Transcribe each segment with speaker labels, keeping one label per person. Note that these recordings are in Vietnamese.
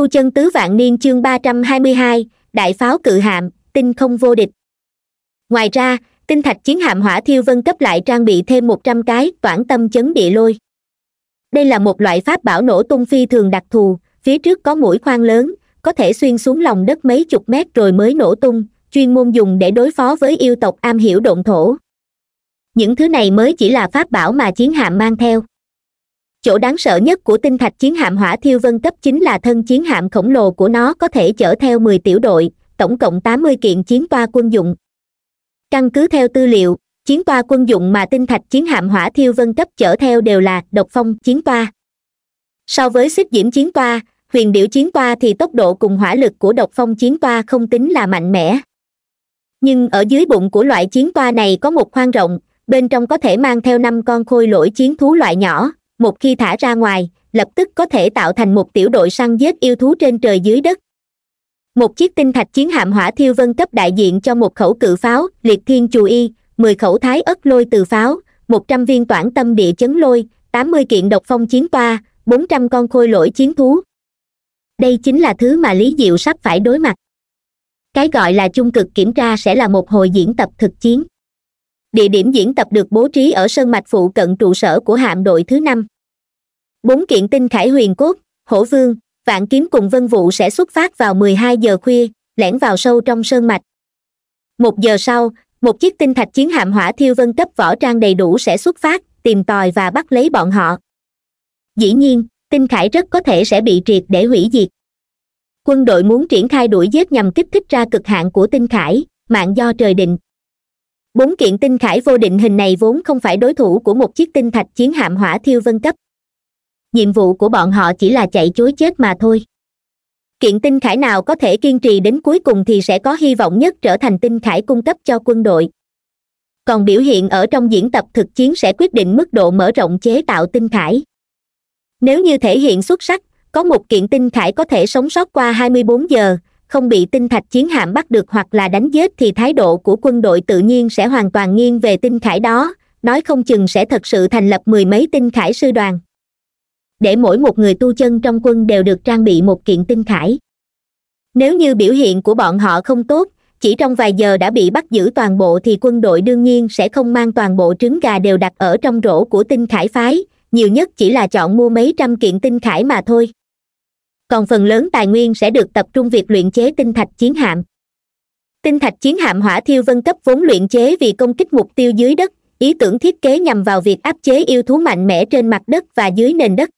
Speaker 1: tu chân tứ vạn niên chương ba trăm hai mươi hai đại pháo cự hạm tinh không vô địch ngoài ra tinh thạch chiến hạm hỏa thiêu vân cấp lại trang bị thêm một trăm cái toản tâm chấn địa lôi đây là một loại pháp bảo nổ tung phi thường đặc thù phía trước có mũi khoan lớn có thể xuyên xuống lòng đất mấy chục mét rồi mới nổ tung chuyên môn dùng để đối phó với yêu tộc am hiểu động thổ những thứ này mới chỉ là pháp bảo mà chiến hạm mang theo chỗ đáng sợ nhất của tinh thạch chiến hạm hỏa thiêu vân cấp chính là thân chiến hạm khổng lồ của nó có thể chở theo mười tiểu đội tổng cộng tám mươi kiện chiến toa quân dụng căn cứ theo tư liệu chiến toa quân dụng mà tinh thạch chiến hạm hỏa thiêu vân cấp chở theo đều là độc phong chiến toa so với xích diễm chiến toa huyền điệu chiến toa thì tốc độ cùng hỏa lực của độc phong chiến toa không tính là mạnh mẽ nhưng ở dưới bụng của loại chiến toa này có một khoang rộng bên trong có thể mang theo năm con khôi lỗi chiến thú loại nhỏ một khi thả ra ngoài lập tức có thể tạo thành một tiểu đội săn giết yêu thú trên trời dưới đất một chiếc tinh thạch chiến hạm hỏa thiêu vân cấp đại diện cho một khẩu cự pháo liệt thiên chù y mười khẩu thái ất lôi từ pháo một trăm viên toản tâm địa chấn lôi tám mươi kiện độc phong chiến toa bốn trăm con khôi lỗi chiến thú đây chính là thứ mà lý diệu sắp phải đối mặt cái gọi là trung cực kiểm tra sẽ là một hồi diễn tập thực chiến địa điểm diễn tập được bố trí ở sân mạch phụ cận trụ sở của hạm đội thứ năm bốn kiện tinh khải huyền cốt hổ vương vạn kiếm cùng vân vụ sẽ xuất phát vào 12 giờ khuya lẻn vào sâu trong sơn mạch một giờ sau một chiếc tinh thạch chiến hạm hỏa thiêu vân cấp võ trang đầy đủ sẽ xuất phát tìm tòi và bắt lấy bọn họ dĩ nhiên tinh khải rất có thể sẽ bị triệt để hủy diệt quân đội muốn triển khai đuổi giết nhằm kích thích ra cực hạn của tinh khải mạng do trời định bốn kiện tinh khải vô định hình này vốn không phải đối thủ của một chiếc tinh thạch chiến hạm hỏa thiêu vân cấp nhiệm vụ của bọn họ chỉ là chạy chối chết mà thôi kiện tinh khải nào có thể kiên trì đến cuối cùng thì sẽ có hy vọng nhất trở thành tinh khải cung cấp cho quân đội còn biểu hiện ở trong diễn tập thực chiến sẽ quyết định mức độ mở rộng chế tạo tinh khải nếu như thể hiện xuất sắc có một kiện tinh khải có thể sống sót qua 24 giờ không bị tinh thạch chiến hạm bắt được hoặc là đánh giết thì thái độ của quân đội tự nhiên sẽ hoàn toàn nghiêng về tinh khải đó nói không chừng sẽ thật sự thành lập mười mấy tinh khải sư đoàn để mỗi một người tu chân trong quân đều được trang bị một kiện tinh khải nếu như biểu hiện của bọn họ không tốt chỉ trong vài giờ đã bị bắt giữ toàn bộ thì quân đội đương nhiên sẽ không mang toàn bộ trứng gà đều đặt ở trong rổ của tinh khải phái nhiều nhất chỉ là chọn mua mấy trăm kiện tinh khải mà thôi còn phần lớn tài nguyên sẽ được tập trung việc luyện chế tinh thạch chiến hạm tinh thạch chiến hạm hỏa thiêu vân cấp vốn luyện chế vì công kích mục tiêu dưới đất ý tưởng thiết kế nhằm vào việc áp chế yêu thú mạnh mẽ trên mặt đất và dưới nền đất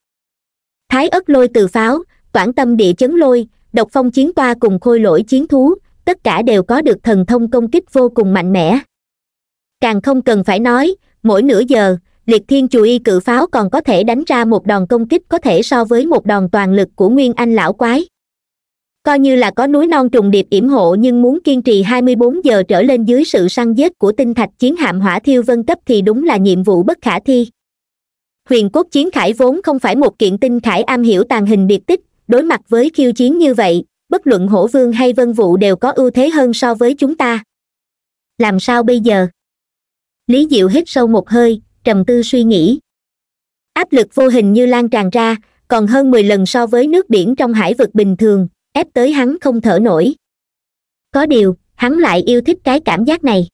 Speaker 1: thái ất lôi từ pháo toản tâm địa chấn lôi độc phong chiến toa cùng khôi lỗi chiến thú tất cả đều có được thần thông công kích vô cùng mạnh mẽ càng không cần phải nói mỗi nửa giờ liệt thiên chù y cự pháo còn có thể đánh ra một đòn công kích có thể so với một đòn toàn lực của nguyên anh lão quái coi như là có núi non trùng điệp yểm hộ nhưng muốn kiên trì 24 giờ trở lên dưới sự săn giết của tinh thạch chiến hạm hỏa thiêu vân cấp thì đúng là nhiệm vụ bất khả thi huyền cốt chiến khải vốn không phải một kiện tinh khải am hiểu tàn hình biệt tích đối mặt với khiêu chiến như vậy bất luận hổ vương hay vân vụ đều có ưu thế hơn so với chúng ta làm sao bây giờ lý diệu hít sâu một hơi trầm tư suy nghĩ áp lực vô hình như lan tràn ra còn hơn mười lần so với nước biển trong hải vực bình thường ép tới hắn không thở nổi có điều hắn lại yêu thích cái cảm giác này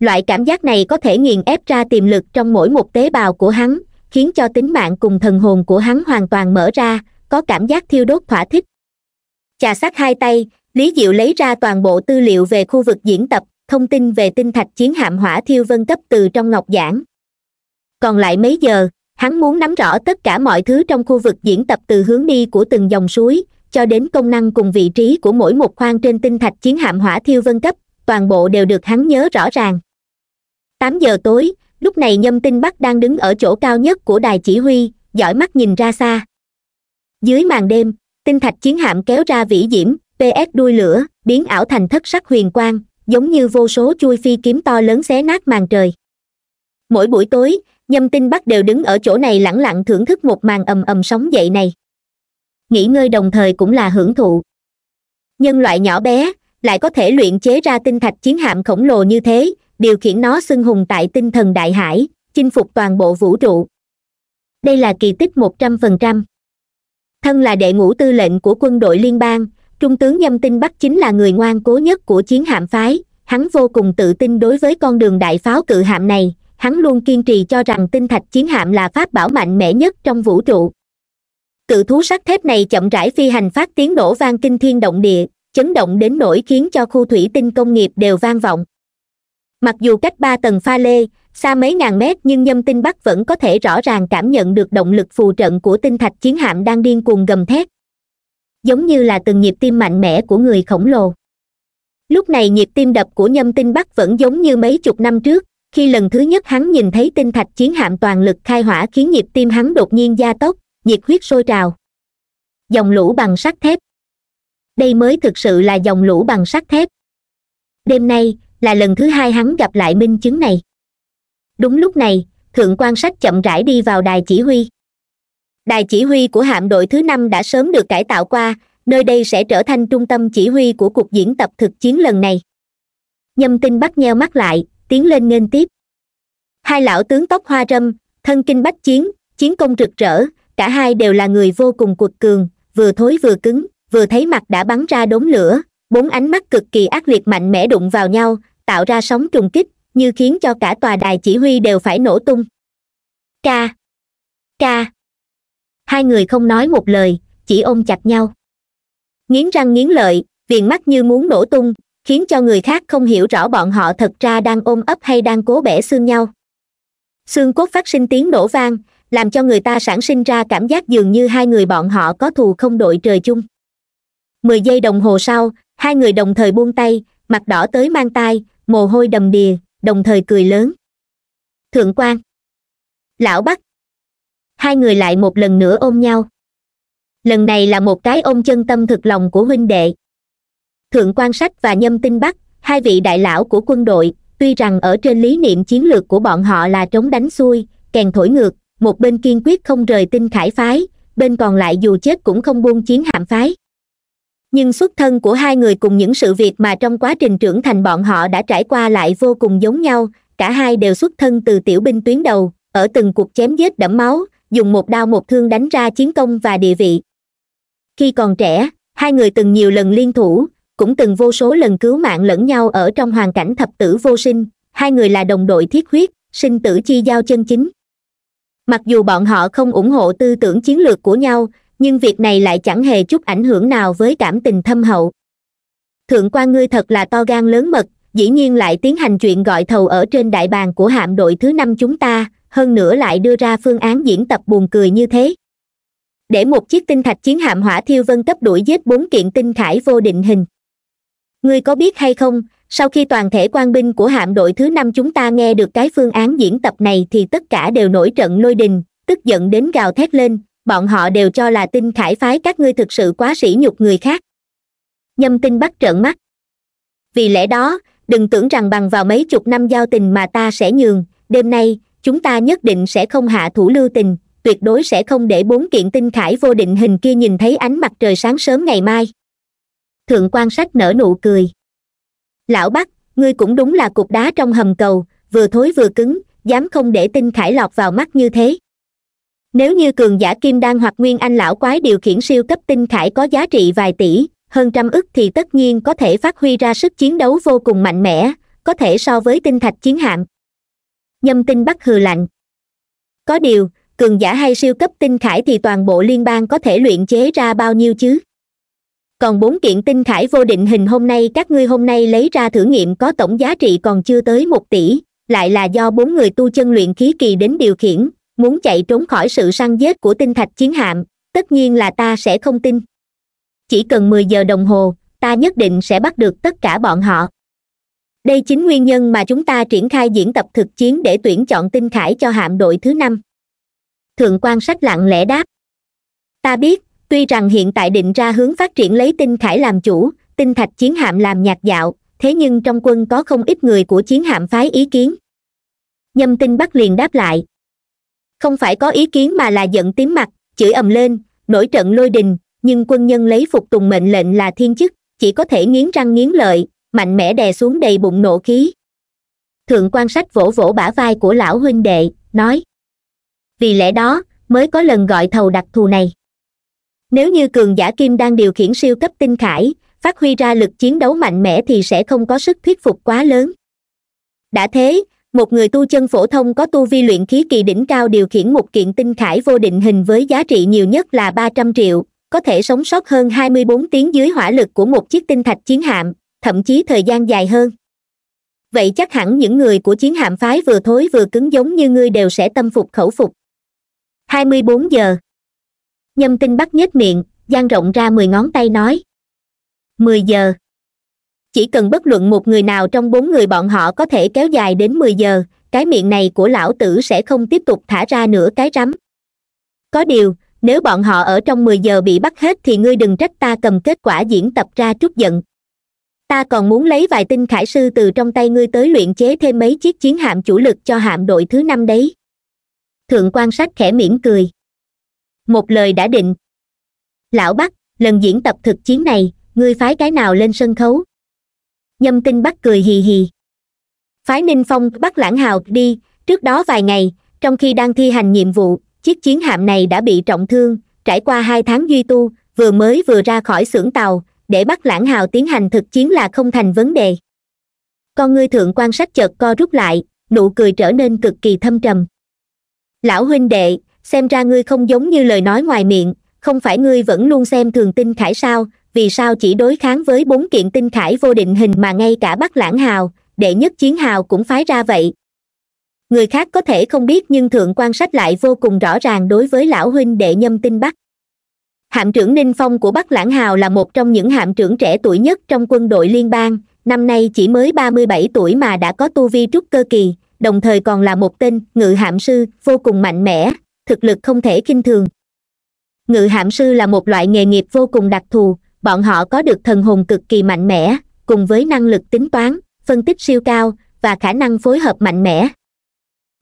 Speaker 1: loại cảm giác này có thể nghiền ép ra tiềm lực trong mỗi một tế bào của hắn khiến cho tính mạng cùng thần hồn của hắn hoàn toàn mở ra có cảm giác thiêu đốt thỏa thích chà sát hai tay lý diệu lấy ra toàn bộ tư liệu về khu vực diễn tập thông tin về tinh thạch chiến hạm hỏa thiêu vân cấp từ trong ngọc giảng còn lại mấy giờ hắn muốn nắm rõ tất cả mọi thứ trong khu vực diễn tập từ hướng đi của từng dòng suối cho đến công năng cùng vị trí của mỗi một khoang trên tinh thạch chiến hạm hỏa thiêu vân cấp toàn bộ đều được hắn nhớ rõ ràng tám giờ tối lúc này nhâm tinh bắc đang đứng ở chỗ cao nhất của đài chỉ huy dõi mắt nhìn ra xa dưới màn đêm tinh thạch chiến hạm kéo ra vĩ diễm ps đuôi lửa biến ảo thành thất sắc huyền quang giống như vô số chui phi kiếm to lớn xé nát màn trời mỗi buổi tối nhâm tinh bắc đều đứng ở chỗ này lẳng lặng thưởng thức một màn ầm ầm sóng dậy này nghỉ ngơi đồng thời cũng là hưởng thụ nhân loại nhỏ bé lại có thể luyện chế ra tinh thạch chiến hạm khổng lồ như thế điều khiển nó xưng hùng tại tinh thần đại hải chinh phục toàn bộ vũ trụ đây là kỳ tích một trăm phần trăm thân là đệ ngũ tư lệnh của quân đội liên bang trung tướng nhâm tinh bắc chính là người ngoan cố nhất của chiến hạm phái hắn vô cùng tự tin đối với con đường đại pháo cự hạm này hắn luôn kiên trì cho rằng tinh thạch chiến hạm là pháp bảo mạnh mẽ nhất trong vũ trụ cự thú sắt thép này chậm rãi phi hành phát tiếng nổ vang kinh thiên động địa chấn động đến nỗi khiến cho khu thủy tinh công nghiệp đều vang vọng mặc dù cách ba tầng pha lê xa mấy ngàn mét nhưng nhâm tinh bắc vẫn có thể rõ ràng cảm nhận được động lực phù trận của tinh thạch chiến hạm đang điên cuồng gầm thét giống như là từng nhịp tim mạnh mẽ của người khổng lồ lúc này nhịp tim đập của nhâm tinh bắc vẫn giống như mấy chục năm trước khi lần thứ nhất hắn nhìn thấy tinh thạch chiến hạm toàn lực khai hỏa khiến nhịp tim hắn đột nhiên gia tốc nhiệt huyết sôi trào dòng lũ bằng sắt thép đây mới thực sự là dòng lũ bằng sắt thép đêm nay là lần thứ hai hắn gặp lại minh chứng này đúng lúc này thượng quan sách chậm rãi đi vào đài chỉ huy đài chỉ huy của hạm đội thứ năm đã sớm được cải tạo qua nơi đây sẽ trở thành trung tâm chỉ huy của cuộc diễn tập thực chiến lần này nhâm tinh bắt nheo mắt lại tiến lên nghênh tiếp hai lão tướng tóc hoa râm thân kinh bách chiến chiến công rực rỡ cả hai đều là người vô cùng cuột cường vừa thối vừa cứng vừa thấy mặt đã bắn ra đốm lửa bốn ánh mắt cực kỳ ác liệt mạnh mẽ đụng vào nhau tạo ra sóng trùng kích như khiến cho cả tòa đài chỉ huy đều phải nổ tung ca ca hai người không nói một lời chỉ ôm chặt nhau nghiến răng nghiến lợi viền mắt như muốn nổ tung khiến cho người khác không hiểu rõ bọn họ thật ra đang ôm ấp hay đang cố bẻ xương nhau xương cốt phát sinh tiếng nổ vang làm cho người ta sản sinh ra cảm giác dường như hai người bọn họ có thù không đội trời chung mười giây đồng hồ sau hai người đồng thời buông tay mặt đỏ tới mang tai mồ hôi đầm đìa đồng thời cười lớn thượng quan lão bắc hai người lại một lần nữa ôm nhau lần này là một cái ôm chân tâm thực lòng của huynh đệ thượng quan sách và nhâm tinh bắc hai vị đại lão của quân đội tuy rằng ở trên lý niệm chiến lược của bọn họ là trống đánh xuôi kèn thổi ngược một bên kiên quyết không rời tinh khải phái bên còn lại dù chết cũng không buông chiến hạm phái nhưng xuất thân của hai người cùng những sự việc mà trong quá trình trưởng thành bọn họ đã trải qua lại vô cùng giống nhau cả hai đều xuất thân từ tiểu binh tuyến đầu ở từng cuộc chém giết đẫm máu dùng một đao một thương đánh ra chiến công và địa vị khi còn trẻ hai người từng nhiều lần liên thủ cũng từng vô số lần cứu mạng lẫn nhau ở trong hoàn cảnh thập tử vô sinh hai người là đồng đội thiết huyết sinh tử chi giao chân chính mặc dù bọn họ không ủng hộ tư tưởng chiến lược của nhau nhưng việc này lại chẳng hề chút ảnh hưởng nào với cảm tình thâm hậu thượng quan ngươi thật là to gan lớn mật dĩ nhiên lại tiến hành chuyện gọi thầu ở trên đại bàn của hạm đội thứ năm chúng ta hơn nữa lại đưa ra phương án diễn tập buồn cười như thế để một chiếc tinh thạch chiến hạm hỏa thiêu vân cấp đuổi giết bốn kiện tinh khải vô định hình ngươi có biết hay không sau khi toàn thể quan binh của hạm đội thứ năm chúng ta nghe được cái phương án diễn tập này thì tất cả đều nổi trận lôi đình tức giận đến gào thét lên bọn họ đều cho là tin khải phái các ngươi thực sự quá sỉ nhục người khác nhâm tin bắt trợn mắt vì lẽ đó đừng tưởng rằng bằng vào mấy chục năm giao tình mà ta sẽ nhường đêm nay chúng ta nhất định sẽ không hạ thủ lưu tình tuyệt đối sẽ không để bốn kiện tinh khải vô định hình kia nhìn thấy ánh mặt trời sáng sớm ngày mai thượng quan sách nở nụ cười lão bắc ngươi cũng đúng là cục đá trong hầm cầu vừa thối vừa cứng dám không để tinh khải lọt vào mắt như thế nếu như cường giả kim đan hoặc nguyên anh lão quái điều khiển siêu cấp tinh khải có giá trị vài tỷ hơn trăm ức thì tất nhiên có thể phát huy ra sức chiến đấu vô cùng mạnh mẽ có thể so với tinh thạch chiến hạm nhâm tinh bắc hừ lạnh có điều cường giả hay siêu cấp tinh khải thì toàn bộ liên bang có thể luyện chế ra bao nhiêu chứ còn bốn kiện tinh khải vô định hình hôm nay các ngươi hôm nay lấy ra thử nghiệm có tổng giá trị còn chưa tới một tỷ lại là do bốn người tu chân luyện khí kỳ đến điều khiển muốn chạy trốn khỏi sự săn giết của tinh thạch chiến hạm tất nhiên là ta sẽ không tin chỉ cần mười giờ đồng hồ ta nhất định sẽ bắt được tất cả bọn họ đây chính nguyên nhân mà chúng ta triển khai diễn tập thực chiến để tuyển chọn tinh khải cho hạm đội thứ năm thượng quan sách lặng lẽ đáp ta biết tuy rằng hiện tại định ra hướng phát triển lấy tinh khải làm chủ tinh thạch chiến hạm làm nhạc dạo thế nhưng trong quân có không ít người của chiến hạm phái ý kiến nhâm tinh bắc liền đáp lại không phải có ý kiến mà là giận tím mặt chửi ầm lên nổi trận lôi đình nhưng quân nhân lấy phục tùng mệnh lệnh là thiên chức chỉ có thể nghiến răng nghiến lợi mạnh mẽ đè xuống đầy bụng nộ khí thượng quan sách vỗ vỗ bả vai của lão huynh đệ nói vì lẽ đó mới có lần gọi thầu đặc thù này nếu như cường giả kim đang điều khiển siêu cấp tinh khải phát huy ra lực chiến đấu mạnh mẽ thì sẽ không có sức thuyết phục quá lớn đã thế một người tu chân phổ thông có tu vi luyện khí kỳ đỉnh cao điều khiển một kiện tinh khải vô định hình với giá trị nhiều nhất là ba trăm triệu có thể sống sót hơn hai mươi bốn tiếng dưới hỏa lực của một chiếc tinh thạch chiến hạm thậm chí thời gian dài hơn vậy chắc hẳn những người của chiến hạm phái vừa thối vừa cứng giống như ngươi đều sẽ tâm phục khẩu phục hai mươi bốn giờ nhâm tinh bắt nhếch miệng dang rộng ra mười ngón tay nói mười giờ chỉ cần bất luận một người nào trong bốn người bọn họ có thể kéo dài đến mười giờ cái miệng này của lão tử sẽ không tiếp tục thả ra nửa cái rắm có điều nếu bọn họ ở trong mười giờ bị bắt hết thì ngươi đừng trách ta cầm kết quả diễn tập ra trút giận ta còn muốn lấy vài tinh khải sư từ trong tay ngươi tới luyện chế thêm mấy chiếc chiến hạm chủ lực cho hạm đội thứ năm đấy thượng quan sát khẽ mỉm cười một lời đã định lão bắc lần diễn tập thực chiến này ngươi phái cái nào lên sân khấu nhâm tinh bắc cười hì hì phái ninh phong bắt lãng hào đi trước đó vài ngày trong khi đang thi hành nhiệm vụ chiếc chiến hạm này đã bị trọng thương trải qua hai tháng duy tu vừa mới vừa ra khỏi xưởng tàu để bắt lãng hào tiến hành thực chiến là không thành vấn đề con ngươi thượng quan sát chợt co rút lại nụ cười trở nên cực kỳ thâm trầm lão huynh đệ xem ra ngươi không giống như lời nói ngoài miệng không phải ngươi vẫn luôn xem thường tinh khải sao vì sao chỉ đối kháng với bốn kiện tinh khải vô định hình mà ngay cả bắc lãng hào đệ nhất chiến hào cũng phái ra vậy người khác có thể không biết nhưng thượng quan sách lại vô cùng rõ ràng đối với lão huynh đệ nhâm tinh bắc hạm trưởng ninh phong của bắc lãng hào là một trong những hạm trưởng trẻ tuổi nhất trong quân đội liên bang năm nay chỉ mới ba mươi bảy tuổi mà đã có tu vi trúc cơ kỳ đồng thời còn là một tên ngự hạm sư vô cùng mạnh mẽ thực lực không thể kinh thường ngự hạm sư là một loại nghề nghiệp vô cùng đặc thù bọn họ có được thần hồn cực kỳ mạnh mẽ cùng với năng lực tính toán phân tích siêu cao và khả năng phối hợp mạnh mẽ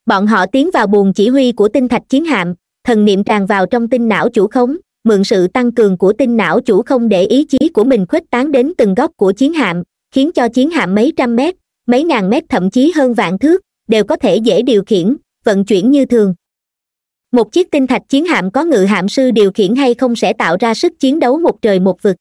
Speaker 1: bọn họ tiến vào buồng chỉ huy của tinh thạch chiến hạm thần niệm tràn vào trong tinh não chủ khống mượn sự tăng cường của tinh não chủ không để ý chí của mình khuếch tán đến từng góc của chiến hạm khiến cho chiến hạm mấy trăm mét mấy ngàn mét thậm chí hơn vạn thước đều có thể dễ điều khiển vận chuyển như thường một chiếc tinh thạch chiến hạm có ngự hạm sư điều khiển hay không sẽ tạo ra sức chiến đấu một trời một vực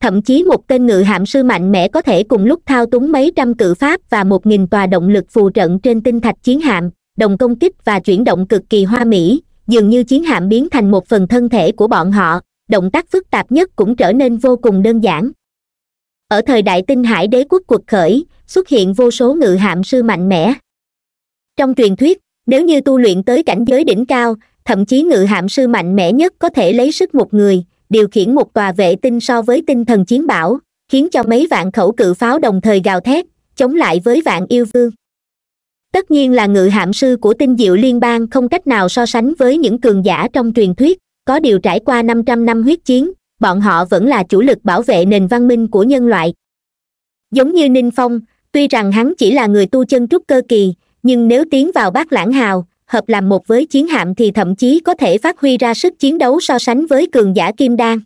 Speaker 1: thậm chí một tên ngự hạm sư mạnh mẽ có thể cùng lúc thao túng mấy trăm cự pháp và một nghìn tòa động lực phù trận trên tinh thạch chiến hạm đồng công kích và chuyển động cực kỳ hoa mỹ dường như chiến hạm biến thành một phần thân thể của bọn họ động tác phức tạp nhất cũng trở nên vô cùng đơn giản ở thời đại tinh hải đế quốc cuộc khởi xuất hiện vô số ngự hạm sư mạnh mẽ trong truyền thuyết nếu như tu luyện tới cảnh giới đỉnh cao thậm chí ngự hạm sư mạnh mẽ nhất có thể lấy sức một người điều khiển một tòa vệ tinh so với tinh thần chiến bảo khiến cho mấy vạn khẩu cự pháo đồng thời gào thét chống lại với vạn yêu vương tất nhiên là ngự hạm sư của tinh diệu liên bang không cách nào so sánh với những cường giả trong truyền thuyết có điều trải qua 500 năm huyết chiến bọn họ vẫn là chủ lực bảo vệ nền văn minh của nhân loại giống như ninh phong tuy rằng hắn chỉ là người tu chân trúc cơ kỳ nhưng nếu tiến vào bát lãng hào hợp làm một với chiến hạm thì thậm chí có thể phát huy ra sức chiến đấu so sánh với cường giả kim đan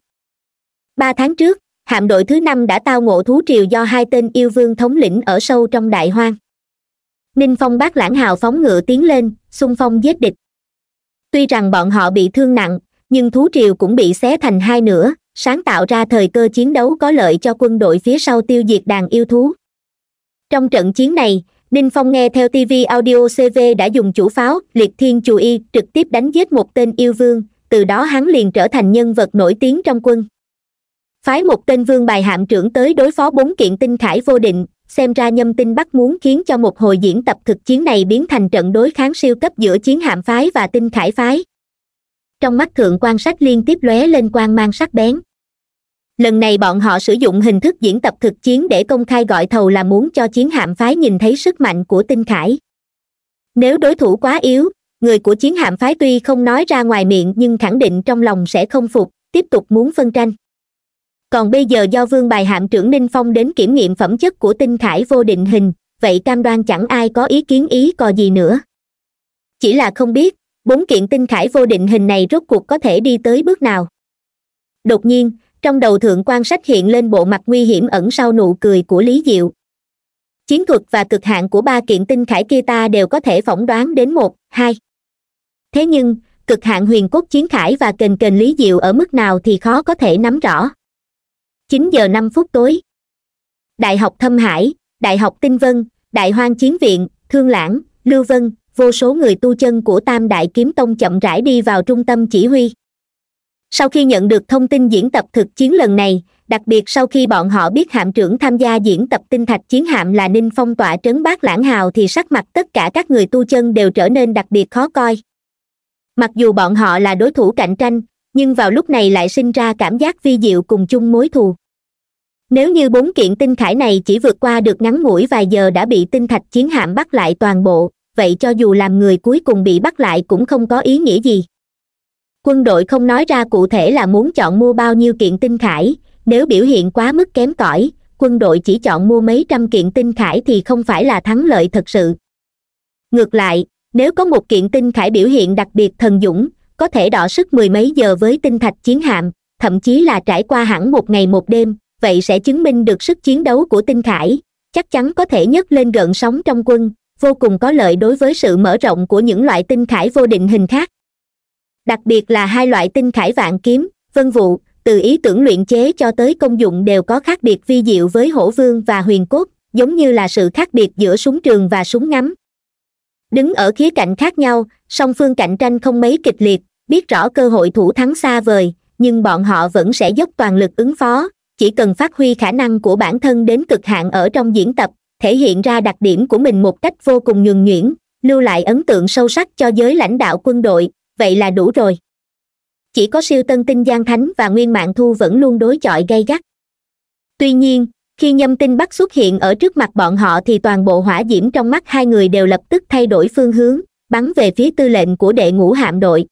Speaker 1: ba tháng trước hạm đội thứ năm đã tao ngộ thú triều do hai tên yêu vương thống lĩnh ở sâu trong đại hoang ninh phong bác lãng hào phóng ngựa tiến lên xung phong giết địch tuy rằng bọn họ bị thương nặng nhưng thú triều cũng bị xé thành hai nửa sáng tạo ra thời cơ chiến đấu có lợi cho quân đội phía sau tiêu diệt đàn yêu thú trong trận chiến này ninh phong nghe theo tv audio cv đã dùng chủ pháo liệt thiên chù y trực tiếp đánh giết một tên yêu vương từ đó hắn liền trở thành nhân vật nổi tiếng trong quân phái một tên vương bài hạm trưởng tới đối phó bốn kiện tinh khải vô định xem ra nhâm tinh bắt muốn khiến cho một hồi diễn tập thực chiến này biến thành trận đối kháng siêu cấp giữa chiến hạm phái và tinh khải phái trong mắt thượng quan sách liên tiếp lóe lên quan mang sắc bén lần này bọn họ sử dụng hình thức diễn tập thực chiến để công khai gọi thầu là muốn cho chiến hạm phái nhìn thấy sức mạnh của tinh khải nếu đối thủ quá yếu người của chiến hạm phái tuy không nói ra ngoài miệng nhưng khẳng định trong lòng sẽ không phục tiếp tục muốn phân tranh còn bây giờ do vương bài hạm trưởng ninh phong đến kiểm nghiệm phẩm chất của tinh khải vô định hình vậy cam đoan chẳng ai có ý kiến ý cò gì nữa chỉ là không biết bốn kiện tinh khải vô định hình này rốt cuộc có thể đi tới bước nào đột nhiên trong đầu thượng quan sách hiện lên bộ mặt nguy hiểm ẩn sau nụ cười của lý diệu chiến thuật và cực hạn của ba kiện tinh khải kia ta đều có thể phỏng đoán đến một hai thế nhưng cực hạn huyền cốt chiến khải và kềnh kềnh lý diệu ở mức nào thì khó có thể nắm rõ chín giờ năm phút tối đại học thâm hải đại học tinh vân đại hoang chiến viện thương lãng lưu vân vô số người tu chân của tam đại kiếm tông chậm rãi đi vào trung tâm chỉ huy sau khi nhận được thông tin diễn tập thực chiến lần này đặc biệt sau khi bọn họ biết hạm trưởng tham gia diễn tập tinh thạch chiến hạm là ninh phong tỏa trấn bác lãng hào thì sắc mặt tất cả các người tu chân đều trở nên đặc biệt khó coi mặc dù bọn họ là đối thủ cạnh tranh nhưng vào lúc này lại sinh ra cảm giác vi diệu cùng chung mối thù nếu như bốn kiện tinh khải này chỉ vượt qua được ngắn ngủi vài giờ đã bị tinh thạch chiến hạm bắt lại toàn bộ vậy cho dù làm người cuối cùng bị bắt lại cũng không có ý nghĩa gì quân đội không nói ra cụ thể là muốn chọn mua bao nhiêu kiện tinh khải nếu biểu hiện quá mức kém cỏi quân đội chỉ chọn mua mấy trăm kiện tinh khải thì không phải là thắng lợi thật sự ngược lại nếu có một kiện tinh khải biểu hiện đặc biệt thần dũng có thể đỏ sức mười mấy giờ với tinh thạch chiến hạm thậm chí là trải qua hẳn một ngày một đêm vậy sẽ chứng minh được sức chiến đấu của tinh khải chắc chắn có thể nhấc lên gợn sóng trong quân vô cùng có lợi đối với sự mở rộng của những loại tinh khải vô định hình khác đặc biệt là hai loại tinh khải vạn kiếm vân vụ từ ý tưởng luyện chế cho tới công dụng đều có khác biệt vi diệu với hổ vương và huyền cốt giống như là sự khác biệt giữa súng trường và súng ngắm đứng ở khía cạnh khác nhau song phương cạnh tranh không mấy kịch liệt biết rõ cơ hội thủ thắng xa vời nhưng bọn họ vẫn sẽ dốc toàn lực ứng phó chỉ cần phát huy khả năng của bản thân đến cực hạn ở trong diễn tập thể hiện ra đặc điểm của mình một cách vô cùng nhuần nhuyễn lưu lại ấn tượng sâu sắc cho giới lãnh đạo quân đội vậy là đủ rồi chỉ có siêu tân tinh giang thánh và nguyên mạng thu vẫn luôn đối chọi gay gắt tuy nhiên khi nhâm tinh bắt xuất hiện ở trước mặt bọn họ thì toàn bộ hỏa diễm trong mắt hai người đều lập tức thay đổi phương hướng bắn về phía tư lệnh của đệ ngũ hạm đội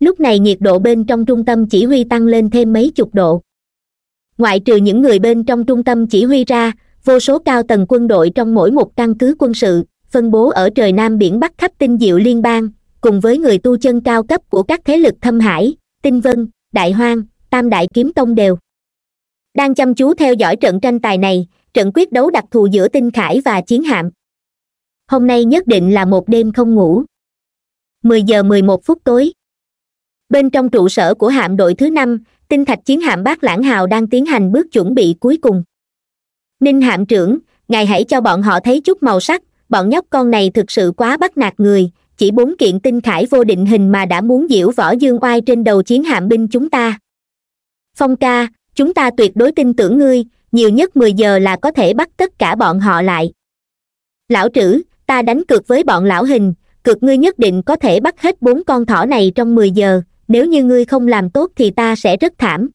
Speaker 1: lúc này nhiệt độ bên trong trung tâm chỉ huy tăng lên thêm mấy chục độ ngoại trừ những người bên trong trung tâm chỉ huy ra vô số cao tầng quân đội trong mỗi một căn cứ quân sự phân bố ở trời nam biển bắc khắp tinh diệu liên bang cùng với người tu chân cao cấp của các thế lực thâm hải tinh vân đại hoang tam đại kiếm tông đều đang chăm chú theo dõi trận tranh tài này trận quyết đấu đặc thù giữa tinh khải và chiến hạm hôm nay nhất định là một đêm không ngủ 10 giờ 11 phút tối bên trong trụ sở của hạm đội thứ năm tinh thạch chiến hạm bác lãng hào đang tiến hành bước chuẩn bị cuối cùng ninh hạm trưởng ngài hãy cho bọn họ thấy chút màu sắc bọn nhóc con này thực sự quá bắt nạt người chỉ bốn kiện tinh khải vô định hình mà đã muốn diễu võ dương oai trên đầu chiến hạm binh chúng ta phong ca chúng ta tuyệt đối tin tưởng ngươi nhiều nhất mười giờ là có thể bắt tất cả bọn họ lại lão trữ ta đánh cược với bọn lão hình cược ngươi nhất định có thể bắt hết bốn con thỏ này trong mười giờ nếu như ngươi không làm tốt thì ta sẽ rất thảm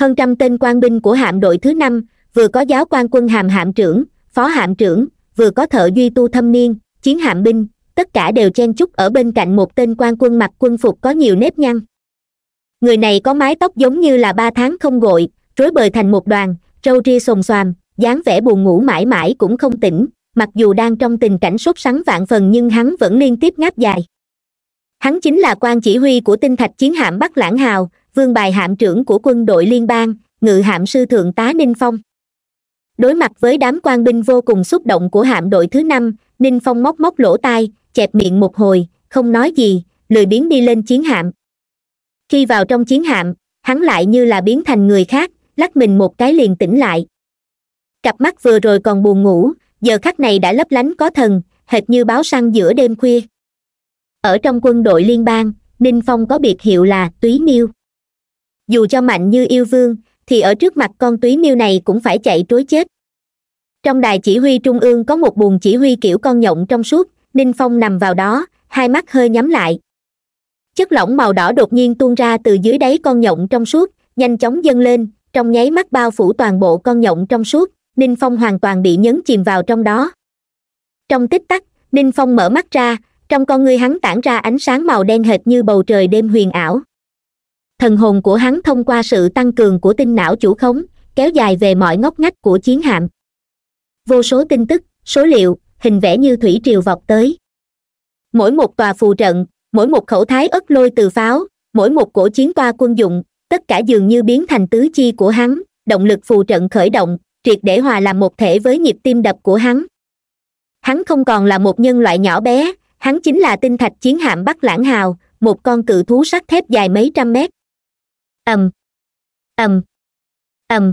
Speaker 1: hơn trăm tên quan binh của hạm đội thứ năm vừa có giáo quan quân hàm hạm trưởng phó hạm trưởng vừa có thợ duy tu thâm niên chiến hạm binh tất cả đều chen chúc ở bên cạnh một tên quan quân mặc quân phục có nhiều nếp nhăn người này có mái tóc giống như là ba tháng không gội rối bời thành một đoàn râu ria xồm xoàm dáng vẻ buồn ngủ mãi mãi cũng không tỉnh mặc dù đang trong tình cảnh sốt sắng vạn phần nhưng hắn vẫn liên tiếp ngáp dài hắn chính là quan chỉ huy của tinh thạch chiến hạm bắc lãng hào vương bài hạm trưởng của quân đội liên bang ngự hạm sư thượng tá ninh phong đối mặt với đám quan binh vô cùng xúc động của hạm đội thứ năm ninh phong móc móc lỗ tai chẹp miệng một hồi không nói gì lười biến đi lên chiến hạm khi vào trong chiến hạm hắn lại như là biến thành người khác lắc mình một cái liền tỉnh lại cặp mắt vừa rồi còn buồn ngủ giờ khắc này đã lấp lánh có thần hệt như báo săn giữa đêm khuya ở trong quân đội liên bang ninh phong có biệt hiệu là túy miêu dù cho mạnh như yêu vương thì ở trước mặt con túy miêu này cũng phải chạy trối chết trong đài chỉ huy trung ương có một buồng chỉ huy kiểu con nhộng trong suốt ninh phong nằm vào đó hai mắt hơi nhắm lại chất lỏng màu đỏ đột nhiên tuôn ra từ dưới đáy con nhộng trong suốt nhanh chóng dâng lên trong nháy mắt bao phủ toàn bộ con nhộng trong suốt ninh phong hoàn toàn bị nhấn chìm vào trong đó trong tích tắc ninh phong mở mắt ra trong con ngươi hắn tản ra ánh sáng màu đen hệt như bầu trời đêm huyền ảo thần hồn của hắn thông qua sự tăng cường của tinh não chủ khống kéo dài về mọi ngóc ngách của chiến hạm vô số tin tức số liệu hình vẽ như thủy triều vọt tới mỗi một tòa phù trận mỗi một khẩu thái ất lôi từ pháo mỗi một cổ chiến toa quân dụng tất cả dường như biến thành tứ chi của hắn động lực phù trận khởi động triệt để hòa làm một thể với nhịp tim đập của hắn hắn không còn là một nhân loại nhỏ bé hắn chính là tinh thạch chiến hạm bắc lãng hào một con cự thú sắt thép dài mấy trăm mét ầm ầm ầm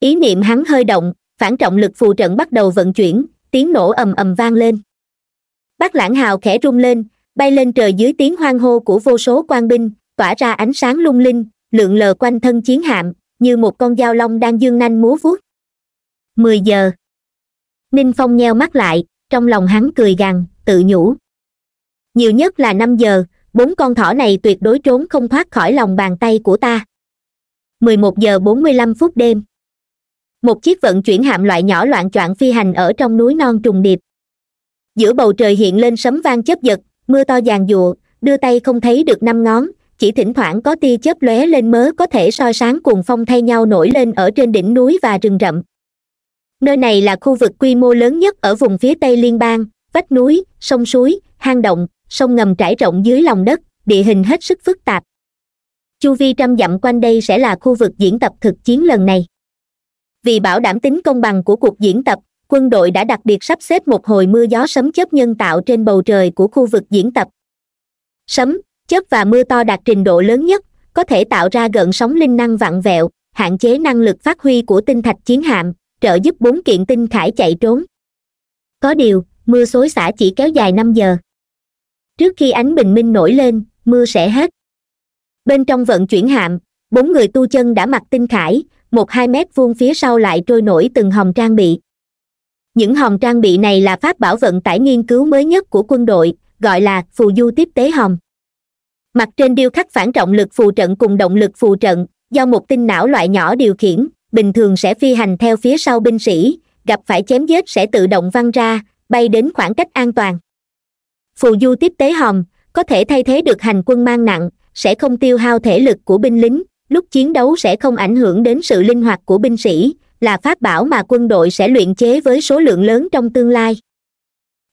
Speaker 1: ý niệm hắn hơi động phản trọng lực phù trận bắt đầu vận chuyển tiếng nổ ầm ầm vang lên bác lãng hào khẽ rung lên bay lên trời dưới tiếng hoang hô của vô số quan binh tỏa ra ánh sáng lung linh lượn lờ quanh thân chiến hạm như một con dao long đang dương nanh múa vuốt mười giờ ninh phong nheo mắt lại trong lòng hắn cười gằn tự nhủ nhiều nhất là năm giờ bốn con thỏ này tuyệt đối trốn không thoát khỏi lòng bàn tay của ta mười một giờ bốn mươi lăm phút đêm một chiếc vận chuyển hạm loại nhỏ loạn choạng phi hành ở trong núi non trùng điệp giữa bầu trời hiện lên sấm vang chớp giật mưa to giàn giụa đưa tay không thấy được năm ngón chỉ thỉnh thoảng có tia chớp lóe lên mớ có thể soi sáng cùng phong thay nhau nổi lên ở trên đỉnh núi và rừng rậm nơi này là khu vực quy mô lớn nhất ở vùng phía tây liên bang vách núi sông suối hang động sông ngầm trải rộng dưới lòng đất địa hình hết sức phức tạp chu vi trăm dặm quanh đây sẽ là khu vực diễn tập thực chiến lần này vì bảo đảm tính công bằng của cuộc diễn tập quân đội đã đặc biệt sắp xếp một hồi mưa gió sấm chớp nhân tạo trên bầu trời của khu vực diễn tập sấm chớp và mưa to đạt trình độ lớn nhất có thể tạo ra gợn sóng linh năng vặn vẹo hạn chế năng lực phát huy của tinh thạch chiến hạm trợ giúp bốn kiện tinh khải chạy trốn có điều mưa xối xả chỉ kéo dài năm giờ trước khi ánh bình minh nổi lên mưa sẽ hết bên trong vận chuyển hạm bốn người tu chân đã mặc tinh khải một hai mét vuông phía sau lại trôi nổi từng hòm trang bị những hòm trang bị này là pháp bảo vận tải nghiên cứu mới nhất của quân đội gọi là phù du tiếp tế hòm mặt trên điêu khắc phản trọng lực phù trận cùng động lực phù trận do một tinh não loại nhỏ điều khiển bình thường sẽ phi hành theo phía sau binh sĩ gặp phải chém giết sẽ tự động văng ra bay đến khoảng cách an toàn phù du tiếp tế hòm có thể thay thế được hành quân mang nặng sẽ không tiêu hao thể lực của binh lính lúc chiến đấu sẽ không ảnh hưởng đến sự linh hoạt của binh sĩ là pháp bảo mà quân đội sẽ luyện chế với số lượng lớn trong tương lai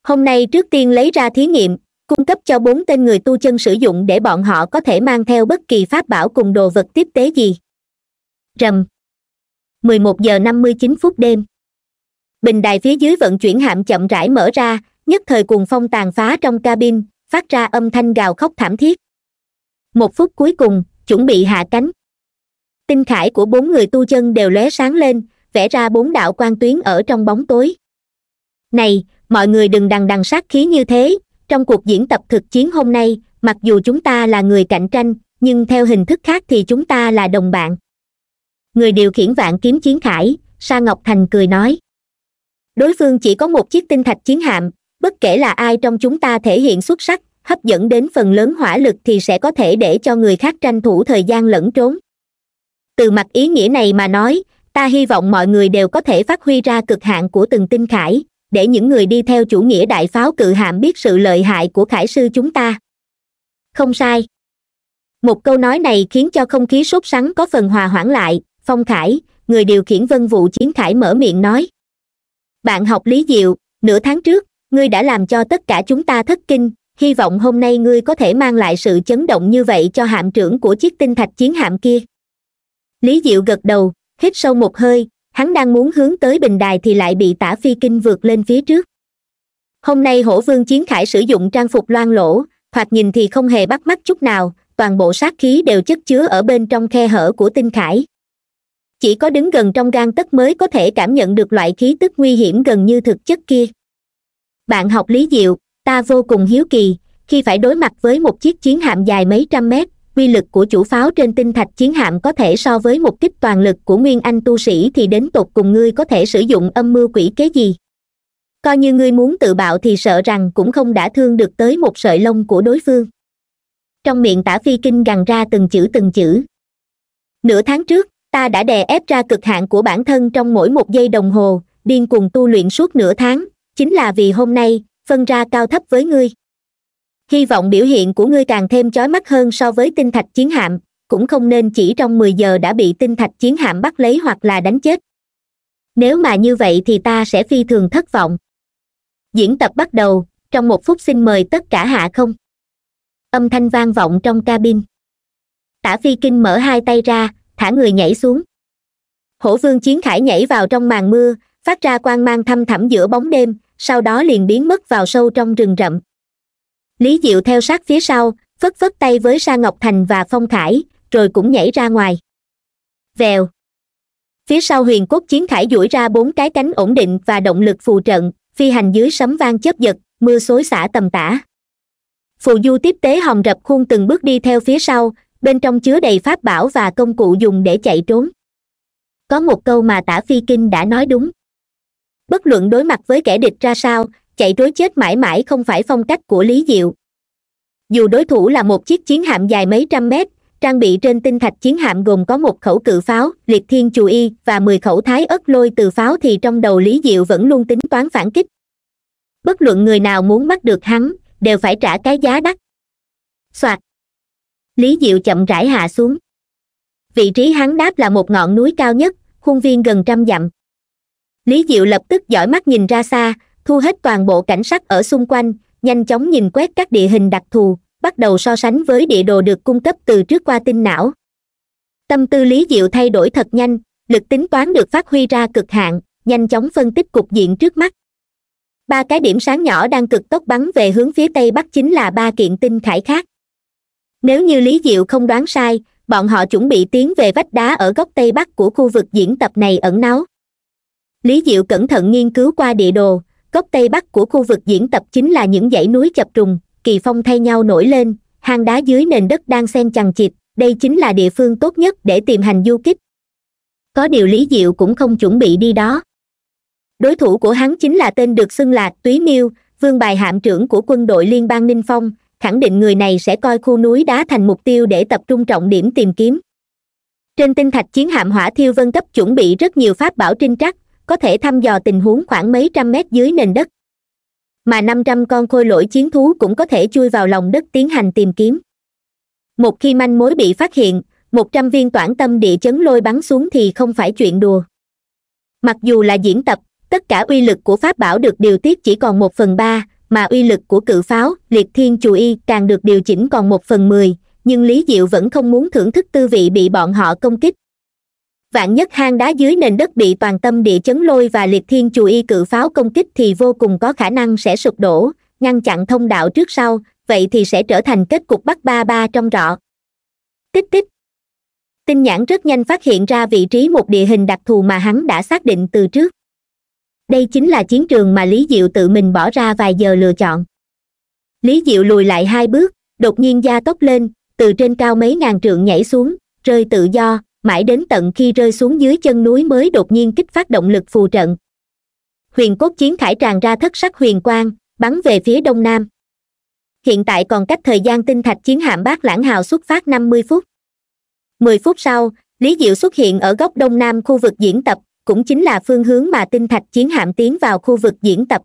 Speaker 1: hôm nay trước tiên lấy ra thí nghiệm cung cấp cho bốn tên người tu chân sử dụng để bọn họ có thể mang theo bất kỳ pháp bảo cùng đồ vật tiếp tế gì rầm 11 giờ 59 phút đêm bình đài phía dưới vận chuyển hạm chậm rãi mở ra nhất thời cuồng phong tàn phá trong cabin phát ra âm thanh gào khóc thảm thiết một phút cuối cùng chuẩn bị hạ cánh tinh khải của bốn người tu chân đều lóe sáng lên vẽ ra bốn đạo quan tuyến ở trong bóng tối này mọi người đừng đằng đằng sát khí như thế trong cuộc diễn tập thực chiến hôm nay mặc dù chúng ta là người cạnh tranh nhưng theo hình thức khác thì chúng ta là đồng bạn người điều khiển vạn kiếm chiến khải sa ngọc thành cười nói đối phương chỉ có một chiếc tinh thạch chiến hạm bất kể là ai trong chúng ta thể hiện xuất sắc hấp dẫn đến phần lớn hỏa lực thì sẽ có thể để cho người khác tranh thủ thời gian lẫn trốn từ mặt ý nghĩa này mà nói ta hy vọng mọi người đều có thể phát huy ra cực hạn của từng tinh khải để những người đi theo chủ nghĩa đại pháo cự hạm biết sự lợi hại của khải sư chúng ta không sai một câu nói này khiến cho không khí sốt sắng có phần hòa hoãn lại phong khải người điều khiển vân vụ chiến khải mở miệng nói bạn học lý diệu nửa tháng trước ngươi đã làm cho tất cả chúng ta thất kinh hy vọng hôm nay ngươi có thể mang lại sự chấn động như vậy cho hạm trưởng của chiếc tinh thạch chiến hạm kia lý diệu gật đầu hít sâu một hơi hắn đang muốn hướng tới bình đài thì lại bị tả phi kinh vượt lên phía trước hôm nay hổ vương chiến khải sử dụng trang phục loang lỗ thoạt nhìn thì không hề bắt mắt chút nào toàn bộ sát khí đều chất chứa ở bên trong khe hở của tinh khải chỉ có đứng gần trong gan tất mới có thể cảm nhận được loại khí tức nguy hiểm gần như thực chất kia bạn học lý diệu ta vô cùng hiếu kỳ khi phải đối mặt với một chiếc chiến hạm dài mấy trăm mét uy lực của chủ pháo trên tinh thạch chiến hạm có thể so với một kích toàn lực của nguyên anh tu sĩ thì đến tột cùng ngươi có thể sử dụng âm mưu quỷ kế gì coi như ngươi muốn tự bạo thì sợ rằng cũng không đã thương được tới một sợi lông của đối phương trong miệng tả phi kinh gằn ra từng chữ từng chữ nửa tháng trước ta đã đè ép ra cực hạn của bản thân trong mỗi một giây đồng hồ điên cuồng tu luyện suốt nửa tháng chính là vì hôm nay phân ra cao thấp với ngươi hy vọng biểu hiện của ngươi càng thêm chói mắt hơn so với tinh thạch chiến hạm cũng không nên chỉ trong mười giờ đã bị tinh thạch chiến hạm bắt lấy hoặc là đánh chết nếu mà như vậy thì ta sẽ phi thường thất vọng diễn tập bắt đầu trong một phút xin mời tất cả hạ không âm thanh vang vọng trong cabin tả phi kinh mở hai tay ra thả người nhảy xuống hổ vương chiến khải nhảy vào trong màn mưa phát ra quang mang thăm thẳm giữa bóng đêm sau đó liền biến mất vào sâu trong rừng rậm lý diệu theo sát phía sau phất phất tay với sa ngọc thành và phong khải rồi cũng nhảy ra ngoài vèo phía sau huyền Quốc chiến khải duỗi ra bốn cái cánh ổn định và động lực phù trận phi hành dưới sấm vang chớp giật mưa xối xả tầm tã. phù du tiếp tế hồng rập khuôn từng bước đi theo phía sau bên trong chứa đầy pháp bảo và công cụ dùng để chạy trốn có một câu mà tả phi kinh đã nói đúng bất luận đối mặt với kẻ địch ra sao chạy trối chết mãi mãi không phải phong cách của lý diệu dù đối thủ là một chiếc chiến hạm dài mấy trăm mét trang bị trên tinh thạch chiến hạm gồm có một khẩu cự pháo liệt thiên chù y và mười khẩu thái ớt lôi từ pháo thì trong đầu lý diệu vẫn luôn tính toán phản kích bất luận người nào muốn bắt được hắn đều phải trả cái giá đắt soạt lý diệu chậm rãi hạ xuống vị trí hắn đáp là một ngọn núi cao nhất khuôn viên gần trăm dặm lý diệu lập tức dõi mắt nhìn ra xa thu hết toàn bộ cảnh sắc ở xung quanh nhanh chóng nhìn quét các địa hình đặc thù bắt đầu so sánh với địa đồ được cung cấp từ trước qua tinh não tâm tư lý diệu thay đổi thật nhanh lực tính toán được phát huy ra cực hạn nhanh chóng phân tích cục diện trước mắt ba cái điểm sáng nhỏ đang cực tốc bắn về hướng phía tây bắc chính là ba kiện tinh khải khác nếu như lý diệu không đoán sai bọn họ chuẩn bị tiến về vách đá ở góc tây bắc của khu vực diễn tập này ẩn náu lý diệu cẩn thận nghiên cứu qua địa đồ cốc tây bắc của khu vực diễn tập chính là những dãy núi chập trùng kỳ phong thay nhau nổi lên hang đá dưới nền đất đang xen chằng chịt đây chính là địa phương tốt nhất để tìm hành du kích có điều lý diệu cũng không chuẩn bị đi đó đối thủ của hắn chính là tên được xưng là túy miêu vương bài hạm trưởng của quân đội liên bang ninh phong khẳng định người này sẽ coi khu núi đá thành mục tiêu để tập trung trọng điểm tìm kiếm trên tinh thạch chiến hạm hỏa thiêu vân cấp chuẩn bị rất nhiều pháp bảo trinh trắc có thể thăm dò tình huống khoảng mấy trăm mét dưới nền đất mà năm trăm con khôi lỗi chiến thú cũng có thể chui vào lòng đất tiến hành tìm kiếm một khi manh mối bị phát hiện một trăm viên toản tâm địa chấn lôi bắn xuống thì không phải chuyện đùa mặc dù là diễn tập tất cả uy lực của pháp bảo được điều tiết chỉ còn một phần ba mà uy lực của cự pháo liệt thiên chù y càng được điều chỉnh còn một phần mười nhưng lý diệu vẫn không muốn thưởng thức tư vị bị bọn họ công kích vạn nhất hang đá dưới nền đất bị toàn tâm địa chấn lôi và liệt thiên chù y cự pháo công kích thì vô cùng có khả năng sẽ sụp đổ ngăn chặn thông đạo trước sau vậy thì sẽ trở thành kết cục bắt ba ba trong rọ tích tích tinh nhãn rất nhanh phát hiện ra vị trí một địa hình đặc thù mà hắn đã xác định từ trước đây chính là chiến trường mà lý diệu tự mình bỏ ra vài giờ lựa chọn lý diệu lùi lại hai bước đột nhiên gia tốc lên từ trên cao mấy ngàn trượng nhảy xuống rơi tự do mãi đến tận khi rơi xuống dưới chân núi mới đột nhiên kích phát động lực phù trận huyền cốt chiến khải tràn ra thất sắc huyền quang bắn về phía đông nam hiện tại còn cách thời gian tinh thạch chiến hạm bác lãng hào xuất phát năm mươi phút mười phút sau lý diệu xuất hiện ở góc đông nam khu vực diễn tập cũng chính là phương hướng mà tinh thạch chiến hạm tiến vào khu vực diễn tập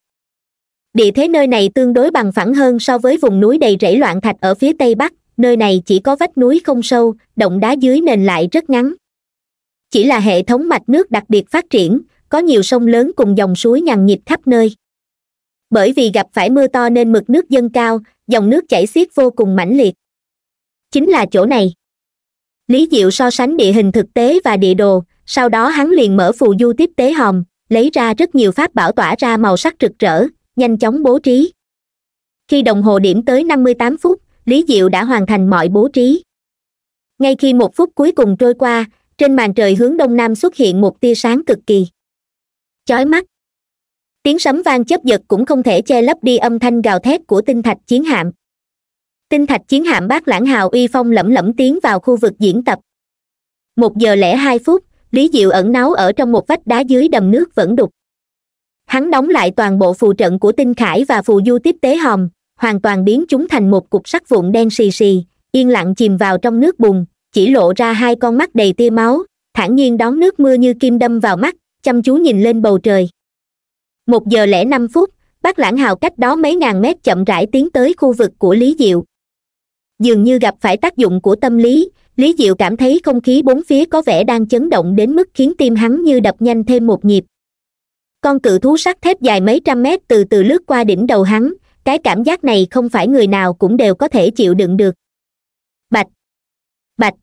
Speaker 1: địa thế nơi này tương đối bằng phẳng hơn so với vùng núi đầy rẫy loạn thạch ở phía tây bắc nơi này chỉ có vách núi không sâu động đá dưới nền lại rất ngắn chỉ là hệ thống mạch nước đặc biệt phát triển có nhiều sông lớn cùng dòng suối nhằn nhịp khắp nơi bởi vì gặp phải mưa to nên mực nước dâng cao dòng nước chảy xiết vô cùng mãnh liệt chính là chỗ này lý diệu so sánh địa hình thực tế và địa đồ sau đó hắn liền mở phù du tiếp tế hòm lấy ra rất nhiều pháp bảo tỏa ra màu sắc rực rỡ nhanh chóng bố trí khi đồng hồ điểm tới năm mươi tám phút lý diệu đã hoàn thành mọi bố trí ngay khi một phút cuối cùng trôi qua trên màn trời hướng đông nam xuất hiện một tia sáng cực kỳ chói mắt tiếng sấm vang chớp giật cũng không thể che lấp đi âm thanh gào thét của tinh thạch chiến hạm tinh thạch chiến hạm bác lãng hào uy phong lẫm lẫm tiến vào khu vực diễn tập một giờ lẻ hai phút lý diệu ẩn náu ở trong một vách đá dưới đầm nước vẫn đục hắn đóng lại toàn bộ phù trận của tinh khải và phù du tiếp tế hòm hoàn toàn biến chúng thành một cục sắt vụn đen xì xì yên lặng chìm vào trong nước bùn chỉ lộ ra hai con mắt đầy tia máu thản nhiên đón nước mưa như kim đâm vào mắt chăm chú nhìn lên bầu trời một giờ lẻ năm phút bác lãng hào cách đó mấy ngàn mét chậm rãi tiến tới khu vực của lý diệu dường như gặp phải tác dụng của tâm lý lý diệu cảm thấy không khí bốn phía có vẻ đang chấn động đến mức khiến tim hắn như đập nhanh thêm một nhịp con cự thú sắt thép dài mấy trăm mét từ từ lướt qua đỉnh đầu hắn cái cảm giác này không phải người nào cũng đều có thể chịu đựng được bạch bạch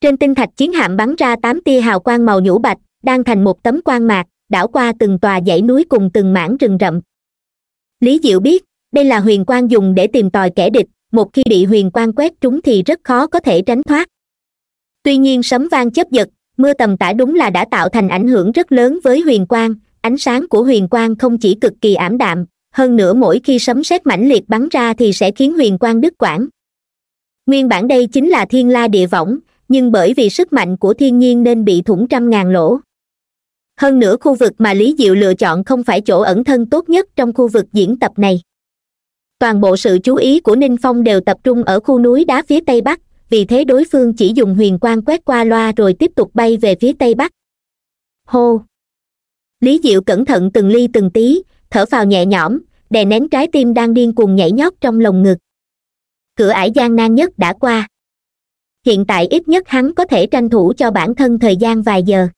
Speaker 1: trên tinh thạch chiến hạm bắn ra tám tia hào quang màu nhũ bạch đang thành một tấm quang mạc đảo qua từng tòa dãy núi cùng từng mảng rừng rậm lý diệu biết đây là huyền quang dùng để tìm tòi kẻ địch một khi bị huyền quang quét trúng thì rất khó có thể tránh thoát tuy nhiên sấm vang chớp giật mưa tầm tã đúng là đã tạo thành ảnh hưởng rất lớn với huyền quang ánh sáng của huyền quang không chỉ cực kỳ ảm đạm hơn nữa mỗi khi sấm sét mãnh liệt bắn ra thì sẽ khiến huyền quang đứt quãng nguyên bản đây chính là thiên la địa võng nhưng bởi vì sức mạnh của thiên nhiên nên bị thủng trăm ngàn lỗ hơn nữa khu vực mà lý diệu lựa chọn không phải chỗ ẩn thân tốt nhất trong khu vực diễn tập này toàn bộ sự chú ý của ninh phong đều tập trung ở khu núi đá phía tây bắc vì thế đối phương chỉ dùng huyền quang quét qua loa rồi tiếp tục bay về phía tây bắc hô lý diệu cẩn thận từng ly từng tí thở phào nhẹ nhõm đè nén trái tim đang điên cuồng nhảy nhót trong lồng ngực cửa ải gian nan nhất đã qua hiện tại ít nhất hắn có thể tranh thủ cho bản thân thời gian vài giờ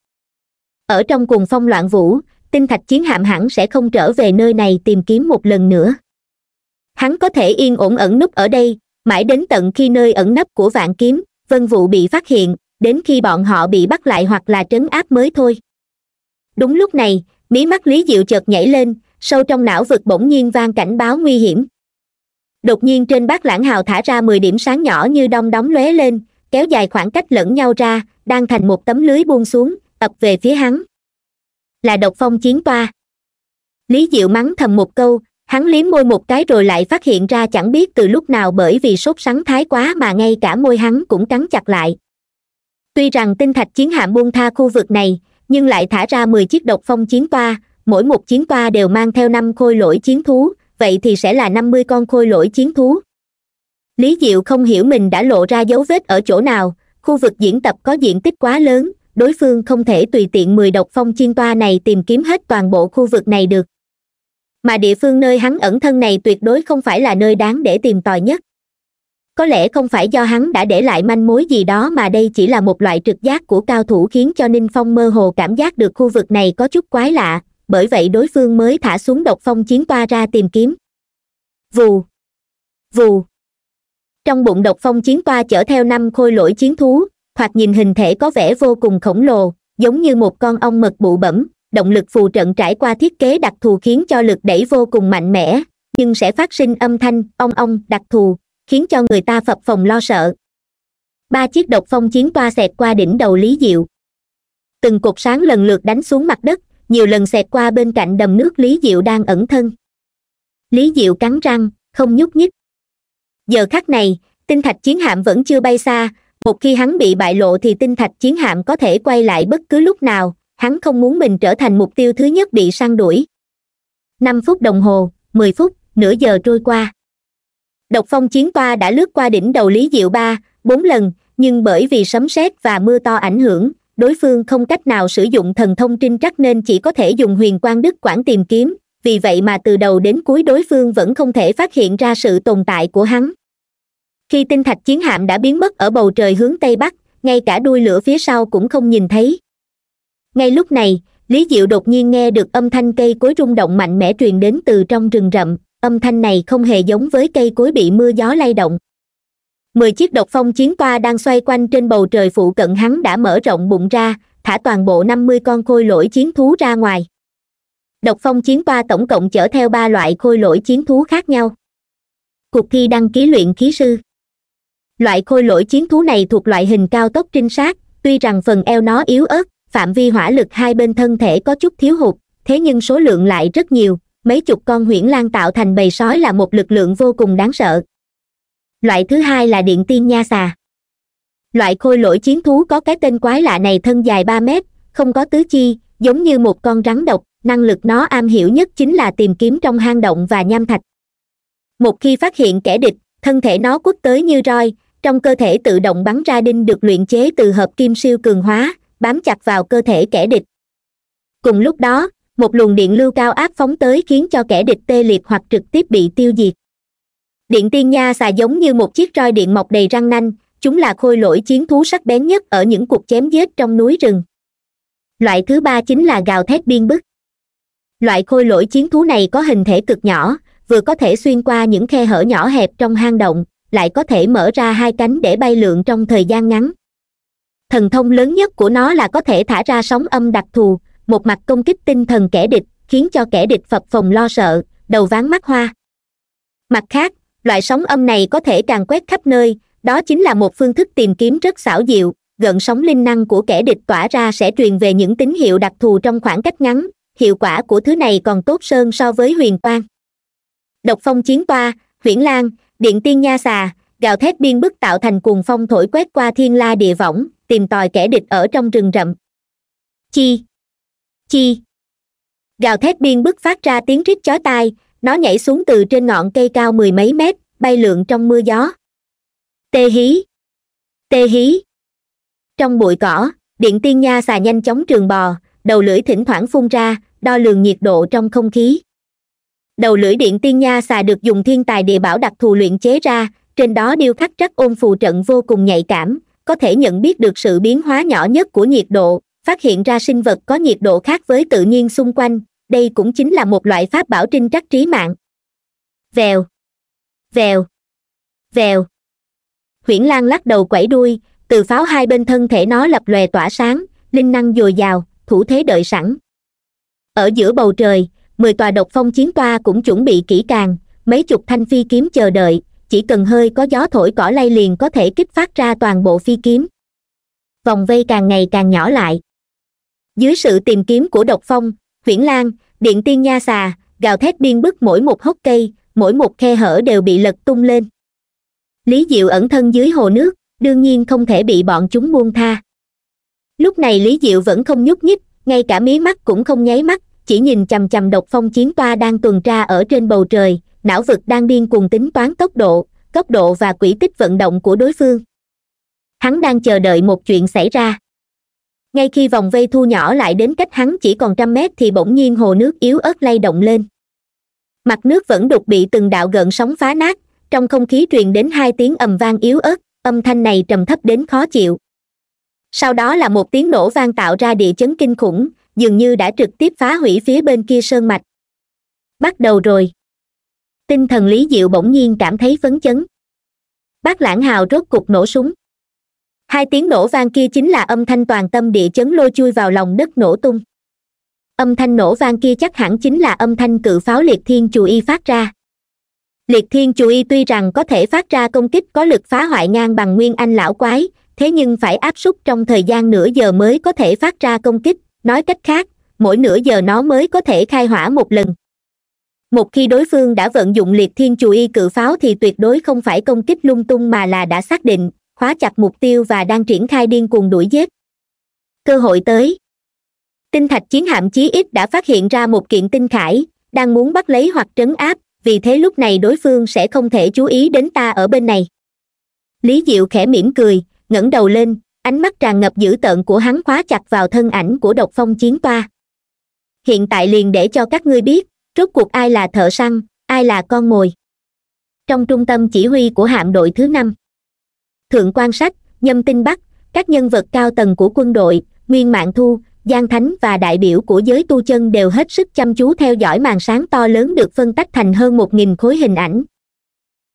Speaker 1: ở trong cùng phong loạn vũ tinh thạch chiến hạm hẳn sẽ không trở về nơi này tìm kiếm một lần nữa hắn có thể yên ổn ẩn núp ở đây mãi đến tận khi nơi ẩn nấp của vạn kiếm vân vụ bị phát hiện đến khi bọn họ bị bắt lại hoặc là trấn áp mới thôi đúng lúc này mí mắt lý diệu chợt nhảy lên sâu trong não vực bỗng nhiên vang cảnh báo nguy hiểm đột nhiên trên bát lãng hào thả ra mười điểm sáng nhỏ như đông đóng lóe lên kéo dài khoảng cách lẫn nhau ra đang thành một tấm lưới buông xuống ập về phía hắn là độc phong chiến toa lý diệu mắng thầm một câu hắn liếm môi một cái rồi lại phát hiện ra chẳng biết từ lúc nào bởi vì sốt sắng thái quá mà ngay cả môi hắn cũng cắn chặt lại tuy rằng tinh thạch chiến hạm buông tha khu vực này nhưng lại thả ra mười chiếc độc phong chiến toa mỗi một chiến toa đều mang theo năm khôi lỗi chiến thú vậy thì sẽ là năm mươi con khôi lỗi chiến thú lý diệu không hiểu mình đã lộ ra dấu vết ở chỗ nào khu vực diễn tập có diện tích quá lớn đối phương không thể tùy tiện mười độc phong chiên toa này tìm kiếm hết toàn bộ khu vực này được mà địa phương nơi hắn ẩn thân này tuyệt đối không phải là nơi đáng để tìm tòi nhất có lẽ không phải do hắn đã để lại manh mối gì đó mà đây chỉ là một loại trực giác của cao thủ khiến cho ninh phong mơ hồ cảm giác được khu vực này có chút quái lạ bởi vậy đối phương mới thả xuống độc phong chiến toa ra tìm kiếm vù vù trong bụng độc phong chiến toa chở theo năm khôi lỗi chiến thú hoặc nhìn hình thể có vẻ vô cùng khổng lồ giống như một con ong mật bụ bẩm động lực phù trận trải qua thiết kế đặc thù khiến cho lực đẩy vô cùng mạnh mẽ nhưng sẽ phát sinh âm thanh ong ong đặc thù khiến cho người ta phập phòng lo sợ ba chiếc độc phong chiến toa xẹt qua đỉnh đầu lý diệu từng cục sáng lần lượt đánh xuống mặt đất nhiều lần xẹt qua bên cạnh đầm nước lý diệu đang ẩn thân lý diệu cắn răng không nhúc nhích giờ khắc này tinh thạch chiến hạm vẫn chưa bay xa một khi hắn bị bại lộ thì tinh thạch chiến hạm có thể quay lại bất cứ lúc nào hắn không muốn mình trở thành mục tiêu thứ nhất bị săn đuổi năm phút đồng hồ mười phút nửa giờ trôi qua độc phong chiến toa đã lướt qua đỉnh đầu lý diệu ba bốn lần nhưng bởi vì sấm sét và mưa to ảnh hưởng đối phương không cách nào sử dụng thần thông trinh trắc nên chỉ có thể dùng huyền quan đức quản tìm kiếm vì vậy mà từ đầu đến cuối đối phương vẫn không thể phát hiện ra sự tồn tại của hắn khi tinh thạch chiến hạm đã biến mất ở bầu trời hướng tây bắc ngay cả đuôi lửa phía sau cũng không nhìn thấy ngay lúc này lý diệu đột nhiên nghe được âm thanh cây cối rung động mạnh mẽ truyền đến từ trong rừng rậm âm thanh này không hề giống với cây cối bị mưa gió lay động mười chiếc độc phong chiến toa đang xoay quanh trên bầu trời phụ cận hắn đã mở rộng bụng ra thả toàn bộ năm mươi con khôi lỗi chiến thú ra ngoài độc phong chiến toa tổng cộng chở theo ba loại khôi lỗi chiến thú khác nhau cuộc thi đăng ký luyện khí sư loại khôi lỗi chiến thú này thuộc loại hình cao tốc trinh sát tuy rằng phần eo nó yếu ớt phạm vi hỏa lực hai bên thân thể có chút thiếu hụt thế nhưng số lượng lại rất nhiều mấy chục con huyễn lan tạo thành bầy sói là một lực lượng vô cùng đáng sợ loại thứ hai là điện tiên nha xà loại khôi lỗi chiến thú có cái tên quái lạ này thân dài ba mét không có tứ chi giống như một con rắn độc năng lực nó am hiểu nhất chính là tìm kiếm trong hang động và nham thạch một khi phát hiện kẻ địch thân thể nó quất tới như roi trong cơ thể tự động bắn ra đinh được luyện chế từ hợp kim siêu cường hóa bám chặt vào cơ thể kẻ địch cùng lúc đó một luồng điện lưu cao áp phóng tới khiến cho kẻ địch tê liệt hoặc trực tiếp bị tiêu diệt điện tiên nha xà giống như một chiếc roi điện mọc đầy răng nanh chúng là khôi lỗi chiến thú sắc bén nhất ở những cuộc chém giết trong núi rừng loại thứ ba chính là gào thét biên bức loại khôi lỗi chiến thú này có hình thể cực nhỏ vừa có thể xuyên qua những khe hở nhỏ hẹp trong hang động lại có thể mở ra hai cánh để bay lượn trong thời gian ngắn thần thông lớn nhất của nó là có thể thả ra sóng âm đặc thù một mặt công kích tinh thần kẻ địch khiến cho kẻ địch phập phồng lo sợ đầu ván mắt hoa mặt khác loại sóng âm này có thể càng quét khắp nơi đó chính là một phương thức tìm kiếm rất xảo diệu Gần sóng linh năng của kẻ địch tỏa ra sẽ truyền về những tín hiệu đặc thù trong khoảng cách ngắn hiệu quả của thứ này còn tốt hơn so với huyền quang độc phong chiến toa huyễn lan điện tiên nha xà gào thét biên bức tạo thành cuồng phong thổi quét qua thiên la địa võng tìm tòi kẻ địch ở trong rừng rậm chi chi gào thét biên bức phát ra tiếng rít chói tai nó nhảy xuống từ trên ngọn cây cao mười mấy mét bay lượn trong mưa gió tê hí tê hí trong bụi cỏ điện tiên nha xà nhanh chóng trường bò đầu lưỡi thỉnh thoảng phun ra đo lường nhiệt độ trong không khí đầu lưỡi điện tiên nha xà được dùng thiên tài địa bảo đặc thù luyện chế ra trên đó điêu khắc trắc ôn phù trận vô cùng nhạy cảm có thể nhận biết được sự biến hóa nhỏ nhất của nhiệt độ phát hiện ra sinh vật có nhiệt độ khác với tự nhiên xung quanh đây cũng chính là một loại pháp bảo trinh trắc trí mạng vèo vèo vèo huyễn lan lắc đầu quẩy đuôi từ pháo hai bên thân thể nó lập lòe tỏa sáng linh năng dồi dào thủ thế đợi sẵn ở giữa bầu trời mười tòa độc phong chiến toa cũng chuẩn bị kỹ càng mấy chục thanh phi kiếm chờ đợi chỉ cần hơi có gió thổi cỏ lay liền có thể kích phát ra toàn bộ phi kiếm vòng vây càng ngày càng nhỏ lại dưới sự tìm kiếm của độc phong huyễn lan điện tiên nha xà gào thét biên bức mỗi một hốc cây mỗi một khe hở đều bị lật tung lên lý diệu ẩn thân dưới hồ nước đương nhiên không thể bị bọn chúng buông tha lúc này lý diệu vẫn không nhúc nhích ngay cả mí mắt cũng không nháy mắt chỉ nhìn chằm chằm độc phong chiến toa đang tuần tra ở trên bầu trời não vực đang điên cuồng tính toán tốc độ tốc độ và quỹ tích vận động của đối phương hắn đang chờ đợi một chuyện xảy ra ngay khi vòng vây thu nhỏ lại đến cách hắn chỉ còn trăm mét thì bỗng nhiên hồ nước yếu ớt lay động lên mặt nước vẫn đục bị từng đạo gợn sóng phá nát trong không khí truyền đến hai tiếng ầm vang yếu ớt âm thanh này trầm thấp đến khó chịu sau đó là một tiếng nổ vang tạo ra địa chấn kinh khủng dường như đã trực tiếp phá hủy phía bên kia sơn mạch bắt đầu rồi tinh thần lý diệu bỗng nhiên cảm thấy phấn chấn bác lãng hào rốt cục nổ súng hai tiếng nổ vang kia chính là âm thanh toàn tâm địa chấn lôi chui vào lòng đất nổ tung âm thanh nổ vang kia chắc hẳn chính là âm thanh cự pháo liệt thiên chù y phát ra liệt thiên chù y tuy rằng có thể phát ra công kích có lực phá hoại ngang bằng nguyên anh lão quái thế nhưng phải áp suất trong thời gian nửa giờ mới có thể phát ra công kích nói cách khác mỗi nửa giờ nó mới có thể khai hỏa một lần một khi đối phương đã vận dụng liệt thiên chù y cự pháo thì tuyệt đối không phải công kích lung tung mà là đã xác định khóa chặt mục tiêu và đang triển khai điên cuồng đuổi giết cơ hội tới tinh thạch chiến hạm chí ít đã phát hiện ra một kiện tinh khải đang muốn bắt lấy hoặc trấn áp vì thế lúc này đối phương sẽ không thể chú ý đến ta ở bên này lý diệu khẽ mỉm cười ngẩng đầu lên ánh mắt tràn ngập dữ tợn của hắn khóa chặt vào thân ảnh của độc phong chiến toa hiện tại liền để cho các ngươi biết rốt cuộc ai là thợ săn ai là con mồi trong trung tâm chỉ huy của hạm đội thứ năm thượng quan sách nhâm tinh bắc các nhân vật cao tầng của quân đội nguyên mạng thu giang thánh và đại biểu của giới tu chân đều hết sức chăm chú theo dõi màn sáng to lớn được phân tách thành hơn một nghìn khối hình ảnh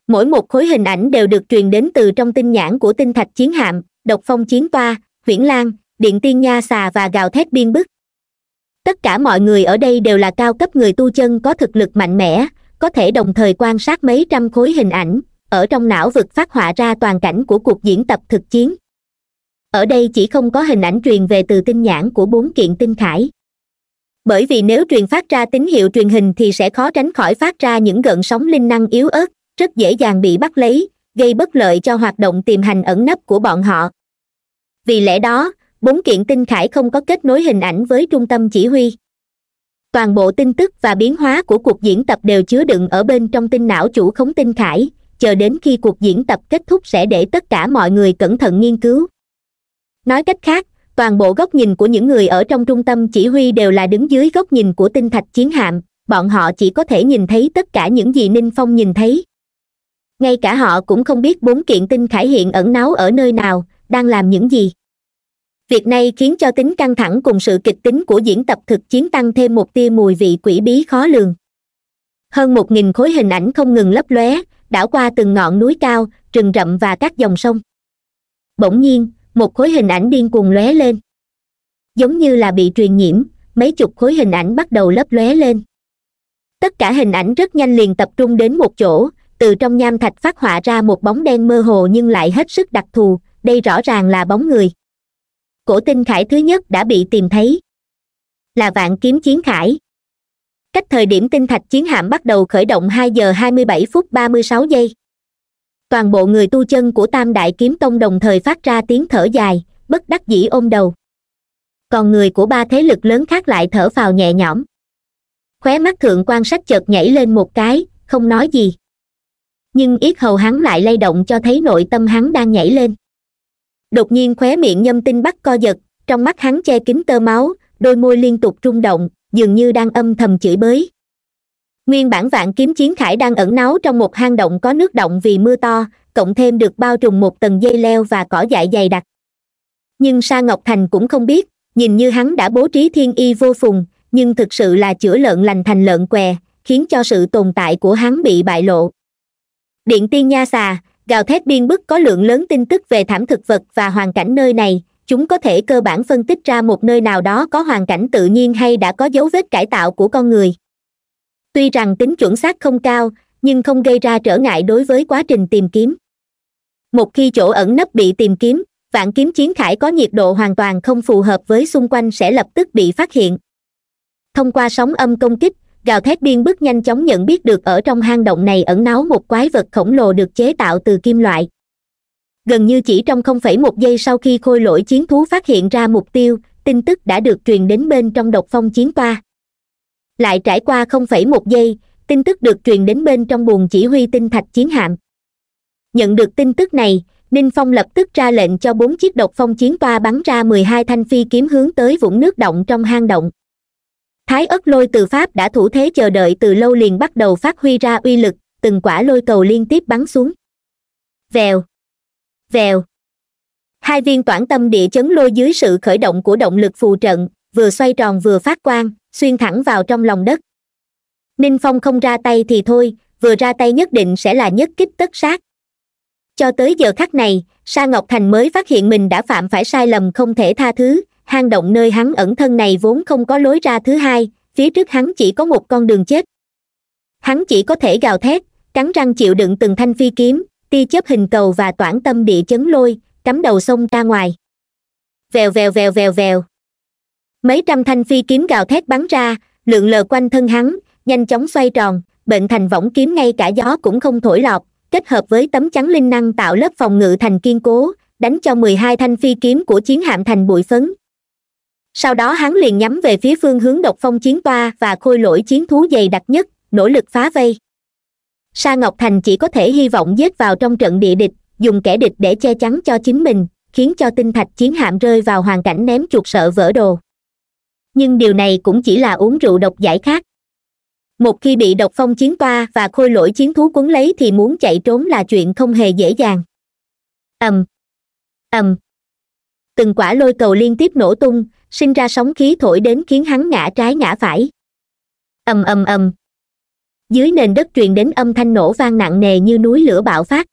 Speaker 1: mỗi một khối hình ảnh đều được truyền đến từ trong tinh nhãn của tinh thạch chiến hạm độc phong chiến toa huyễn lan điện tiên nha xà và gào thét biên bức tất cả mọi người ở đây đều là cao cấp người tu chân có thực lực mạnh mẽ có thể đồng thời quan sát mấy trăm khối hình ảnh ở trong não vực phát họa ra toàn cảnh của cuộc diễn tập thực chiến ở đây chỉ không có hình ảnh truyền về từ tinh nhãn của bốn kiện tinh khải bởi vì nếu truyền phát ra tín hiệu truyền hình thì sẽ khó tránh khỏi phát ra những gợn sóng linh năng yếu ớt rất dễ dàng bị bắt lấy gây bất lợi cho hoạt động tiềm hành ẩn nấp của bọn họ vì lẽ đó bốn kiện tinh khải không có kết nối hình ảnh với trung tâm chỉ huy toàn bộ tin tức và biến hóa của cuộc diễn tập đều chứa đựng ở bên trong tinh não chủ khống tinh khải chờ đến khi cuộc diễn tập kết thúc sẽ để tất cả mọi người cẩn thận nghiên cứu nói cách khác toàn bộ góc nhìn của những người ở trong trung tâm chỉ huy đều là đứng dưới góc nhìn của tinh thạch chiến hạm bọn họ chỉ có thể nhìn thấy tất cả những gì ninh phong nhìn thấy ngay cả họ cũng không biết bốn kiện tinh khải hiện ẩn náu ở nơi nào đang làm những gì việc này khiến cho tính căng thẳng cùng sự kịch tính của diễn tập thực chiến tăng thêm một tia mùi vị quỷ bí khó lường hơn một nghìn khối hình ảnh không ngừng lấp lóe đảo qua từng ngọn núi cao rừng rậm và các dòng sông bỗng nhiên một khối hình ảnh điên cuồng lóe lên giống như là bị truyền nhiễm mấy chục khối hình ảnh bắt đầu lấp lóe lên tất cả hình ảnh rất nhanh liền tập trung đến một chỗ từ trong nham thạch phát họa ra một bóng đen mơ hồ nhưng lại hết sức đặc thù đây rõ ràng là bóng người cổ tinh khải thứ nhất đã bị tìm thấy là vạn kiếm chiến khải cách thời điểm tinh thạch chiến hạm bắt đầu khởi động hai giờ hai mươi bảy phút ba mươi sáu giây toàn bộ người tu chân của tam đại kiếm tông đồng thời phát ra tiếng thở dài bất đắc dĩ ôm đầu còn người của ba thế lực lớn khác lại thở phào nhẹ nhõm khóe mắt thượng quan sách chợt nhảy lên một cái không nói gì nhưng yết hầu hắn lại lay động cho thấy nội tâm hắn đang nhảy lên đột nhiên khóe miệng nhâm tinh bắt co giật trong mắt hắn che kín tơ máu đôi môi liên tục rung động dường như đang âm thầm chửi bới nguyên bản vạn kiếm chiến khải đang ẩn náu trong một hang động có nước động vì mưa to cộng thêm được bao trùm một tầng dây leo và cỏ dại dày đặc nhưng sa ngọc thành cũng không biết nhìn như hắn đã bố trí thiên y vô phùng nhưng thực sự là chữa lợn lành thành lợn què khiến cho sự tồn tại của hắn bị bại lộ điện tiên nha xà gào thét biên bức có lượng lớn tin tức về thảm thực vật và hoàn cảnh nơi này chúng có thể cơ bản phân tích ra một nơi nào đó có hoàn cảnh tự nhiên hay đã có dấu vết cải tạo của con người tuy rằng tính chuẩn xác không cao nhưng không gây ra trở ngại đối với quá trình tìm kiếm một khi chỗ ẩn nấp bị tìm kiếm vạn kiếm chiến khải có nhiệt độ hoàn toàn không phù hợp với xung quanh sẽ lập tức bị phát hiện thông qua sóng âm công kích gào thét biên bức nhanh chóng nhận biết được ở trong hang động này ẩn náu một quái vật khổng lồ được chế tạo từ kim loại gần như chỉ trong 0,1 giây sau khi khôi lỗi chiến thú phát hiện ra mục tiêu tin tức đã được truyền đến bên trong độc phong chiến toa lại trải qua 0,1 giây tin tức được truyền đến bên trong buồng chỉ huy tinh thạch chiến hạm nhận được tin tức này ninh phong lập tức ra lệnh cho bốn chiếc độc phong chiến toa bắn ra mười hai thanh phi kiếm hướng tới vũng nước động trong hang động thái ất lôi từ pháp đã thủ thế chờ đợi từ lâu liền bắt đầu phát huy ra uy lực từng quả lôi cầu liên tiếp bắn xuống vèo vèo hai viên toản tâm địa chấn lôi dưới sự khởi động của động lực phù trận vừa xoay tròn vừa phát quang xuyên thẳng vào trong lòng đất ninh phong không ra tay thì thôi vừa ra tay nhất định sẽ là nhất kích tất sát cho tới giờ khắc này sa ngọc thành mới phát hiện mình đã phạm phải sai lầm không thể tha thứ hang động nơi hắn ẩn thân này vốn không có lối ra thứ hai phía trước hắn chỉ có một con đường chết hắn chỉ có thể gào thét cắn răng chịu đựng từng thanh phi kiếm tia chớp hình cầu và toản tâm địa chấn lôi cắm đầu sông ra ngoài vèo vèo vèo vèo vèo mấy trăm thanh phi kiếm gào thét bắn ra lượn lờ quanh thân hắn nhanh chóng xoay tròn bệnh thành võng kiếm ngay cả gió cũng không thổi lọt kết hợp với tấm chắn linh năng tạo lớp phòng ngự thành kiên cố đánh cho mười hai thanh phi kiếm của chiến hạm thành bụi phấn sau đó hắn liền nhắm về phía phương hướng độc phong chiến toa và khôi lỗi chiến thú dày đặc nhất nỗ lực phá vây sa ngọc thành chỉ có thể hy vọng giết vào trong trận địa địch dùng kẻ địch để che chắn cho chính mình khiến cho tinh thạch chiến hạm rơi vào hoàn cảnh ném chuột sợ vỡ đồ nhưng điều này cũng chỉ là uống rượu độc giải khát một khi bị độc phong chiến toa và khôi lỗi chiến thú cuốn lấy thì muốn chạy trốn là chuyện không hề dễ dàng ầm ầm từng quả lôi cầu liên tiếp nổ tung sinh ra sóng khí thổi đến khiến hắn ngã trái ngã phải ầm ầm ầm dưới nền đất truyền đến âm thanh nổ vang nặng nề như núi lửa bạo phát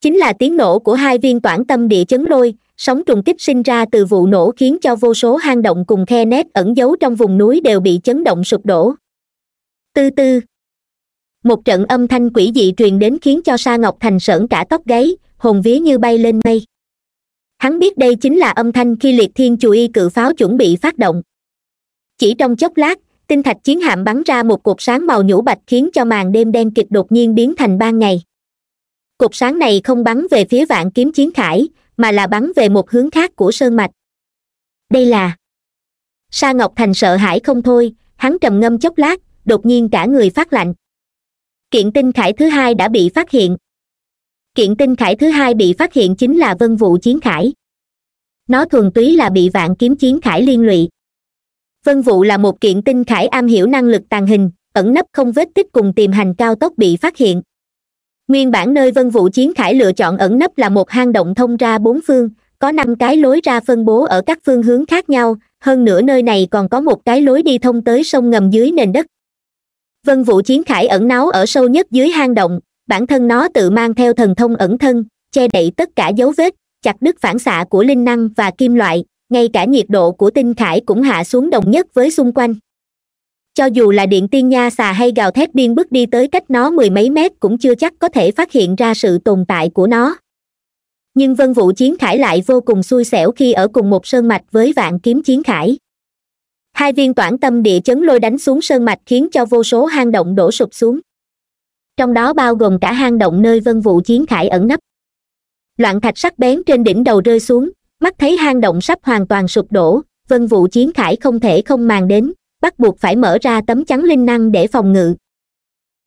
Speaker 1: chính là tiếng nổ của hai viên toản tâm địa chấn lôi sóng trùng kích sinh ra từ vụ nổ khiến cho vô số hang động cùng khe nét ẩn giấu trong vùng núi đều bị chấn động sụp đổ tư tư một trận âm thanh quỷ dị truyền đến khiến cho sa ngọc thành sởn cả tóc gáy hồn vía như bay lên mây hắn biết đây chính là âm thanh khi liệt thiên chùi cự pháo chuẩn bị phát động chỉ trong chốc lát tinh thạch chiến hạm bắn ra một cột sáng màu nhũ bạch khiến cho màn đêm đen kịch đột nhiên biến thành ban ngày cột sáng này không bắn về phía vạn kiếm chiến khải mà là bắn về một hướng khác của sơn mạch đây là sa ngọc thành sợ hãi không thôi hắn trầm ngâm chốc lát đột nhiên cả người phát lạnh kiện tinh khải thứ hai đã bị phát hiện kiện tinh khải thứ hai bị phát hiện chính là vân vụ chiến khải nó thuần túy là bị vạn kiếm chiến khải liên lụy vân vụ là một kiện tinh khải am hiểu năng lực tàng hình ẩn nấp không vết tích cùng tìm hành cao tốc bị phát hiện nguyên bản nơi vân vụ chiến khải lựa chọn ẩn nấp là một hang động thông ra bốn phương có năm cái lối ra phân bố ở các phương hướng khác nhau hơn nữa nơi này còn có một cái lối đi thông tới sông ngầm dưới nền đất vân vụ chiến khải ẩn náu ở sâu nhất dưới hang động bản thân nó tự mang theo thần thông ẩn thân che đậy tất cả dấu vết chặt đứt phản xạ của linh năng và kim loại ngay cả nhiệt độ của tinh khải cũng hạ xuống đồng nhất với xung quanh cho dù là điện tiên nha xà hay gào thét điên bước đi tới cách nó mười mấy mét cũng chưa chắc có thể phát hiện ra sự tồn tại của nó nhưng vân vũ chiến khải lại vô cùng xui xẻo khi ở cùng một sơn mạch với vạn kiếm chiến khải hai viên toản tâm địa chấn lôi đánh xuống sơn mạch khiến cho vô số hang động đổ sụp xuống trong đó bao gồm cả hang động nơi vân vũ chiến khải ẩn nấp loạn thạch sắc bén trên đỉnh đầu rơi xuống mắt thấy hang động sắp hoàn toàn sụp đổ vân vụ chiến khải không thể không màng đến bắt buộc phải mở ra tấm chắn linh năng để phòng ngự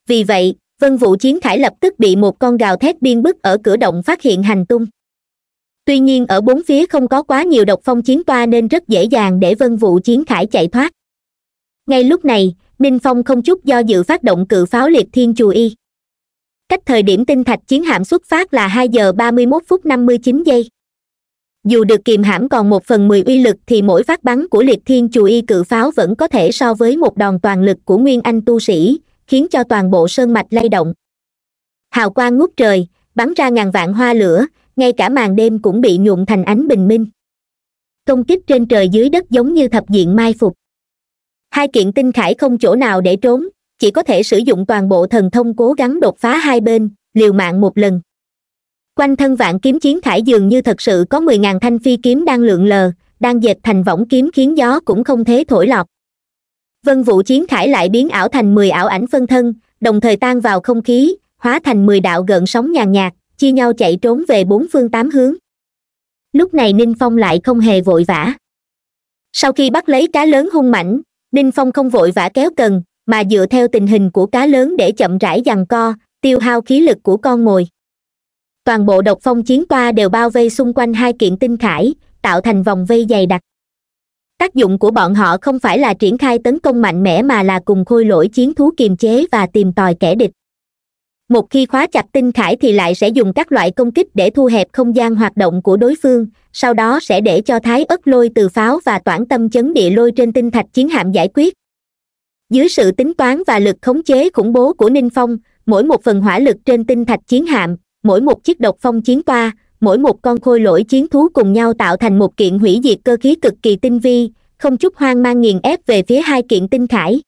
Speaker 1: vì vậy vân vụ chiến khải lập tức bị một con gào thét biên bức ở cửa động phát hiện hành tung tuy nhiên ở bốn phía không có quá nhiều độc phong chiến toa nên rất dễ dàng để vân vụ chiến khải chạy thoát ngay lúc này ninh phong không chút do dự phát động cự pháo liệt thiên chùa y cách thời điểm tinh thạch chiến hạm xuất phát là hai giờ ba mươi mốt phút năm mươi chín giây dù được kiềm hãm còn một phần mười uy lực thì mỗi phát bắn của liệt thiên chù y cự pháo vẫn có thể so với một đòn toàn lực của nguyên anh tu sĩ khiến cho toàn bộ sơn mạch lay động hào quang ngút trời bắn ra ngàn vạn hoa lửa ngay cả màn đêm cũng bị nhuộm thành ánh bình minh công kích trên trời dưới đất giống như thập diện mai phục hai kiện tinh khải không chỗ nào để trốn chỉ có thể sử dụng toàn bộ thần thông cố gắng đột phá hai bên liều mạng một lần quanh thân vạn kiếm chiến khải dường như thật sự có mười ngàn thanh phi kiếm đang lượn lờ đang dệt thành võng kiếm khiến gió cũng không thế thổi lọt vân vũ chiến khải lại biến ảo thành mười ảo ảnh phân thân đồng thời tan vào không khí hóa thành mười đạo gợn sóng nhàn nhạt chia nhau chạy trốn về bốn phương tám hướng lúc này ninh phong lại không hề vội vã sau khi bắt lấy cá lớn hung mảnh ninh phong không vội vã kéo cần mà dựa theo tình hình của cá lớn để chậm rãi giằng co tiêu hao khí lực của con mồi toàn bộ độc phong chiến toa đều bao vây xung quanh hai kiện tinh khải tạo thành vòng vây dày đặc tác dụng của bọn họ không phải là triển khai tấn công mạnh mẽ mà là cùng khôi lỗi chiến thú kiềm chế và tìm tòi kẻ địch một khi khóa chặt tinh khải thì lại sẽ dùng các loại công kích để thu hẹp không gian hoạt động của đối phương sau đó sẽ để cho thái ất lôi từ pháo và toản tâm chấn địa lôi trên tinh thạch chiến hạm giải quyết dưới sự tính toán và lực khống chế khủng bố của ninh phong mỗi một phần hỏa lực trên tinh thạch chiến hạm mỗi một chiếc độc phong chiến toa mỗi một con khôi lỗi chiến thú cùng nhau tạo thành một kiện hủy diệt cơ khí cực kỳ tinh vi không chút hoang mang nghiền ép về phía hai kiện tinh khải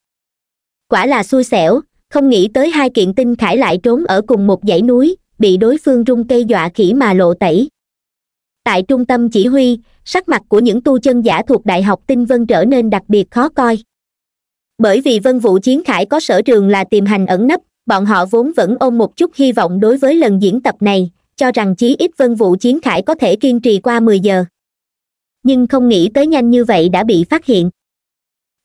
Speaker 1: quả là xui xẻo không nghĩ tới hai kiện tinh khải lại trốn ở cùng một dãy núi bị đối phương rung cây dọa khỉ mà lộ tẩy tại trung tâm chỉ huy sắc mặt của những tu chân giả thuộc đại học tinh vân trở nên đặc biệt khó coi bởi vì vân vụ chiến khải có sở trường là tìm hành ẩn nấp bọn họ vốn vẫn ôm một chút hy vọng đối với lần diễn tập này cho rằng chí ít vân vụ chiến khải có thể kiên trì qua mười giờ nhưng không nghĩ tới nhanh như vậy đã bị phát hiện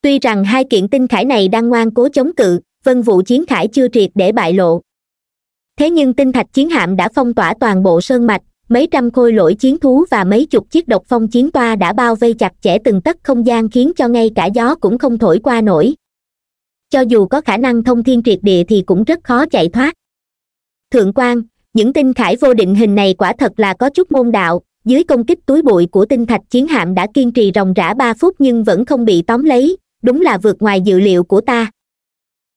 Speaker 1: tuy rằng hai kiện tinh khải này đang ngoan cố chống cự vân vụ chiến khải chưa triệt để bại lộ thế nhưng tinh thạch chiến hạm đã phong tỏa toàn bộ sơn mạch mấy trăm khôi lỗi chiến thú và mấy chục chiếc độc phong chiến toa đã bao vây chặt chẽ từng tấc không gian khiến cho ngay cả gió cũng không thổi qua nổi cho dù có khả năng thông thiên triệt địa thì cũng rất khó chạy thoát thượng quan những tinh khải vô định hình này quả thật là có chút môn đạo dưới công kích túi bụi của tinh thạch chiến hạm đã kiên trì ròng rã ba phút nhưng vẫn không bị tóm lấy đúng là vượt ngoài dự liệu của ta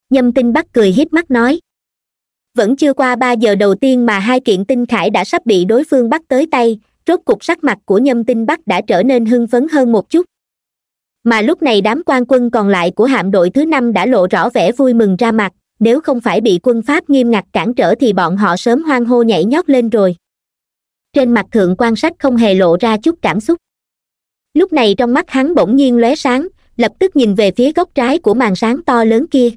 Speaker 1: nhâm tinh bắt cười hít mắt nói vẫn chưa qua ba giờ đầu tiên mà hai kiện tinh khải đã sắp bị đối phương bắt tới tay rốt cục sắc mặt của nhâm tinh bắc đã trở nên hưng phấn hơn một chút mà lúc này đám quan quân còn lại của hạm đội thứ năm đã lộ rõ vẻ vui mừng ra mặt nếu không phải bị quân pháp nghiêm ngặt cản trở thì bọn họ sớm hoang hô nhảy nhót lên rồi trên mặt thượng quan sách không hề lộ ra chút cảm xúc lúc này trong mắt hắn bỗng nhiên lóe sáng lập tức nhìn về phía góc trái của màn sáng to lớn kia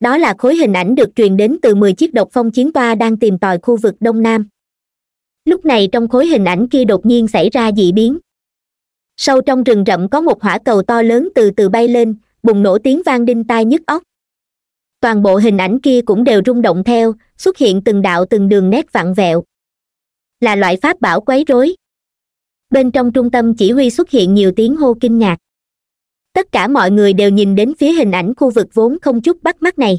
Speaker 1: đó là khối hình ảnh được truyền đến từ mười chiếc độc phong chiến toa đang tìm tòi khu vực đông nam lúc này trong khối hình ảnh kia đột nhiên xảy ra dị biến sâu trong rừng rậm có một hỏa cầu to lớn từ từ bay lên bùng nổ tiếng vang đinh tai nhức óc toàn bộ hình ảnh kia cũng đều rung động theo xuất hiện từng đạo từng đường nét vặn vẹo là loại pháp bảo quấy rối bên trong trung tâm chỉ huy xuất hiện nhiều tiếng hô kinh ngạc tất cả mọi người đều nhìn đến phía hình ảnh khu vực vốn không chút bắt mắt này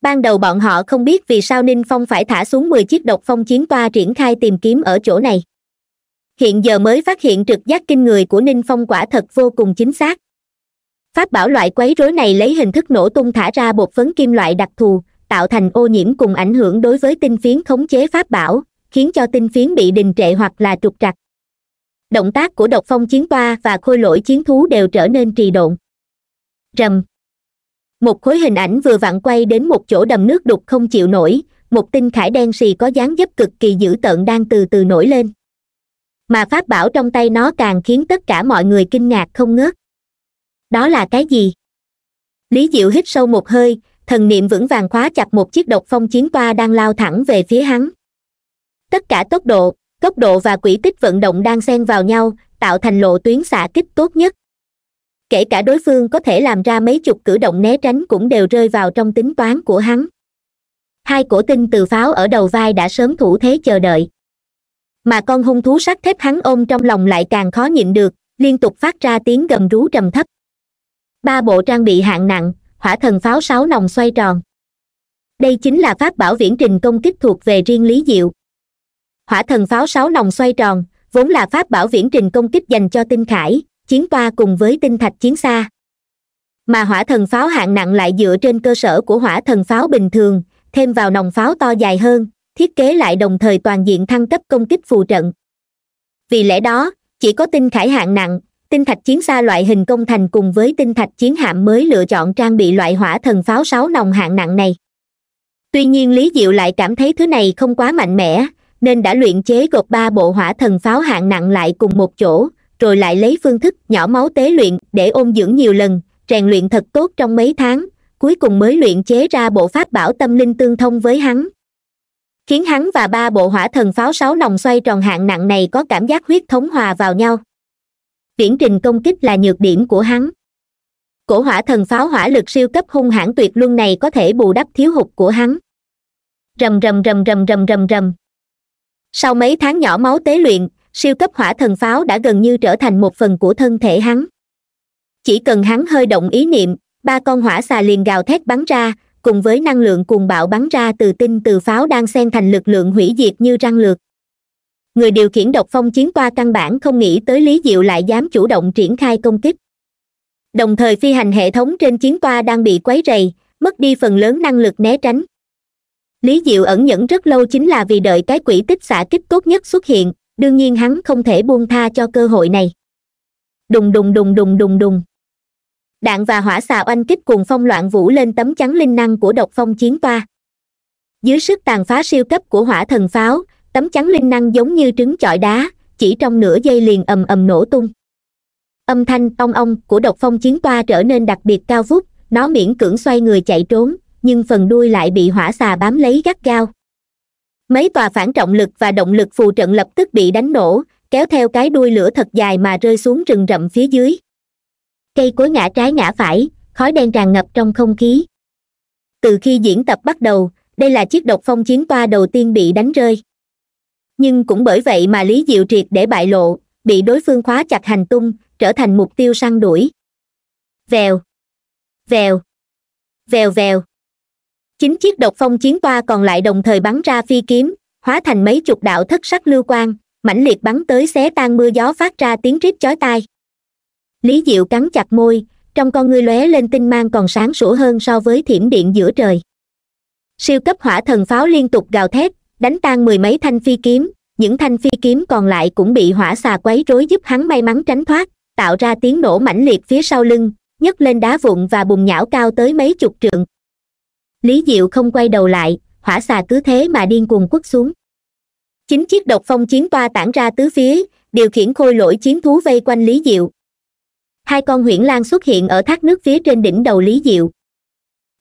Speaker 1: ban đầu bọn họ không biết vì sao ninh phong phải thả xuống mười chiếc độc phong chiến toa triển khai tìm kiếm ở chỗ này hiện giờ mới phát hiện trực giác kinh người của ninh phong quả thật vô cùng chính xác pháp bảo loại quấy rối này lấy hình thức nổ tung thả ra bột phấn kim loại đặc thù tạo thành ô nhiễm cùng ảnh hưởng đối với tinh phiến khống chế pháp bảo khiến cho tinh phiến bị đình trệ hoặc là trục trặc động tác của độc phong chiến toa và khôi lỗi chiến thú đều trở nên trì độn rầm một khối hình ảnh vừa vặn quay đến một chỗ đầm nước đục không chịu nổi một tinh khải đen xì có dáng dấp cực kỳ dữ tợn đang từ từ nổi lên mà pháp bảo trong tay nó càng khiến tất cả mọi người kinh ngạc không ngớt đó là cái gì lý diệu hít sâu một hơi thần niệm vững vàng khóa chặt một chiếc độc phong chiến toa đang lao thẳng về phía hắn tất cả tốc độ tốc độ và quỹ tích vận động đang xen vào nhau tạo thành lộ tuyến xạ kích tốt nhất kể cả đối phương có thể làm ra mấy chục cử động né tránh cũng đều rơi vào trong tính toán của hắn hai cổ tinh từ pháo ở đầu vai đã sớm thủ thế chờ đợi mà con hung thú sắt thép hắn ôm trong lòng lại càng khó nhịn được liên tục phát ra tiếng gầm rú trầm thấp ba bộ trang bị hạng nặng hỏa thần pháo sáu nòng xoay tròn đây chính là pháp bảo viễn trình công kích thuộc về riêng lý diệu hỏa thần pháo sáu nòng xoay tròn vốn là pháp bảo viễn trình công kích dành cho tinh khải chiến toa cùng với tinh thạch chiến xa mà hỏa thần pháo hạng nặng lại dựa trên cơ sở của hỏa thần pháo bình thường thêm vào nòng pháo to dài hơn thiết kế lại đồng thời toàn diện thăng cấp công kích phù trận vì lẽ đó chỉ có tinh khải hạng nặng tinh thạch chiến xa loại hình công thành cùng với tinh thạch chiến hạm mới lựa chọn trang bị loại hỏa thần pháo sáu nòng hạng nặng này tuy nhiên lý diệu lại cảm thấy thứ này không quá mạnh mẽ nên đã luyện chế gộp ba bộ hỏa thần pháo hạng nặng lại cùng một chỗ rồi lại lấy phương thức nhỏ máu tế luyện để ôn dưỡng nhiều lần rèn luyện thật tốt trong mấy tháng cuối cùng mới luyện chế ra bộ pháp bảo tâm linh tương thông với hắn khiến hắn và ba bộ hỏa thần pháo sáu lòng xoay tròn hạng nặng này có cảm giác huyết thống hòa vào nhau viễn trình công kích là nhược điểm của hắn cổ hỏa thần pháo hỏa lực siêu cấp hung hãn tuyệt luân này có thể bù đắp thiếu hụt của hắn rầm rầm rầm rầm rầm rầm rầm sau mấy tháng nhỏ máu tế luyện siêu cấp hỏa thần pháo đã gần như trở thành một phần của thân thể hắn chỉ cần hắn hơi động ý niệm ba con hỏa xà liền gào thét bắn ra cùng với năng lượng cuồng bạo bắn ra từ tinh từ pháo đang xen thành lực lượng hủy diệt như răng lược người điều khiển độc phong chiến qua căn bản không nghĩ tới lý diệu lại dám chủ động triển khai công kích đồng thời phi hành hệ thống trên chiến toa đang bị quấy rầy mất đi phần lớn năng lực né tránh lý diệu ẩn nhẫn rất lâu chính là vì đợi cái quỷ tích xả kích tốt nhất xuất hiện đương nhiên hắn không thể buông tha cho cơ hội này đùng đùng đùng đùng đùng đùng đạn và hỏa xà oanh kích cùng phong loạn vũ lên tấm chắn linh năng của độc phong chiến toa dưới sức tàn phá siêu cấp của hỏa thần pháo tấm chắn linh năng giống như trứng chọi đá chỉ trong nửa giây liền ầm ầm nổ tung âm thanh ong ong của độc phong chiến toa trở nên đặc biệt cao vút nó miễn cưỡng xoay người chạy trốn nhưng phần đuôi lại bị hỏa xà bám lấy gắt gao mấy tòa phản trọng lực và động lực phù trận lập tức bị đánh nổ kéo theo cái đuôi lửa thật dài mà rơi xuống rừng rậm phía dưới cây cối ngã trái ngã phải khói đen tràn ngập trong không khí từ khi diễn tập bắt đầu đây là chiếc độc phong chiến toa đầu tiên bị đánh rơi nhưng cũng bởi vậy mà lý diệu triệt để bại lộ bị đối phương khóa chặt hành tung trở thành mục tiêu săn đuổi vèo vèo vèo vèo chín chiếc độc phong chiến toa còn lại đồng thời bắn ra phi kiếm hóa thành mấy chục đạo thất sắc lưu quang mãnh liệt bắn tới xé tan mưa gió phát ra tiếng rít chói tai lý diệu cắn chặt môi trong con ngươi lóe lên tinh mang còn sáng sủa hơn so với thiểm điện giữa trời siêu cấp hỏa thần pháo liên tục gào thét đánh tan mười mấy thanh phi kiếm những thanh phi kiếm còn lại cũng bị hỏa xà quấy rối giúp hắn may mắn tránh thoát tạo ra tiếng nổ mãnh liệt phía sau lưng nhấc lên đá vụn và bùng nhão cao tới mấy chục trượng lý diệu không quay đầu lại hỏa xà cứ thế mà điên cuồng quất xuống chín chiếc độc phong chiến toa tản ra tứ phía điều khiển khôi lỗi chiến thú vây quanh lý diệu hai con huyễn lan xuất hiện ở thác nước phía trên đỉnh đầu lý diệu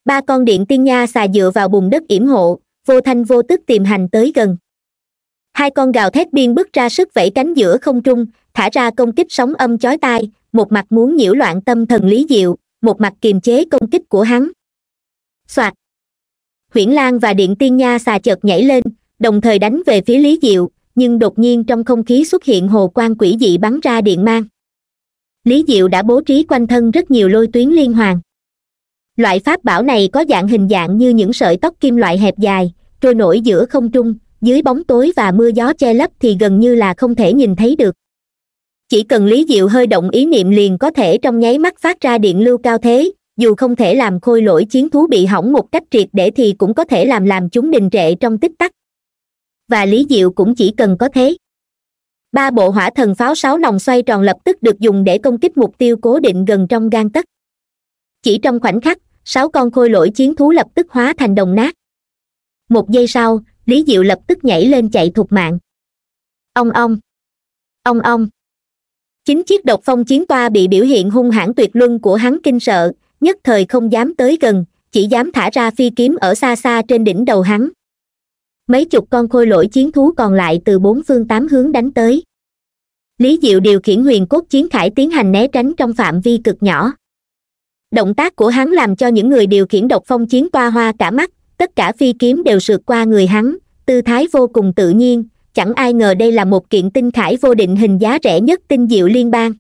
Speaker 1: ba con điện tiên nha xà dựa vào bùn đất yểm hộ vô thanh vô tức tìm hành tới gần hai con gào thét biên bước ra sức vẫy cánh giữa không trung thả ra công kích sóng âm chói tai một mặt muốn nhiễu loạn tâm thần lý diệu một mặt kiềm chế công kích của hắn soạt huyễn lan và điện tiên nha xà chợt nhảy lên đồng thời đánh về phía lý diệu nhưng đột nhiên trong không khí xuất hiện hồ quang quỷ dị bắn ra điện mang lý diệu đã bố trí quanh thân rất nhiều lôi tuyến liên hoàn loại pháp bảo này có dạng hình dạng như những sợi tóc kim loại hẹp dài trôi nổi giữa không trung dưới bóng tối và mưa gió che lấp thì gần như là không thể nhìn thấy được chỉ cần lý diệu hơi động ý niệm liền có thể trong nháy mắt phát ra điện lưu cao thế dù không thể làm khôi lỗi chiến thú bị hỏng một cách triệt để thì cũng có thể làm làm chúng đình trệ trong tích tắc và lý diệu cũng chỉ cần có thế ba bộ hỏa thần pháo sáu nòng xoay tròn lập tức được dùng để công kích mục tiêu cố định gần trong gang tấc chỉ trong khoảnh khắc sáu con khôi lỗi chiến thú lập tức hóa thành đồng nát một giây sau lý diệu lập tức nhảy lên chạy thục mạng ông ông ông ông Chín chiếc độc phong chiến toa bị biểu hiện hung hãn tuyệt luân của hắn kinh sợ nhất thời không dám tới gần chỉ dám thả ra phi kiếm ở xa xa trên đỉnh đầu hắn mấy chục con khôi lỗi chiến thú còn lại từ bốn phương tám hướng đánh tới lý diệu điều khiển huyền cốt chiến khải tiến hành né tránh trong phạm vi cực nhỏ động tác của hắn làm cho những người điều khiển độc phong chiến qua hoa cả mắt tất cả phi kiếm đều sượt qua người hắn tư thái vô cùng tự nhiên chẳng ai ngờ đây là một kiện tinh khải vô định hình giá rẻ nhất tinh diệu liên bang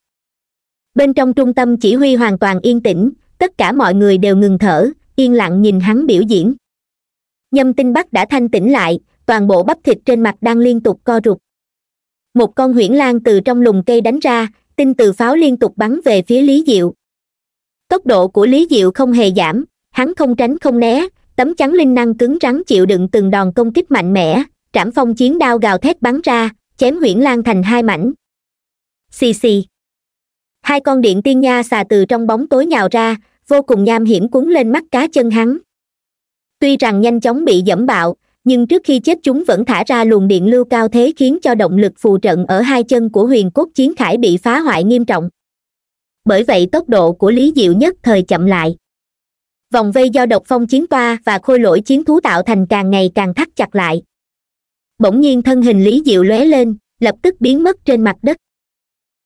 Speaker 1: bên trong trung tâm chỉ huy hoàn toàn yên tĩnh tất cả mọi người đều ngừng thở yên lặng nhìn hắn biểu diễn nhâm tinh bắc đã thanh tĩnh lại toàn bộ bắp thịt trên mặt đang liên tục co rụt một con huyễn lan từ trong lùm cây đánh ra tinh từ pháo liên tục bắn về phía lý diệu tốc độ của lý diệu không hề giảm hắn không tránh không né tấm chắn linh năng cứng rắn chịu đựng từng đòn công kích mạnh mẽ trảm phong chiến đao gào thét bắn ra chém huyễn lan thành hai mảnh xì xì hai con điện tiên nha xà từ trong bóng tối nhào ra vô cùng nham hiểm cuốn lên mắt cá chân hắn tuy rằng nhanh chóng bị dẫm bạo nhưng trước khi chết chúng vẫn thả ra luồng điện lưu cao thế khiến cho động lực phù trận ở hai chân của huyền cốt chiến khải bị phá hoại nghiêm trọng bởi vậy tốc độ của lý diệu nhất thời chậm lại vòng vây do độc phong chiến toa và khôi lỗi chiến thú tạo thành càng ngày càng thắt chặt lại bỗng nhiên thân hình lý diệu lóe lên lập tức biến mất trên mặt đất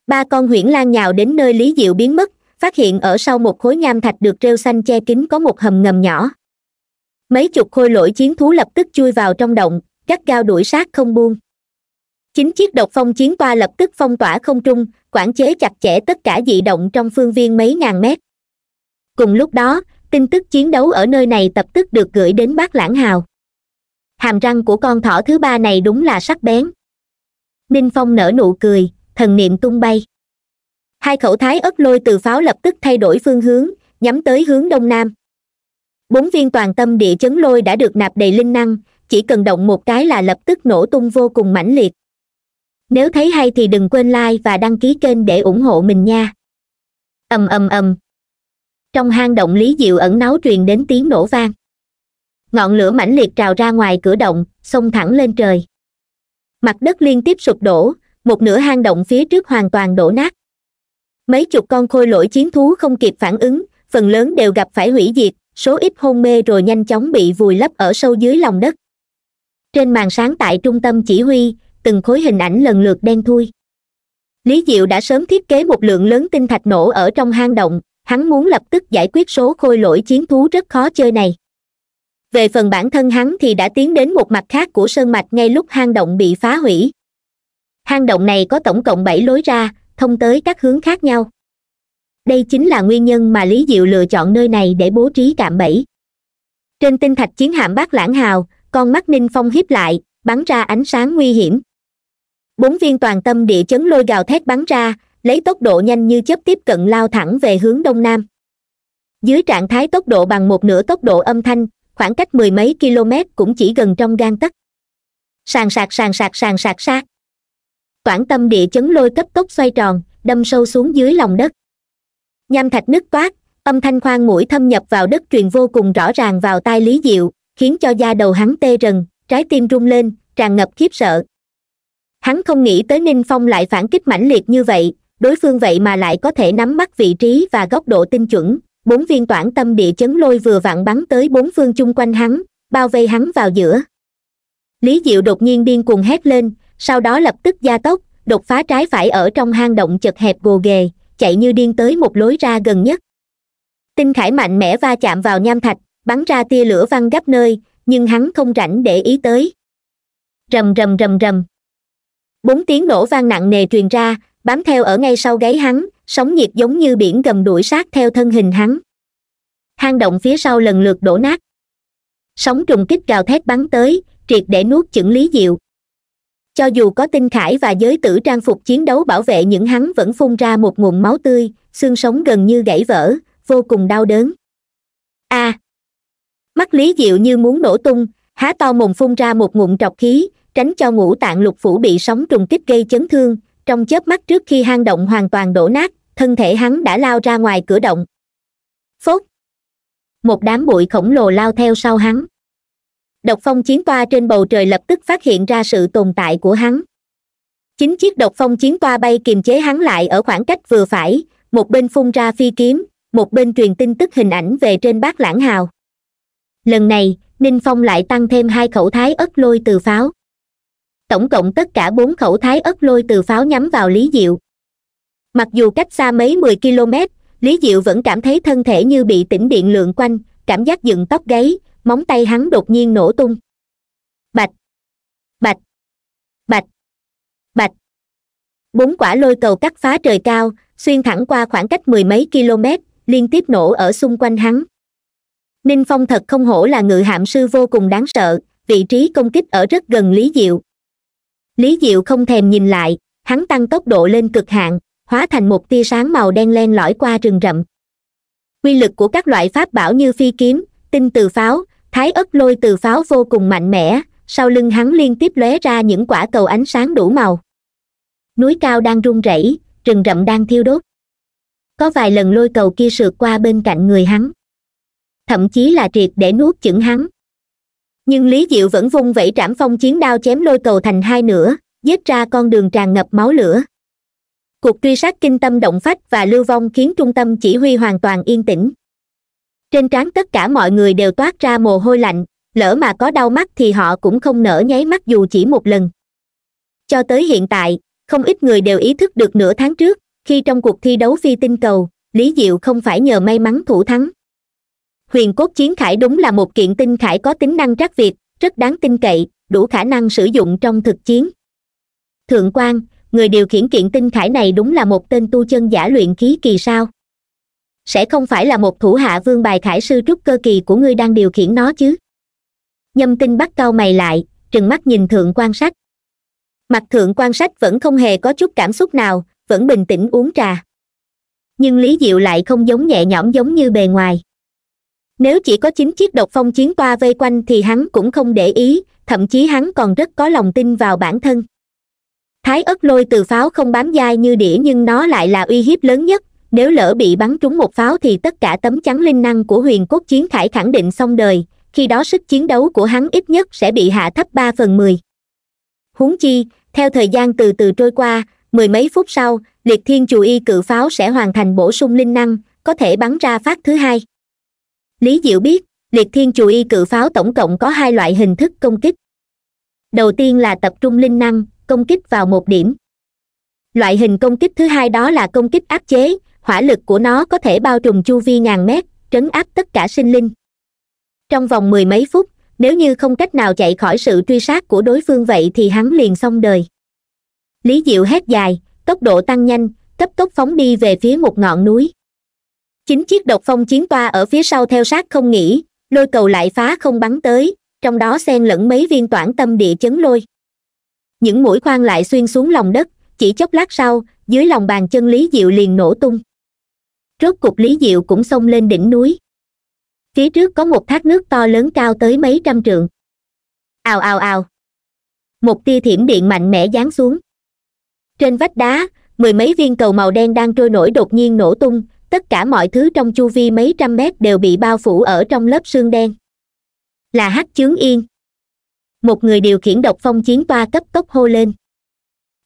Speaker 1: ba con huyễn lan nhào đến nơi lý diệu biến mất phát hiện ở sau một khối nham thạch được rêu xanh che kín có một hầm ngầm nhỏ mấy chục khôi lỗi chiến thú lập tức chui vào trong động gắt gao đuổi sát không buông chín chiếc độc phong chiến toa lập tức phong tỏa không trung quản chế chặt chẽ tất cả dị động trong phương viên mấy ngàn mét cùng lúc đó tin tức chiến đấu ở nơi này tập tức được gửi đến bác lãng hào hàm răng của con thỏ thứ ba này đúng là sắc bén ninh phong nở nụ cười thần niệm tung bay hai khẩu thái ớt lôi từ pháo lập tức thay đổi phương hướng nhắm tới hướng đông nam bốn viên toàn tâm địa chấn lôi đã được nạp đầy linh năng chỉ cần động một cái là lập tức nổ tung vô cùng mãnh liệt nếu thấy hay thì đừng quên like và đăng ký kênh để ủng hộ mình nha ầm ầm ầm trong hang động lý diệu ẩn náu truyền đến tiếng nổ vang ngọn lửa mãnh liệt trào ra ngoài cửa động xông thẳng lên trời mặt đất liên tiếp sụp đổ một nửa hang động phía trước hoàn toàn đổ nát mấy chục con khôi lỗi chiến thú không kịp phản ứng phần lớn đều gặp phải hủy diệt số ít hôn mê rồi nhanh chóng bị vùi lấp ở sâu dưới lòng đất trên màn sáng tại trung tâm chỉ huy từng khối hình ảnh lần lượt đen thui lý diệu đã sớm thiết kế một lượng lớn tinh thạch nổ ở trong hang động hắn muốn lập tức giải quyết số khôi lỗi chiến thú rất khó chơi này về phần bản thân hắn thì đã tiến đến một mặt khác của sơn mạch ngay lúc hang động bị phá hủy hang động này có tổng cộng bảy lối ra thông tới các hướng khác nhau đây chính là nguyên nhân mà lý diệu lựa chọn nơi này để bố trí cạm bẫy trên tinh thạch chiến hạm bác lãng hào con mắt ninh phong hiếp lại bắn ra ánh sáng nguy hiểm bốn viên toàn tâm địa chấn lôi gào thét bắn ra lấy tốc độ nhanh như chớp tiếp cận lao thẳng về hướng đông nam dưới trạng thái tốc độ bằng một nửa tốc độ âm thanh khoảng cách mười mấy km cũng chỉ gần trong gan tấc sàn sạc sàn sạc sàn sạc sạc toàn tâm địa chấn lôi cấp tốc xoay tròn đâm sâu xuống dưới lòng đất nham thạch nứt toát âm thanh khoan mũi thâm nhập vào đất truyền vô cùng rõ ràng vào tai lý diệu khiến cho da đầu hắn tê rần trái tim rung lên tràn ngập khiếp sợ hắn không nghĩ tới ninh phong lại phản kích mãnh liệt như vậy đối phương vậy mà lại có thể nắm bắt vị trí và góc độ tinh chuẩn bốn viên toản tâm địa chấn lôi vừa vặn bắn tới bốn phương chung quanh hắn bao vây hắn vào giữa lý diệu đột nhiên điên cuồng hét lên sau đó lập tức gia tốc đột phá trái phải ở trong hang động chật hẹp gồ ghề chạy như điên tới một lối ra gần nhất tinh khải mạnh mẽ va chạm vào nham thạch bắn ra tia lửa văng gấp nơi nhưng hắn không rảnh để ý tới rầm rầm rầm rầm bốn tiếng nổ vang nặng nề truyền ra bám theo ở ngay sau gáy hắn sóng nhiệt giống như biển gầm đuổi sát theo thân hình hắn hang động phía sau lần lượt đổ nát sóng trùng kích gào thét bắn tới triệt để nuốt chửng lý diệu cho dù có tinh khải và giới tử trang phục chiến đấu bảo vệ những hắn vẫn phun ra một nguồn máu tươi xương sống gần như gãy vỡ vô cùng đau đớn a à, mắt lý diệu như muốn nổ tung há to mồm phun ra một nguồn trọc khí tránh cho ngũ tạng lục phủ bị sóng trùng kích gây chấn thương trong chớp mắt trước khi hang động hoàn toàn đổ nát thân thể hắn đã lao ra ngoài cửa động phốt một đám bụi khổng lồ lao theo sau hắn độc phong chiến toa trên bầu trời lập tức phát hiện ra sự tồn tại của hắn chín chiếc độc phong chiến toa bay kiềm chế hắn lại ở khoảng cách vừa phải một bên phun ra phi kiếm một bên truyền tin tức hình ảnh về trên bát lãng hào lần này ninh phong lại tăng thêm hai khẩu thái ớt lôi từ pháo tổng cộng tất cả bốn khẩu thái ớt lôi từ pháo nhắm vào lý diệu mặc dù cách xa mấy mười km lý diệu vẫn cảm thấy thân thể như bị tĩnh điện lượn quanh cảm giác dựng tóc gáy móng tay hắn đột nhiên nổ tung bạch bạch bạch bạch bốn quả lôi cầu cắt phá trời cao xuyên thẳng qua khoảng cách mười mấy km liên tiếp nổ ở xung quanh hắn ninh phong thật không hổ là ngự hạm sư vô cùng đáng sợ vị trí công kích ở rất gần lý diệu lý diệu không thèm nhìn lại hắn tăng tốc độ lên cực hạn hóa thành một tia sáng màu đen len lỏi qua rừng rậm quy lực của các loại pháp bảo như phi kiếm tinh từ pháo thái ất lôi từ pháo vô cùng mạnh mẽ sau lưng hắn liên tiếp lóe ra những quả cầu ánh sáng đủ màu núi cao đang rung rẩy rừng rậm đang thiêu đốt có vài lần lôi cầu kia sượt qua bên cạnh người hắn thậm chí là triệt để nuốt chửng hắn nhưng lý diệu vẫn vung vẩy trảm phong chiến đao chém lôi cầu thành hai nửa giết ra con đường tràn ngập máu lửa cuộc truy sát kinh tâm động phách và lưu vong khiến trung tâm chỉ huy hoàn toàn yên tĩnh trên trán tất cả mọi người đều toát ra mồ hôi lạnh lỡ mà có đau mắt thì họ cũng không nỡ nháy mắt dù chỉ một lần cho tới hiện tại không ít người đều ý thức được nửa tháng trước khi trong cuộc thi đấu phi tinh cầu lý diệu không phải nhờ may mắn thủ thắng huyền cốt chiến khải đúng là một kiện tinh khải có tính năng trắc việt rất đáng tin cậy đủ khả năng sử dụng trong thực chiến thượng quan người điều khiển kiện tinh khải này đúng là một tên tu chân giả luyện khí kỳ sao sẽ không phải là một thủ hạ vương bài khải sư trúc cơ kỳ của ngươi đang điều khiển nó chứ nhâm tinh bắt cau mày lại trừng mắt nhìn thượng quan sát. mặt thượng quan sát vẫn không hề có chút cảm xúc nào vẫn bình tĩnh uống trà nhưng lý diệu lại không giống nhẹ nhõm giống như bề ngoài nếu chỉ có chín chiếc độc phong chiến toa vây quanh thì hắn cũng không để ý thậm chí hắn còn rất có lòng tin vào bản thân thái ớt lôi từ pháo không bám dai như đĩa nhưng nó lại là uy hiếp lớn nhất nếu lỡ bị bắn trúng một pháo thì tất cả tấm chắn linh năng của huyền cốt chiến khải khẳng định xong đời khi đó sức chiến đấu của hắn ít nhất sẽ bị hạ thấp ba phần mười huống chi theo thời gian từ từ trôi qua mười mấy phút sau liệt thiên chù y cự pháo sẽ hoàn thành bổ sung linh năng có thể bắn ra phát thứ hai lý diệu biết liệt thiên chù y cự pháo tổng cộng có hai loại hình thức công kích đầu tiên là tập trung linh năng công kích vào một điểm loại hình công kích thứ hai đó là công kích áp chế hỏa lực của nó có thể bao trùm chu vi ngàn mét trấn áp tất cả sinh linh trong vòng mười mấy phút nếu như không cách nào chạy khỏi sự truy sát của đối phương vậy thì hắn liền xong đời lý diệu hét dài tốc độ tăng nhanh cấp tốc phóng đi về phía một ngọn núi chín chiếc độc phong chiến toa ở phía sau theo sát không nghỉ lôi cầu lại phá không bắn tới trong đó xen lẫn mấy viên toản tâm địa chấn lôi những mũi khoan lại xuyên xuống lòng đất chỉ chốc lát sau dưới lòng bàn chân lý diệu liền nổ tung rốt cục lý diệu cũng xông lên đỉnh núi phía trước có một thác nước to lớn cao tới mấy trăm trượng ào ào ào một tia thiểm điện mạnh mẽ giáng xuống trên vách đá mười mấy viên cầu màu đen đang trôi nổi đột nhiên nổ tung tất cả mọi thứ trong chu vi mấy trăm mét đều bị bao phủ ở trong lớp sương đen là hắc chướng yên một người điều khiển độc phong chiến toa cấp tốc hô lên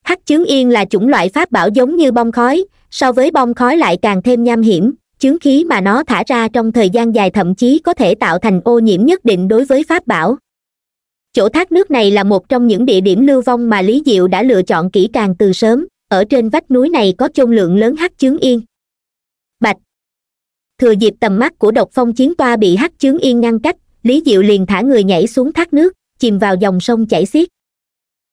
Speaker 1: hắc chướng yên là chủng loại pháp bảo giống như bom khói so với bong khói lại càng thêm nham hiểm chứng khí mà nó thả ra trong thời gian dài thậm chí có thể tạo thành ô nhiễm nhất định đối với pháp bảo chỗ thác nước này là một trong những địa điểm lưu vong mà lý diệu đã lựa chọn kỹ càng từ sớm ở trên vách núi này có chung lượng lớn hắc chứng yên bạch thừa dịp tầm mắt của độc phong chiến toa bị hắc chứng yên ngăn cách lý diệu liền thả người nhảy xuống thác nước chìm vào dòng sông chảy xiết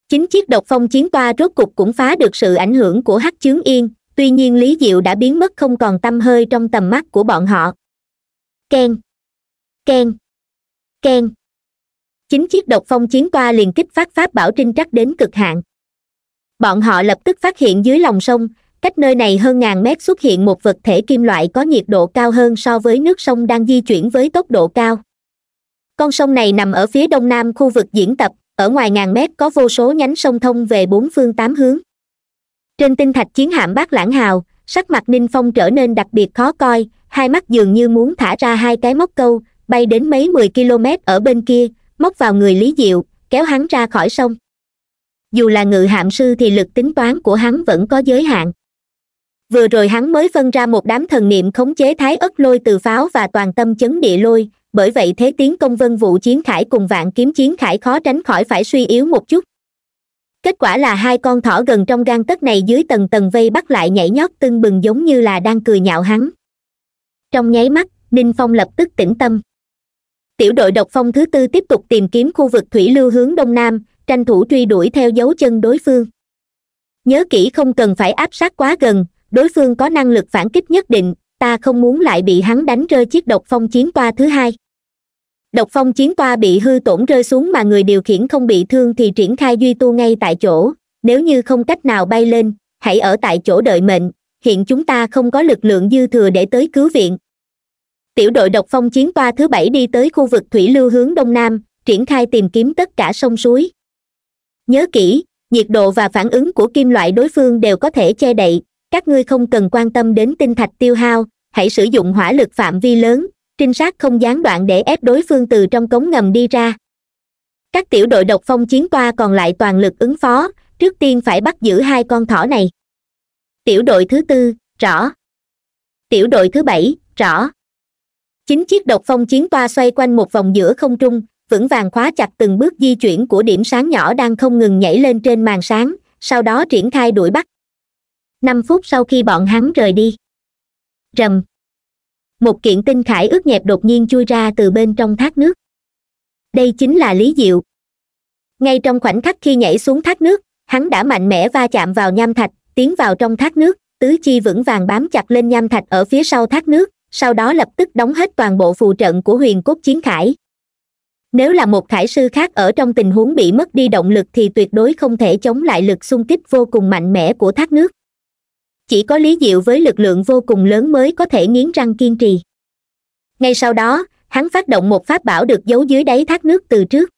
Speaker 1: Chính chiếc độc phong chiến toa rốt cục cũng phá được sự ảnh hưởng của hắc chứng yên tuy nhiên lý diệu đã biến mất không còn t hơi trong tầm mắt của bọn họ keng keng keng chín chiếc độc phong chiến toa liền kích phát pháp bảo trinh trắc đến cực hạn bọn họ lập tức phát hiện dưới lòng sông cách nơi này hơn ngàn mét xuất hiện một vật thể kim loại có nhiệt độ cao hơn so với nước sông đang di chuyển với tốc độ cao con sông này nằm ở phía đông nam khu vực diễn tập ở ngoài ngàn mét có vô số nhánh sông thông về bốn phương tám hướng trên tinh thạch chiến hạm bác lãng hào sắc mặt ninh phong trở nên đặc biệt khó coi hai mắt dường như muốn thả ra hai cái móc câu bay đến mấy mười km ở bên kia móc vào người lý diệu kéo hắn ra khỏi sông dù là ngự hạm sư thì lực tính toán của hắn vẫn có giới hạn vừa rồi hắn mới phân ra một đám thần niệm khống chế thái ất lôi từ pháo và toàn tâm chấn địa lôi bởi vậy thế tiến công vân vụ chiến khải cùng vạn kiếm chiến khải khó tránh khỏi phải suy yếu một chút kết quả là hai con thỏ gần trong gang tấc này dưới tầng tầng vây bắt lại nhảy nhót tưng bừng giống như là đang cười nhạo hắn trong nháy mắt ninh phong lập tức tĩnh tâm tiểu đội độc phong thứ tư tiếp tục tìm kiếm khu vực thủy lưu hướng đông nam tranh thủ truy đuổi theo dấu chân đối phương nhớ kỹ không cần phải áp sát quá gần đối phương có năng lực phản kích nhất định ta không muốn lại bị hắn đánh rơi chiếc độc phong chiến toa thứ hai độc phong chiến toa bị hư tổn rơi xuống mà người điều khiển không bị thương thì triển khai duy tu ngay tại chỗ nếu như không cách nào bay lên hãy ở tại chỗ đợi mệnh hiện chúng ta không có lực lượng dư thừa để tới cứu viện tiểu đội độc phong chiến toa thứ bảy đi tới khu vực thủy lưu hướng đông nam triển khai tìm kiếm tất cả sông suối nhớ kỹ nhiệt độ và phản ứng của kim loại đối phương đều có thể che đậy các ngươi không cần quan tâm đến tinh thạch tiêu hao hãy sử dụng hỏa lực phạm vi lớn trinh sát không gián đoạn để ép đối phương từ trong cống ngầm đi ra các tiểu đội độc phong chiến toa còn lại toàn lực ứng phó trước tiên phải bắt giữ hai con thỏ này tiểu đội thứ tư rõ tiểu đội thứ bảy rõ chín chiếc độc phong chiến toa xoay quanh một vòng giữa không trung vững vàng khóa chặt từng bước di chuyển của điểm sáng nhỏ đang không ngừng nhảy lên trên màn sáng sau đó triển khai đuổi bắt năm phút sau khi bọn hắn rời đi rầm một kiện tinh khải ướt nhẹp đột nhiên chui ra từ bên trong thác nước đây chính là lý diệu ngay trong khoảnh khắc khi nhảy xuống thác nước hắn đã mạnh mẽ va chạm vào nham thạch tiến vào trong thác nước tứ chi vững vàng bám chặt lên nham thạch ở phía sau thác nước sau đó lập tức đóng hết toàn bộ phù trận của huyền cốt chiến khải nếu là một khải sư khác ở trong tình huống bị mất đi động lực thì tuyệt đối không thể chống lại lực xung kích vô cùng mạnh mẽ của thác nước chỉ có lý diệu với lực lượng vô cùng lớn mới có thể nghiến răng kiên trì ngay sau đó hắn phát động một pháp bảo được giấu dưới đáy thác nước từ trước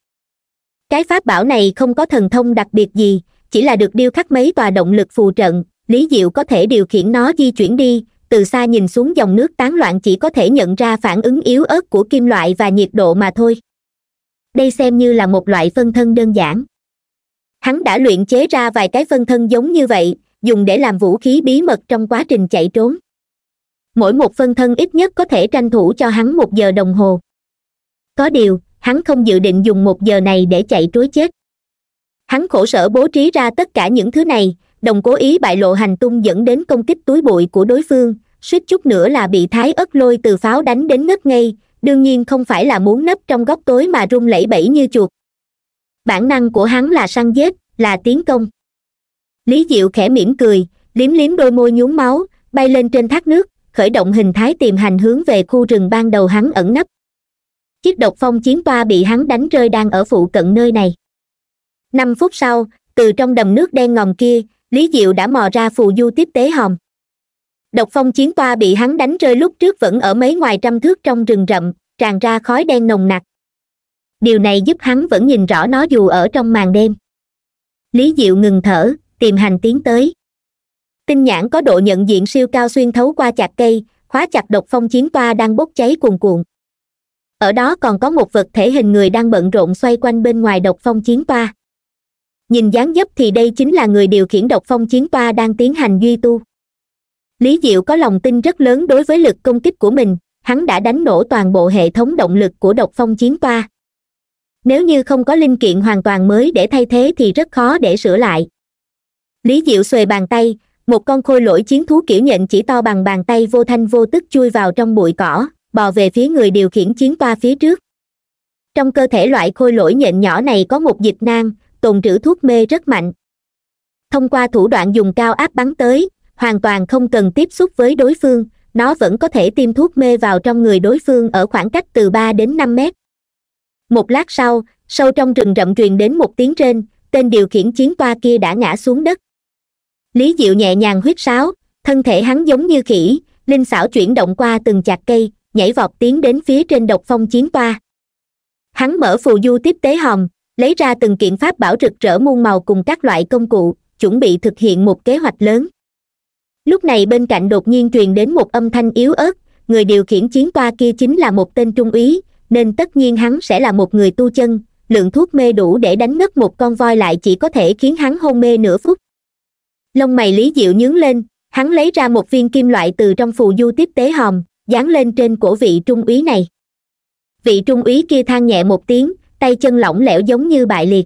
Speaker 1: cái pháp bảo này không có thần thông đặc biệt gì chỉ là được điêu khắc mấy tòa động lực phù trận lý diệu có thể điều khiển nó di chuyển đi từ xa nhìn xuống dòng nước tán loạn chỉ có thể nhận ra phản ứng yếu ớt của kim loại và nhiệt độ mà thôi đây xem như là một loại phân thân đơn giản hắn đã luyện chế ra vài cái phân thân giống như vậy dùng để làm vũ khí bí mật trong quá trình chạy trốn mỗi một phân thân ít nhất có thể tranh thủ cho hắn một giờ đồng hồ có điều hắn không dự định dùng một giờ này để chạy trối chết hắn khổ sở bố trí ra tất cả những thứ này đồng cố ý bại lộ hành tung dẫn đến công kích túi bụi của đối phương suýt chút nữa là bị thái ớt lôi từ pháo đánh đến ngất ngây đương nhiên không phải là muốn nấp trong góc tối mà run lẩy bẩy như chuột bản năng của hắn là săn giết, là tiến công lý diệu khẽ mỉm cười liếm liếm đôi môi nhún máu bay lên trên thác nước khởi động hình thái tìm hành hướng về khu rừng ban đầu hắn ẩn nấp chiếc độc phong chiến toa bị hắn đánh rơi đang ở phụ cận nơi này năm phút sau từ trong đầm nước đen ngòm kia lý diệu đã mò ra phù du tiếp tế hòm độc phong chiến toa bị hắn đánh rơi lúc trước vẫn ở mấy ngoài trăm thước trong rừng rậm tràn ra khói đen nồng nặc điều này giúp hắn vẫn nhìn rõ nó dù ở trong màn đêm lý diệu ngừng thở tiềm hành tiến tới tinh nhãn có độ nhận diện siêu cao xuyên thấu qua chặt cây khóa chặt độc phong chiến toa đang bốc cháy cuồn cuộn ở đó còn có một vật thể hình người đang bận rộn xoay quanh bên ngoài độc phong chiến toa nhìn dáng dấp thì đây chính là người điều khiển độc phong chiến toa đang tiến hành duy tu lý diệu có lòng tin rất lớn đối với lực công kích của mình hắn đã đánh nổ toàn bộ hệ thống động lực của độc phong chiến toa nếu như không có linh kiện hoàn toàn mới để thay thế thì rất khó để sửa lại lý diệu xuề bàn tay một con khôi lỗi chiến thú kiểu nhện chỉ to bằng bàn tay vô thanh vô tức chui vào trong bụi cỏ bò về phía người điều khiển chiến toa phía trước trong cơ thể loại khôi lỗi nhện nhỏ này có một dịch nang tồn trữ thuốc mê rất mạnh thông qua thủ đoạn dùng cao áp bắn tới hoàn toàn không cần tiếp xúc với đối phương nó vẫn có thể tiêm thuốc mê vào trong người đối phương ở khoảng cách từ ba đến năm mét một lát sau sâu trong rừng rậm truyền đến một tiếng trên tên điều khiển chiến toa kia đã ngã xuống đất lý diệu nhẹ nhàng huyết sáo thân thể hắn giống như khỉ linh xảo chuyển động qua từng chạc cây nhảy vọt tiến đến phía trên độc phong chiến toa hắn mở phù du tiếp tế hòm lấy ra từng kiện pháp bảo rực rỡ muôn màu cùng các loại công cụ chuẩn bị thực hiện một kế hoạch lớn lúc này bên cạnh đột nhiên truyền đến một âm thanh yếu ớt người điều khiển chiến toa kia chính là một tên trung úy nên tất nhiên hắn sẽ là một người tu chân lượng thuốc mê đủ để đánh ngất một con voi lại chỉ có thể khiến hắn hôn mê nửa phút lông mày lý diệu nhướng lên hắn lấy ra một viên kim loại từ trong phù du tiếp tế hòm dán lên trên cổ vị trung úy này vị trung úy kia than nhẹ một tiếng tay chân lỏng lẻo giống như bại liệt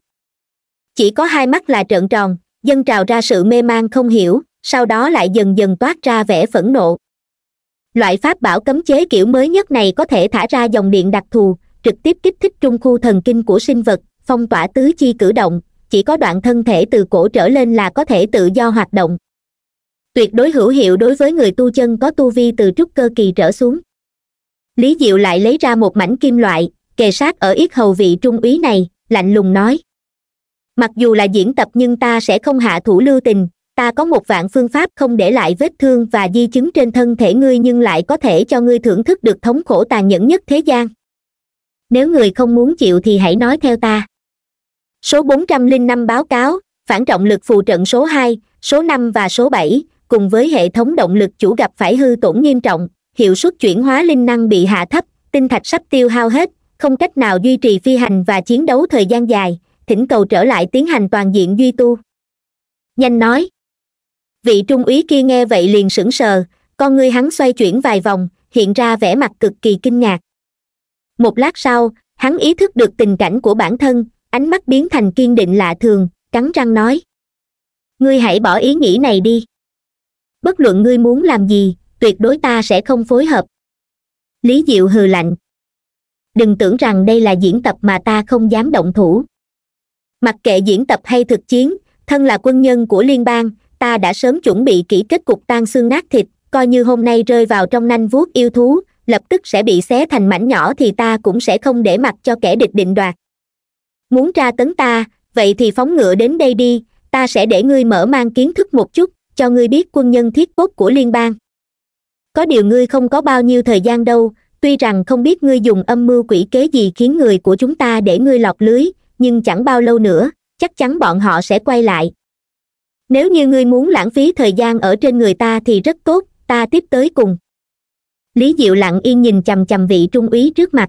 Speaker 1: chỉ có hai mắt là trợn tròn dân trào ra sự mê man không hiểu sau đó lại dần dần toát ra vẻ phẫn nộ loại pháp bảo cấm chế kiểu mới nhất này có thể thả ra dòng điện đặc thù trực tiếp kích thích trung khu thần kinh của sinh vật phong tỏa tứ chi cử động chỉ có đoạn thân thể từ cổ trở lên là có thể tự do hoạt động tuyệt đối hữu hiệu đối với người tu chân có tu vi từ trúc cơ kỳ trở xuống lý diệu lại lấy ra một mảnh kim loại kề sát ở yết hầu vị trung úy này lạnh lùng nói mặc dù là diễn tập nhưng ta sẽ không hạ thủ lưu tình ta có một vạn phương pháp không để lại vết thương và di chứng trên thân thể ngươi nhưng lại có thể cho ngươi thưởng thức được thống khổ tàn nhẫn nhất thế gian nếu người không muốn chịu thì hãy nói theo ta số 405 báo cáo phản trọng lực phù trận số 2, số 5 và số 7, cùng với hệ thống động lực chủ gặp phải hư tổn nghiêm trọng hiệu suất chuyển hóa linh năng bị hạ thấp tinh thạch sắp tiêu hao hết không cách nào duy trì phi hành và chiến đấu thời gian dài thỉnh cầu trở lại tiến hành toàn diện duy tu nhanh nói vị trung úy kia nghe vậy liền sững sờ con ngươi hắn xoay chuyển vài vòng hiện ra vẻ mặt cực kỳ kinh ngạc một lát sau hắn ý thức được tình cảnh của bản thân ánh mắt biến thành kiên định lạ thường cắn răng nói ngươi hãy bỏ ý nghĩ này đi bất luận ngươi muốn làm gì tuyệt đối ta sẽ không phối hợp lý diệu hừ lạnh đừng tưởng rằng đây là diễn tập mà ta không dám động thủ mặc kệ diễn tập hay thực chiến thân là quân nhân của liên bang ta đã sớm chuẩn bị kỹ kết cục tan xương nát thịt coi như hôm nay rơi vào trong nanh vuốt yêu thú lập tức sẽ bị xé thành mảnh nhỏ thì ta cũng sẽ không để mặc cho kẻ địch định đoạt muốn tra tấn ta vậy thì phóng ngựa đến đây đi ta sẽ để ngươi mở mang kiến thức một chút cho ngươi biết quân nhân thiết cốt của liên bang có điều ngươi không có bao nhiêu thời gian đâu tuy rằng không biết ngươi dùng âm mưu quỷ kế gì khiến người của chúng ta để ngươi lọc lưới nhưng chẳng bao lâu nữa chắc chắn bọn họ sẽ quay lại nếu như ngươi muốn lãng phí thời gian ở trên người ta thì rất tốt ta tiếp tới cùng lý diệu lặng yên nhìn chằm chằm vị trung úy trước mặt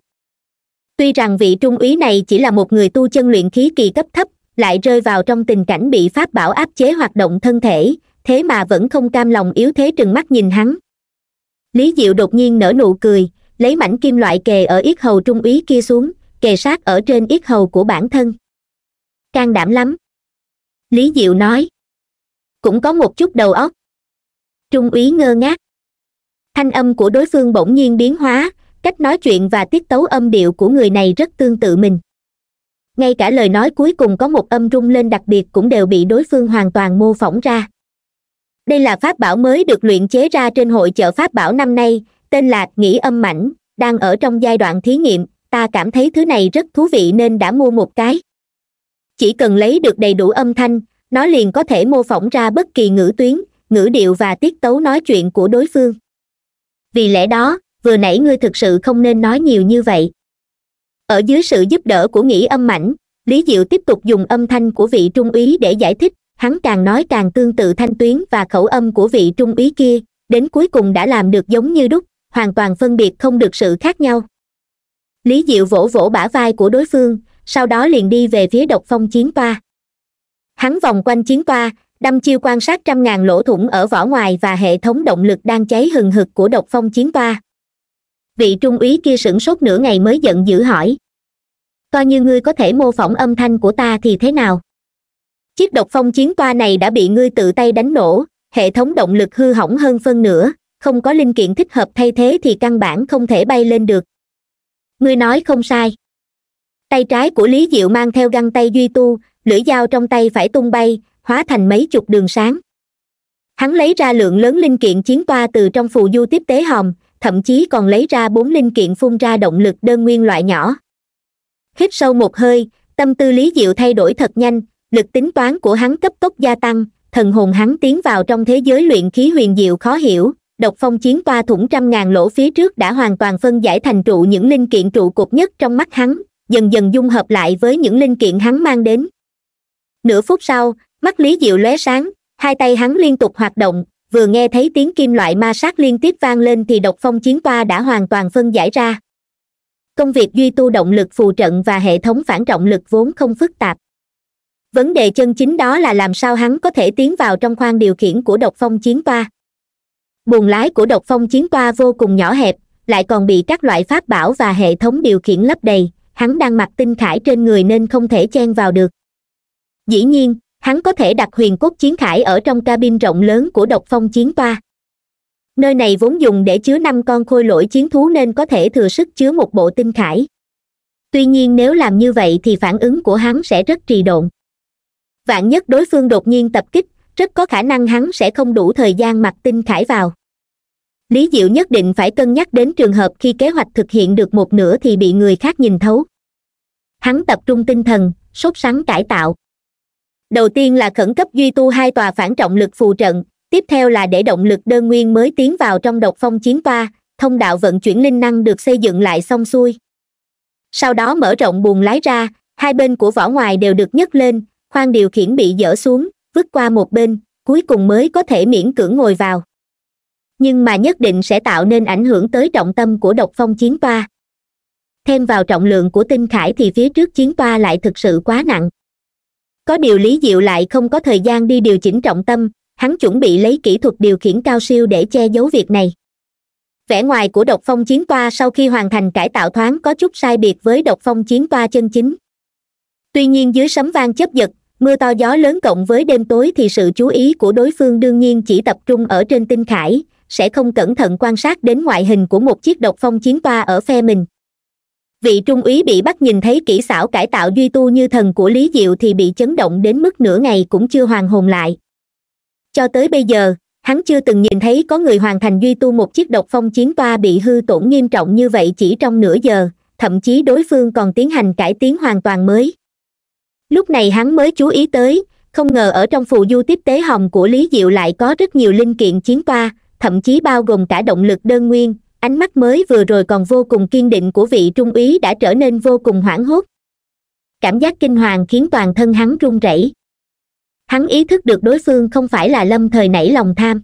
Speaker 1: tuy rằng vị trung úy này chỉ là một người tu chân luyện khí kỳ cấp thấp lại rơi vào trong tình cảnh bị pháp bảo áp chế hoạt động thân thể thế mà vẫn không cam lòng yếu thế trừng mắt nhìn hắn lý diệu đột nhiên nở nụ cười lấy mảnh kim loại kề ở yết hầu trung úy kia xuống kề sát ở trên yết hầu của bản thân can đảm lắm lý diệu nói cũng có một chút đầu óc trung úy ngơ ngác thanh âm của đối phương bỗng nhiên biến hóa cách nói chuyện và tiết tấu âm điệu của người này rất tương tự mình ngay cả lời nói cuối cùng có một âm rung lên đặc biệt cũng đều bị đối phương hoàn toàn mô phỏng ra đây là pháp bảo mới được luyện chế ra trên hội chợ pháp bảo năm nay tên là nghĩ âm mảnh đang ở trong giai đoạn thí nghiệm ta cảm thấy thứ này rất thú vị nên đã mua một cái chỉ cần lấy được đầy đủ âm thanh nó liền có thể mô phỏng ra bất kỳ ngữ tuyến ngữ điệu và tiết tấu nói chuyện của đối phương vì lẽ đó vừa nãy ngươi thực sự không nên nói nhiều như vậy ở dưới sự giúp đỡ của nghĩ âm mảnh lý diệu tiếp tục dùng âm thanh của vị trung úy để giải thích hắn càng nói càng tương tự thanh tuyến và khẩu âm của vị trung úy kia đến cuối cùng đã làm được giống như đúc hoàn toàn phân biệt không được sự khác nhau lý diệu vỗ vỗ bả vai của đối phương sau đó liền đi về phía độc phong chiến toa hắn vòng quanh chiến toa đâm chiêu quan sát trăm ngàn lỗ thủng ở vỏ ngoài và hệ thống động lực đang cháy hừng hực của độc phong chiến toa vị trung úy kia sửng sốt nửa ngày mới giận dữ hỏi coi như ngươi có thể mô phỏng âm thanh của ta thì thế nào chiếc độc phong chiến toa này đã bị ngươi tự tay đánh nổ hệ thống động lực hư hỏng hơn phân nửa không có linh kiện thích hợp thay thế thì căn bản không thể bay lên được ngươi nói không sai tay trái của lý diệu mang theo găng tay duy tu lưỡi dao trong tay phải tung bay hóa thành mấy chục đường sáng hắn lấy ra lượng lớn linh kiện chiến toa từ trong phù du tiếp tế hòm thậm chí còn lấy ra bốn linh kiện phun ra động lực đơn nguyên loại nhỏ hít sâu một hơi tâm tư lý diệu thay đổi thật nhanh lực tính toán của hắn cấp tốc gia tăng thần hồn hắn tiến vào trong thế giới luyện khí huyền diệu khó hiểu độc phong chiến toa thủng trăm ngàn lỗ phía trước đã hoàn toàn phân giải thành trụ những linh kiện trụ cục nhất trong mắt hắn dần dần dung hợp lại với những linh kiện hắn mang đến nửa phút sau mắt lý diệu lóe sáng hai tay hắn liên tục hoạt động vừa nghe thấy tiếng kim loại ma sát liên tiếp vang lên thì độc phong chiến toa đã hoàn toàn phân giải ra công việc duy tu động lực phù trận và hệ thống phản trọng lực vốn không phức tạp vấn đề chân chính đó là làm sao hắn có thể tiến vào trong khoang điều khiển của độc phong chiến toa buồng lái của độc phong chiến toa vô cùng nhỏ hẹp lại còn bị các loại pháp bảo và hệ thống điều khiển lấp đầy hắn đang mặc tinh khải trên người nên không thể chen vào được dĩ nhiên hắn có thể đặt huyền cốt chiến khải ở trong cabin rộng lớn của độc phong chiến toa nơi này vốn dùng để chứa năm con khôi lỗi chiến thú nên có thể thừa sức chứa một bộ tinh khải tuy nhiên nếu làm như vậy thì phản ứng của hắn sẽ rất trì độn vạn nhất đối phương đột nhiên tập kích rất có khả năng hắn sẽ không đủ thời gian mặc tinh khải vào lý diệu nhất định phải cân nhắc đến trường hợp khi kế hoạch thực hiện được một nửa thì bị người khác nhìn thấu hắn tập trung tinh thần sốt sắng cải tạo đầu tiên là khẩn cấp duy tu hai tòa phản trọng lực phù trận tiếp theo là để động lực đơn nguyên mới tiến vào trong độc phong chiến toa thông đạo vận chuyển linh năng được xây dựng lại xong xuôi sau đó mở rộng buồng lái ra hai bên của vỏ ngoài đều được nhấc lên khoang điều khiển bị dỡ xuống vứt qua một bên cuối cùng mới có thể miễn cưỡng ngồi vào nhưng mà nhất định sẽ tạo nên ảnh hưởng tới trọng tâm của độc phong chiến toa thêm vào trọng lượng của tinh khải thì phía trước chiến toa lại thực sự quá nặng có điều lý diệu lại không có thời gian đi điều chỉnh trọng tâm hắn chuẩn bị lấy kỹ thuật điều khiển cao siêu để che giấu việc này vẻ ngoài của độc phong chiến toa sau khi hoàn thành cải tạo thoáng có chút sai biệt với độc phong chiến toa chân chính tuy nhiên dưới sấm vang chấp giật mưa to gió lớn cộng với đêm tối thì sự chú ý của đối phương đương nhiên chỉ tập trung ở trên tinh khải sẽ không cẩn thận quan sát đến ngoại hình của một chiếc độc phong chiến toa ở phe mình vị trung úy bị bắt nhìn thấy kỹ xảo cải tạo duy tu như thần của lý diệu thì bị chấn động đến mức nửa ngày cũng chưa hoàn hồn lại cho tới bây giờ hắn chưa từng nhìn thấy có người hoàn thành duy tu một chiếc độc phong chiến toa bị hư tổn nghiêm trọng như vậy chỉ trong nửa giờ thậm chí đối phương còn tiến hành cải tiến hoàn toàn mới lúc này hắn mới chú ý tới không ngờ ở trong phù du tiếp tế hồng của lý diệu lại có rất nhiều linh kiện chiến toa thậm chí bao gồm cả động lực đơn nguyên ánh mắt mới vừa rồi còn vô cùng kiên định của vị trung úy đã trở nên vô cùng hoảng hốt cảm giác kinh hoàng khiến toàn thân hắn run rẩy hắn ý thức được đối phương không phải là lâm thời nảy lòng tham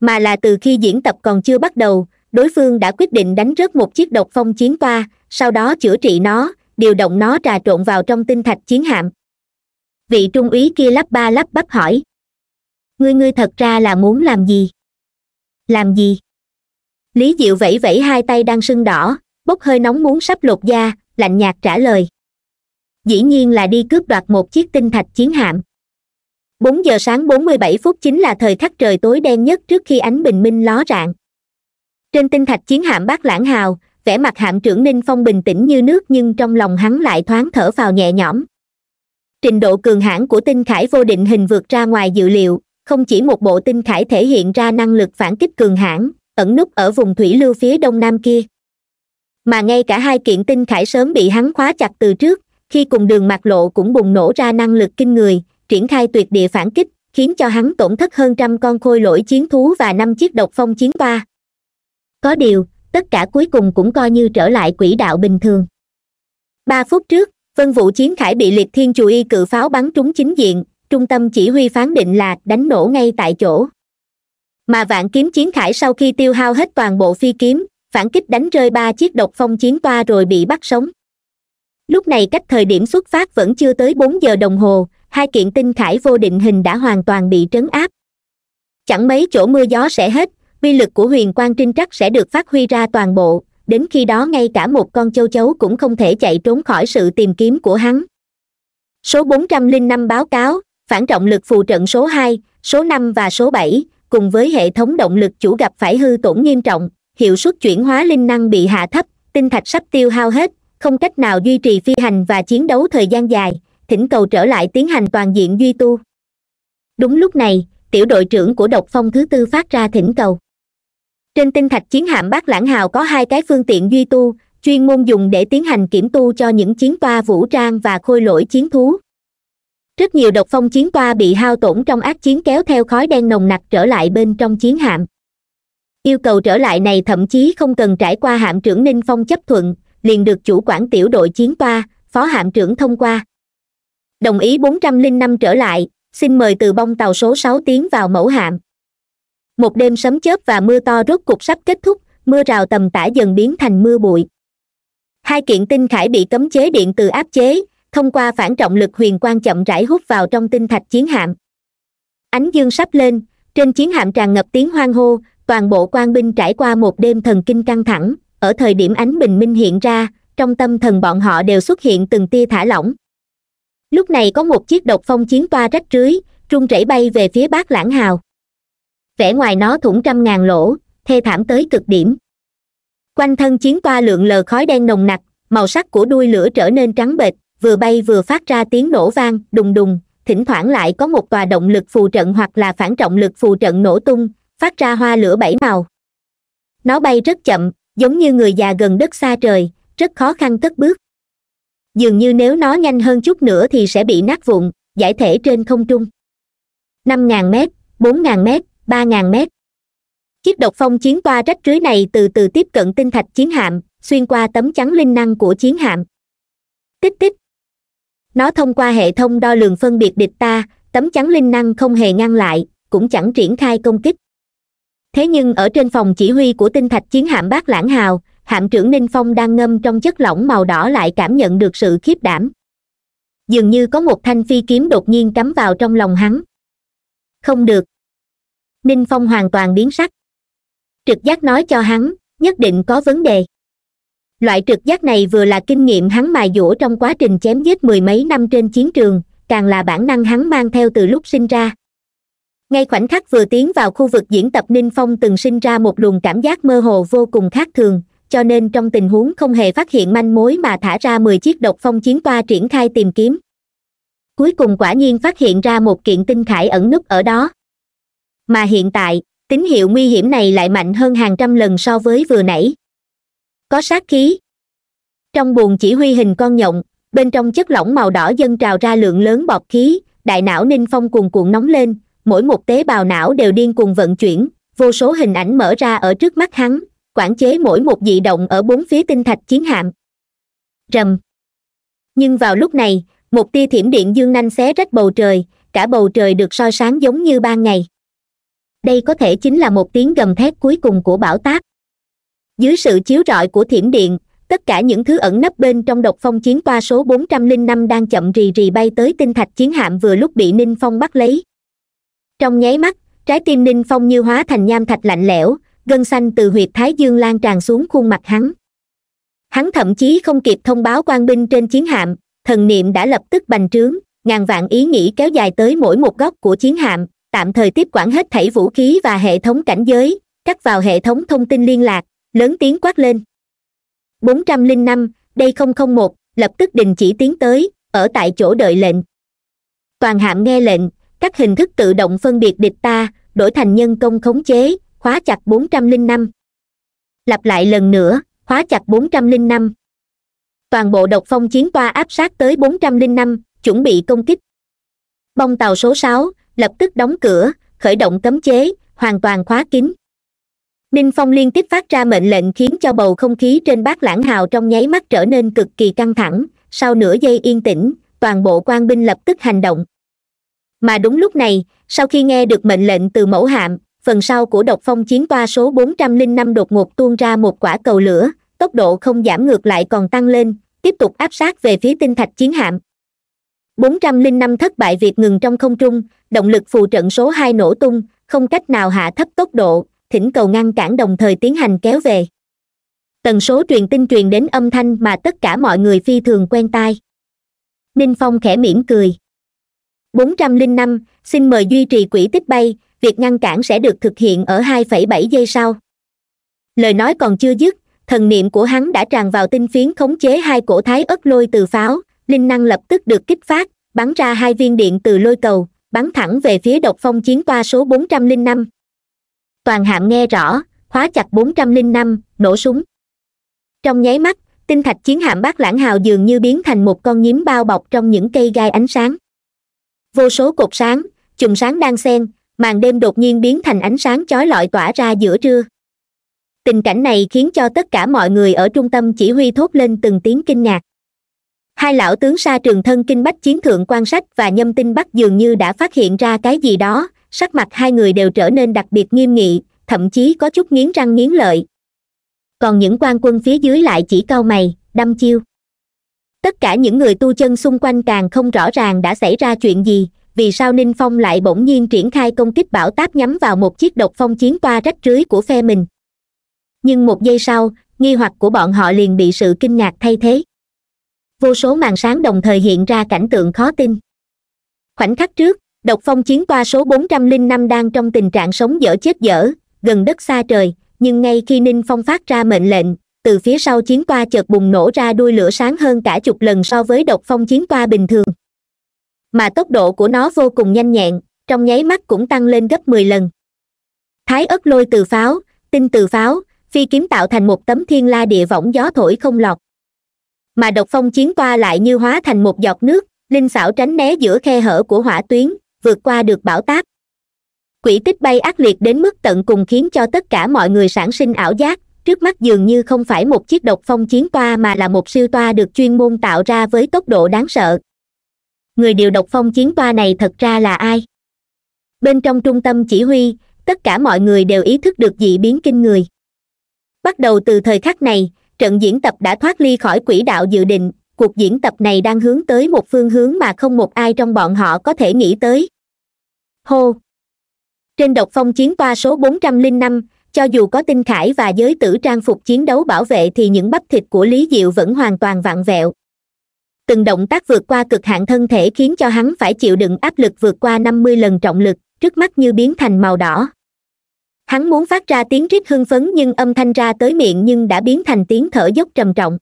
Speaker 1: mà là từ khi diễn tập còn chưa bắt đầu đối phương đã quyết định đánh rớt một chiếc độc phong chiến toa sau đó chữa trị nó điều động nó trà trộn vào trong tinh thạch chiến hạm vị trung úy kia lắp ba lắp bắp hỏi ngươi ngươi thật ra là muốn làm gì làm gì lý diệu vẫy vẫy hai tay đang sưng đỏ bốc hơi nóng muốn sắp lột da lạnh nhạt trả lời dĩ nhiên là đi cướp đoạt một chiếc tinh thạch chiến hạm bốn giờ sáng bốn mươi bảy phút chính là thời khắc trời tối đen nhất trước khi ánh bình minh ló rạng trên tinh thạch chiến hạm bác lãng hào vẻ mặt hạm trưởng ninh phong bình tĩnh như nước nhưng trong lòng hắn lại thoáng thở vào nhẹ nhõm trình độ cường hãn của tinh khải vô định hình vượt ra ngoài dự liệu không chỉ một bộ tinh khải thể hiện ra năng lực phản kích cường hãn ẩn núp ở vùng thủy lưu phía đông nam kia mà ngay cả hai kiện tinh khải sớm bị hắn khóa chặt từ trước khi cùng đường mặt lộ cũng bùng nổ ra năng lực kinh người triển khai tuyệt địa phản kích khiến cho hắn tổn thất hơn trăm con khôi lỗi chiến thú và năm chiếc độc phong chiến toa có điều tất cả cuối cùng cũng coi như trở lại quỹ đạo bình thường ba phút trước vân vụ chiến khải bị liệt thiên chù y cự pháo bắn trúng chính diện trung tâm chỉ huy phán định là đánh nổ ngay tại chỗ mà vạn kiếm chiến khải sau khi tiêu hao hết toàn bộ phi kiếm phản kích đánh rơi ba chiếc độc phong chiến toa rồi bị bắt sống lúc này cách thời điểm xuất phát vẫn chưa tới bốn giờ đồng hồ hai kiện tinh khải vô định hình đã hoàn toàn bị trấn áp chẳng mấy chỗ mưa gió sẽ hết uy lực của huyền quang trinh trắc sẽ được phát huy ra toàn bộ đến khi đó ngay cả một con châu chấu cũng không thể chạy trốn khỏi sự tìm kiếm của hắn số bốn trăm linh năm báo cáo phản trọng lực phù trận số hai số năm và số bảy cùng với hệ thống động lực chủ gặp phải hư tổn nghiêm trọng hiệu suất chuyển hóa linh năng bị hạ thấp tinh thạch sắp tiêu hao hết không cách nào duy trì phi hành và chiến đấu thời gian dài thỉnh cầu trở lại tiến hành toàn diện duy tu đúng lúc này tiểu đội trưởng của độc phong thứ tư phát ra thỉnh cầu trên tinh thạch chiến hạm bác lãng hào có hai cái phương tiện duy tu chuyên môn dùng để tiến hành kiểm tu cho những chiến toa vũ trang và khôi lỗi chiến thú rất nhiều độc phong chiến toa bị hao tổn trong ác chiến kéo theo khói đen nồng nặc trở lại bên trong chiến hạm yêu cầu trở lại này thậm chí không cần trải qua hạm trưởng ninh phong chấp thuận liền được chủ quản tiểu đội chiến toa phó hạm trưởng thông qua đồng ý bốn trăm linh năm trở lại xin mời từ bông tàu số sáu tiến vào mẫu hạm một đêm sấm chớp và mưa to rốt cục sắp kết thúc mưa rào tầm tả dần biến thành mưa bụi hai kiện tinh khải bị cấm chế điện từ áp chế thông qua phản trọng lực huyền quang chậm rãi hút vào trong tinh thạch chiến hạm ánh dương sắp lên trên chiến hạm tràn ngập tiếng hoang hô toàn bộ quan binh trải qua một đêm thần kinh căng thẳng ở thời điểm ánh bình minh hiện ra trong tâm thần bọn họ đều xuất hiện từng tia thả lỏng lúc này có một chiếc độc phong chiến toa rách rưới trung rẩy bay về phía bác lãng hào vẻ ngoài nó thủng trăm ngàn lỗ thê thảm tới cực điểm quanh thân chiến toa lượn lờ khói đen nồng nặc màu sắc của đuôi lửa trở nên trắng bệch vừa bay vừa phát ra tiếng nổ vang đùng đùng thỉnh thoảng lại có một tòa động lực phù trận hoặc là phản trọng lực phù trận nổ tung phát ra hoa lửa bảy màu nó bay rất chậm giống như người già gần đất xa trời rất khó khăn cất bước dường như nếu nó nhanh hơn chút nữa thì sẽ bị nát vụn giải thể trên không trung năm ngàn mét bốn ngàn mét ba ngàn mét chiếc độc phong chiến toa rách rưới này từ từ tiếp cận tinh thạch chiến hạm xuyên qua tấm chắn linh năng của chiến hạm tích tích nó thông qua hệ thống đo lường phân biệt địch ta tấm chắn linh năng không hề ngăn lại cũng chẳng triển khai công kích thế nhưng ở trên phòng chỉ huy của tinh thạch chiến hạm bác lãng hào hạm trưởng ninh phong đang ngâm trong chất lỏng màu đỏ lại cảm nhận được sự khiếp đảm dường như có một thanh phi kiếm đột nhiên cắm vào trong lòng hắn không được ninh phong hoàn toàn biến sắc trực giác nói cho hắn nhất định có vấn đề loại trực giác này vừa là kinh nghiệm hắn mài dũa trong quá trình chém giết mười mấy năm trên chiến trường càng là bản năng hắn mang theo từ lúc sinh ra ngay khoảnh khắc vừa tiến vào khu vực diễn tập ninh phong từng sinh ra một luồng cảm giác mơ hồ vô cùng khác thường cho nên trong tình huống không hề phát hiện manh mối mà thả ra mười chiếc độc phong chiến toa triển khai tìm kiếm cuối cùng quả nhiên phát hiện ra một kiện tinh khải ẩn núp ở đó mà hiện tại tín hiệu nguy hiểm này lại mạnh hơn hàng trăm lần so với vừa nãy có sát khí trong buồng chỉ huy hình con nhộng bên trong chất lỏng màu đỏ dâng trào ra lượng lớn bọt khí đại não ninh phong cuồn cuộn nóng lên mỗi một tế bào não đều điên cuồng vận chuyển vô số hình ảnh mở ra ở trước mắt hắn quản chế mỗi một dị động ở bốn phía tinh thạch chiến hạm rầm nhưng vào lúc này một tia thiểm điện dương nanh xé rách bầu trời cả bầu trời được soi sáng giống như ban ngày đây có thể chính là một tiếng gầm thét cuối cùng của bão táp dưới sự chiếu rọi của thiểm điện tất cả những thứ ẩn nấp bên trong độc phong chiến toa số bốn trăm linh năm đang chậm rì rì bay tới tinh thạch chiến hạm vừa lúc bị ninh phong bắt lấy trong nháy mắt trái tim ninh phong như hóa thành nham thạch lạnh lẽo gân xanh từ huyệt thái dương lan tràn xuống khuôn mặt hắn hắn thậm chí không kịp thông báo quan binh trên chiến hạm thần niệm đã lập tức bành trướng ngàn vạn ý nghĩ kéo dài tới mỗi một góc của chiến hạm tạm thời tiếp quản hết thảy vũ khí và hệ thống cảnh giới cắt vào hệ thống thông tin liên lạc lớn tiếng quát lên bốn trăm linh năm đây không không một lập tức đình chỉ tiến tới ở tại chỗ đợi lệnh toàn hạm nghe lệnh các hình thức tự động phân biệt địch ta đổi thành nhân công khống chế khóa chặt bốn trăm linh năm lặp lại lần nữa khóa chặt bốn trăm linh năm toàn bộ độc phong chiến toa áp sát tới bốn trăm linh năm chuẩn bị công kích bong tàu số sáu lập tức đóng cửa khởi động cấm chế hoàn toàn khóa kín ninh phong liên tiếp phát ra mệnh lệnh khiến cho bầu không khí trên bát lãng hào trong nháy mắt trở nên cực kỳ căng thẳng sau nửa giây yên tĩnh toàn bộ quan binh lập tức hành động mà đúng lúc này sau khi nghe được mệnh lệnh từ mẫu hạm phần sau của độc phong chiến toa số 405 đột ngột tuôn ra một quả cầu lửa tốc độ không giảm ngược lại còn tăng lên tiếp tục áp sát về phía tinh thạch chiến hạm 405 thất bại việc ngừng trong không trung động lực phù trận số 2 nổ tung không cách nào hạ thấp tốc độ thỉnh cầu ngăn cản đồng thời tiến hành kéo về tần số truyền tin truyền đến âm thanh mà tất cả mọi người phi thường quen tai ninh phong khẽ mỉm cười bốn trăm linh năm xin mời duy trì quỹ tích bay việc ngăn cản sẽ được thực hiện ở hai phẩy bảy giây sau lời nói còn chưa dứt thần niệm của hắn đã tràn vào tinh phiến khống chế hai cổ thái ớt lôi từ pháo linh năng lập tức được kích phát bắn ra hai viên điện từ lôi cầu bắn thẳng về phía độc phong chiến toa số bốn trăm linh năm toàn hạm nghe rõ khóa chặt bốn trăm linh năm nổ súng trong nháy mắt tinh thạch chiến hạm bác lãng hào dường như biến thành một con nhím bao bọc trong những cây gai ánh sáng vô số cột sáng chùm sáng đang xen màn đêm đột nhiên biến thành ánh sáng chói lọi tỏa ra giữa trưa tình cảnh này khiến cho tất cả mọi người ở trung tâm chỉ huy thốt lên từng tiếng kinh ngạc hai lão tướng sa trường thân kinh bách chiến thượng quan sách và nhâm tinh bắc dường như đã phát hiện ra cái gì đó sắc mặt hai người đều trở nên đặc biệt nghiêm nghị thậm chí có chút nghiến răng nghiến lợi còn những quan quân phía dưới lại chỉ cau mày đâm chiêu tất cả những người tu chân xung quanh càng không rõ ràng đã xảy ra chuyện gì vì sao ninh phong lại bỗng nhiên triển khai công kích bão táp nhắm vào một chiếc độc phong chiến toa rách rưới của phe mình nhưng một giây sau nghi hoặc của bọn họ liền bị sự kinh ngạc thay thế vô số màn sáng đồng thời hiện ra cảnh tượng khó tin khoảnh khắc trước độc phong chiến toa số bốn linh năm đang trong tình trạng sống dở chết dở gần đất xa trời nhưng ngay khi ninh phong phát ra mệnh lệnh từ phía sau chiến toa chợt bùng nổ ra đuôi lửa sáng hơn cả chục lần so với độc phong chiến toa bình thường mà tốc độ của nó vô cùng nhanh nhẹn trong nháy mắt cũng tăng lên gấp mười lần thái ất lôi từ pháo tinh từ pháo phi kiếm tạo thành một tấm thiên la địa võng gió thổi không lọt mà độc phong chiến toa lại như hóa thành một giọt nước linh xảo tránh né giữa khe hở của hỏa tuyến vượt qua được bảo táp quỷ tích bay ác liệt đến mức tận cùng khiến cho tất cả mọi người sản sinh ảo giác trước mắt dường như không phải một chiếc độc phong chiến toa mà là một siêu toa được chuyên môn tạo ra với tốc độ đáng sợ người điều độc phong chiến toa này thật ra là ai bên trong trung tâm chỉ huy tất cả mọi người đều ý thức được dị biến kinh người bắt đầu từ thời khắc này trận diễn tập đã thoát ly khỏi quỹ đạo dự định cuộc diễn tập này đang hướng tới một phương hướng mà không một ai trong bọn họ có thể nghĩ tới hô trên độc phong chiến toa số bốn trăm linh năm cho dù có tinh khải và giới tử trang phục chiến đấu bảo vệ thì những bắp thịt của lý diệu vẫn hoàn toàn vặn vẹo từng động tác vượt qua cực hạn thân thể khiến cho hắn phải chịu đựng áp lực vượt qua năm mươi lần trọng lực trước mắt như biến thành màu đỏ hắn muốn phát ra tiếng rít hưng phấn nhưng âm thanh ra tới miệng nhưng đã biến thành tiếng thở dốc trầm trọng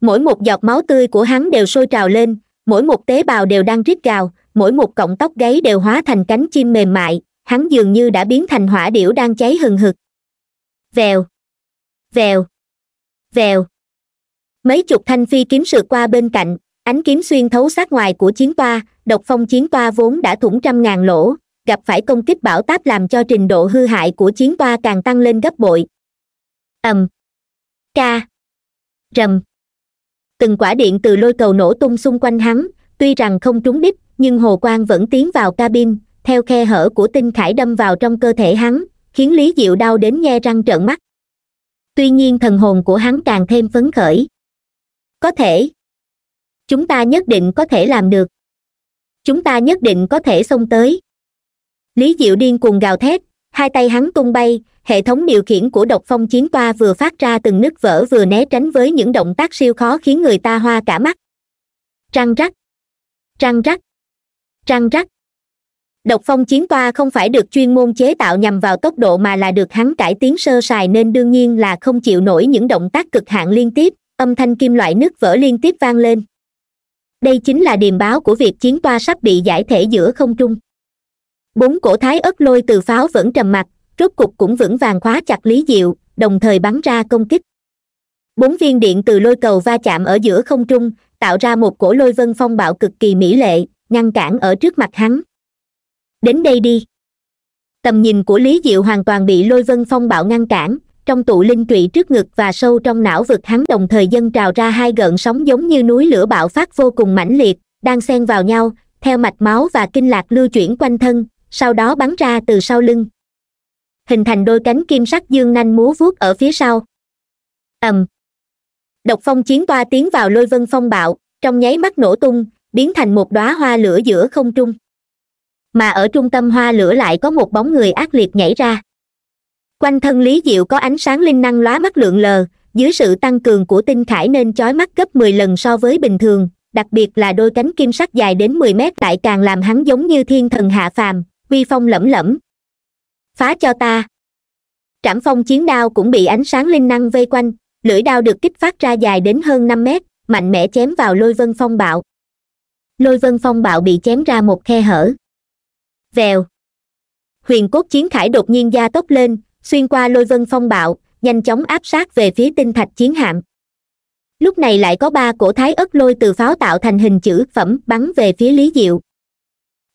Speaker 1: mỗi một giọt máu tươi của hắn đều sôi trào lên mỗi một tế bào đều đang rít gào mỗi một cọng tóc gáy đều hóa thành cánh chim mềm mại hắn dường như đã biến thành hỏa điểu đang cháy hừng hực vèo vèo vèo mấy chục thanh phi kiếm sượt qua bên cạnh ánh kiếm xuyên thấu sát ngoài của chiến toa độc phong chiến toa vốn đã thủng trăm ngàn lỗ gặp phải công kích bão táp làm cho trình độ hư hại của chiến toa càng tăng lên gấp bội ầm ca rầm từng quả điện từ lôi cầu nổ tung xung quanh hắn tuy rằng không trúng đích nhưng hồ quang vẫn tiến vào cabin theo khe hở của tinh khải đâm vào trong cơ thể hắn khiến lý diệu đau đến nghe răng trợn mắt tuy nhiên thần hồn của hắn càng thêm phấn khởi có thể chúng ta nhất định có thể làm được chúng ta nhất định có thể xông tới lý diệu điên cuồng gào thét hai tay hắn tung bay hệ thống điều khiển của độc phong chiến toa vừa phát ra từng nứt vỡ vừa né tránh với những động tác siêu khó khiến người ta hoa cả mắt trăng rắc trăng rắc trăng rắc độc phong chiến toa không phải được chuyên môn chế tạo nhằm vào tốc độ mà là được hắn cải tiến sơ sài nên đương nhiên là không chịu nổi những động tác cực hạn liên tiếp âm thanh kim loại nứt vỡ liên tiếp vang lên đây chính là điềm báo của việc chiến toa sắp bị giải thể giữa không trung bốn cổ thái ớt lôi từ pháo vẫn trầm mặc rốt cục cũng vững vàng khóa chặt lý diệu đồng thời bắn ra công kích bốn viên điện từ lôi cầu va chạm ở giữa không trung tạo ra một cổ lôi vân phong bạo cực kỳ mỹ lệ ngăn cản ở trước mặt hắn đến đây đi tầm nhìn của lý diệu hoàn toàn bị lôi vân phong bạo ngăn cản trong tụ linh trụy trước ngực và sâu trong não vực hắn đồng thời dâng trào ra hai gợn sóng giống như núi lửa bạo phát vô cùng mãnh liệt đang xen vào nhau theo mạch máu và kinh lạc lưu chuyển quanh thân sau đó bắn ra từ sau lưng hình thành đôi cánh kim sắc dương nanh múa vuốt ở phía sau ầm độc phong chiến toa tiến vào lôi vân phong bạo trong nháy mắt nổ tung biến thành một đóa hoa lửa giữa không trung mà ở trung tâm hoa lửa lại có một bóng người ác liệt nhảy ra quanh thân lý diệu có ánh sáng linh năng lóa mắt lượn lờ dưới sự tăng cường của tinh khải nên chói mắt gấp mười lần so với bình thường đặc biệt là đôi cánh kim sắc dài đến mười mét lại càng làm hắn giống như thiên thần hạ phàm uy phong lẫm lẫm phá cho ta trảm phong chiến đao cũng bị ánh sáng linh năng vây quanh lưỡi đao được kích phát ra dài đến hơn năm mét mạnh mẽ chém vào lôi vân phong bạo lôi vân phong bạo bị chém ra một khe hở vèo huyền cốt chiến khải đột nhiên gia tốc lên xuyên qua lôi vân phong bạo nhanh chóng áp sát về phía tinh thạch chiến hạm lúc này lại có ba cổ thái ất lôi từ pháo tạo thành hình chữ phẩm bắn về phía lý diệu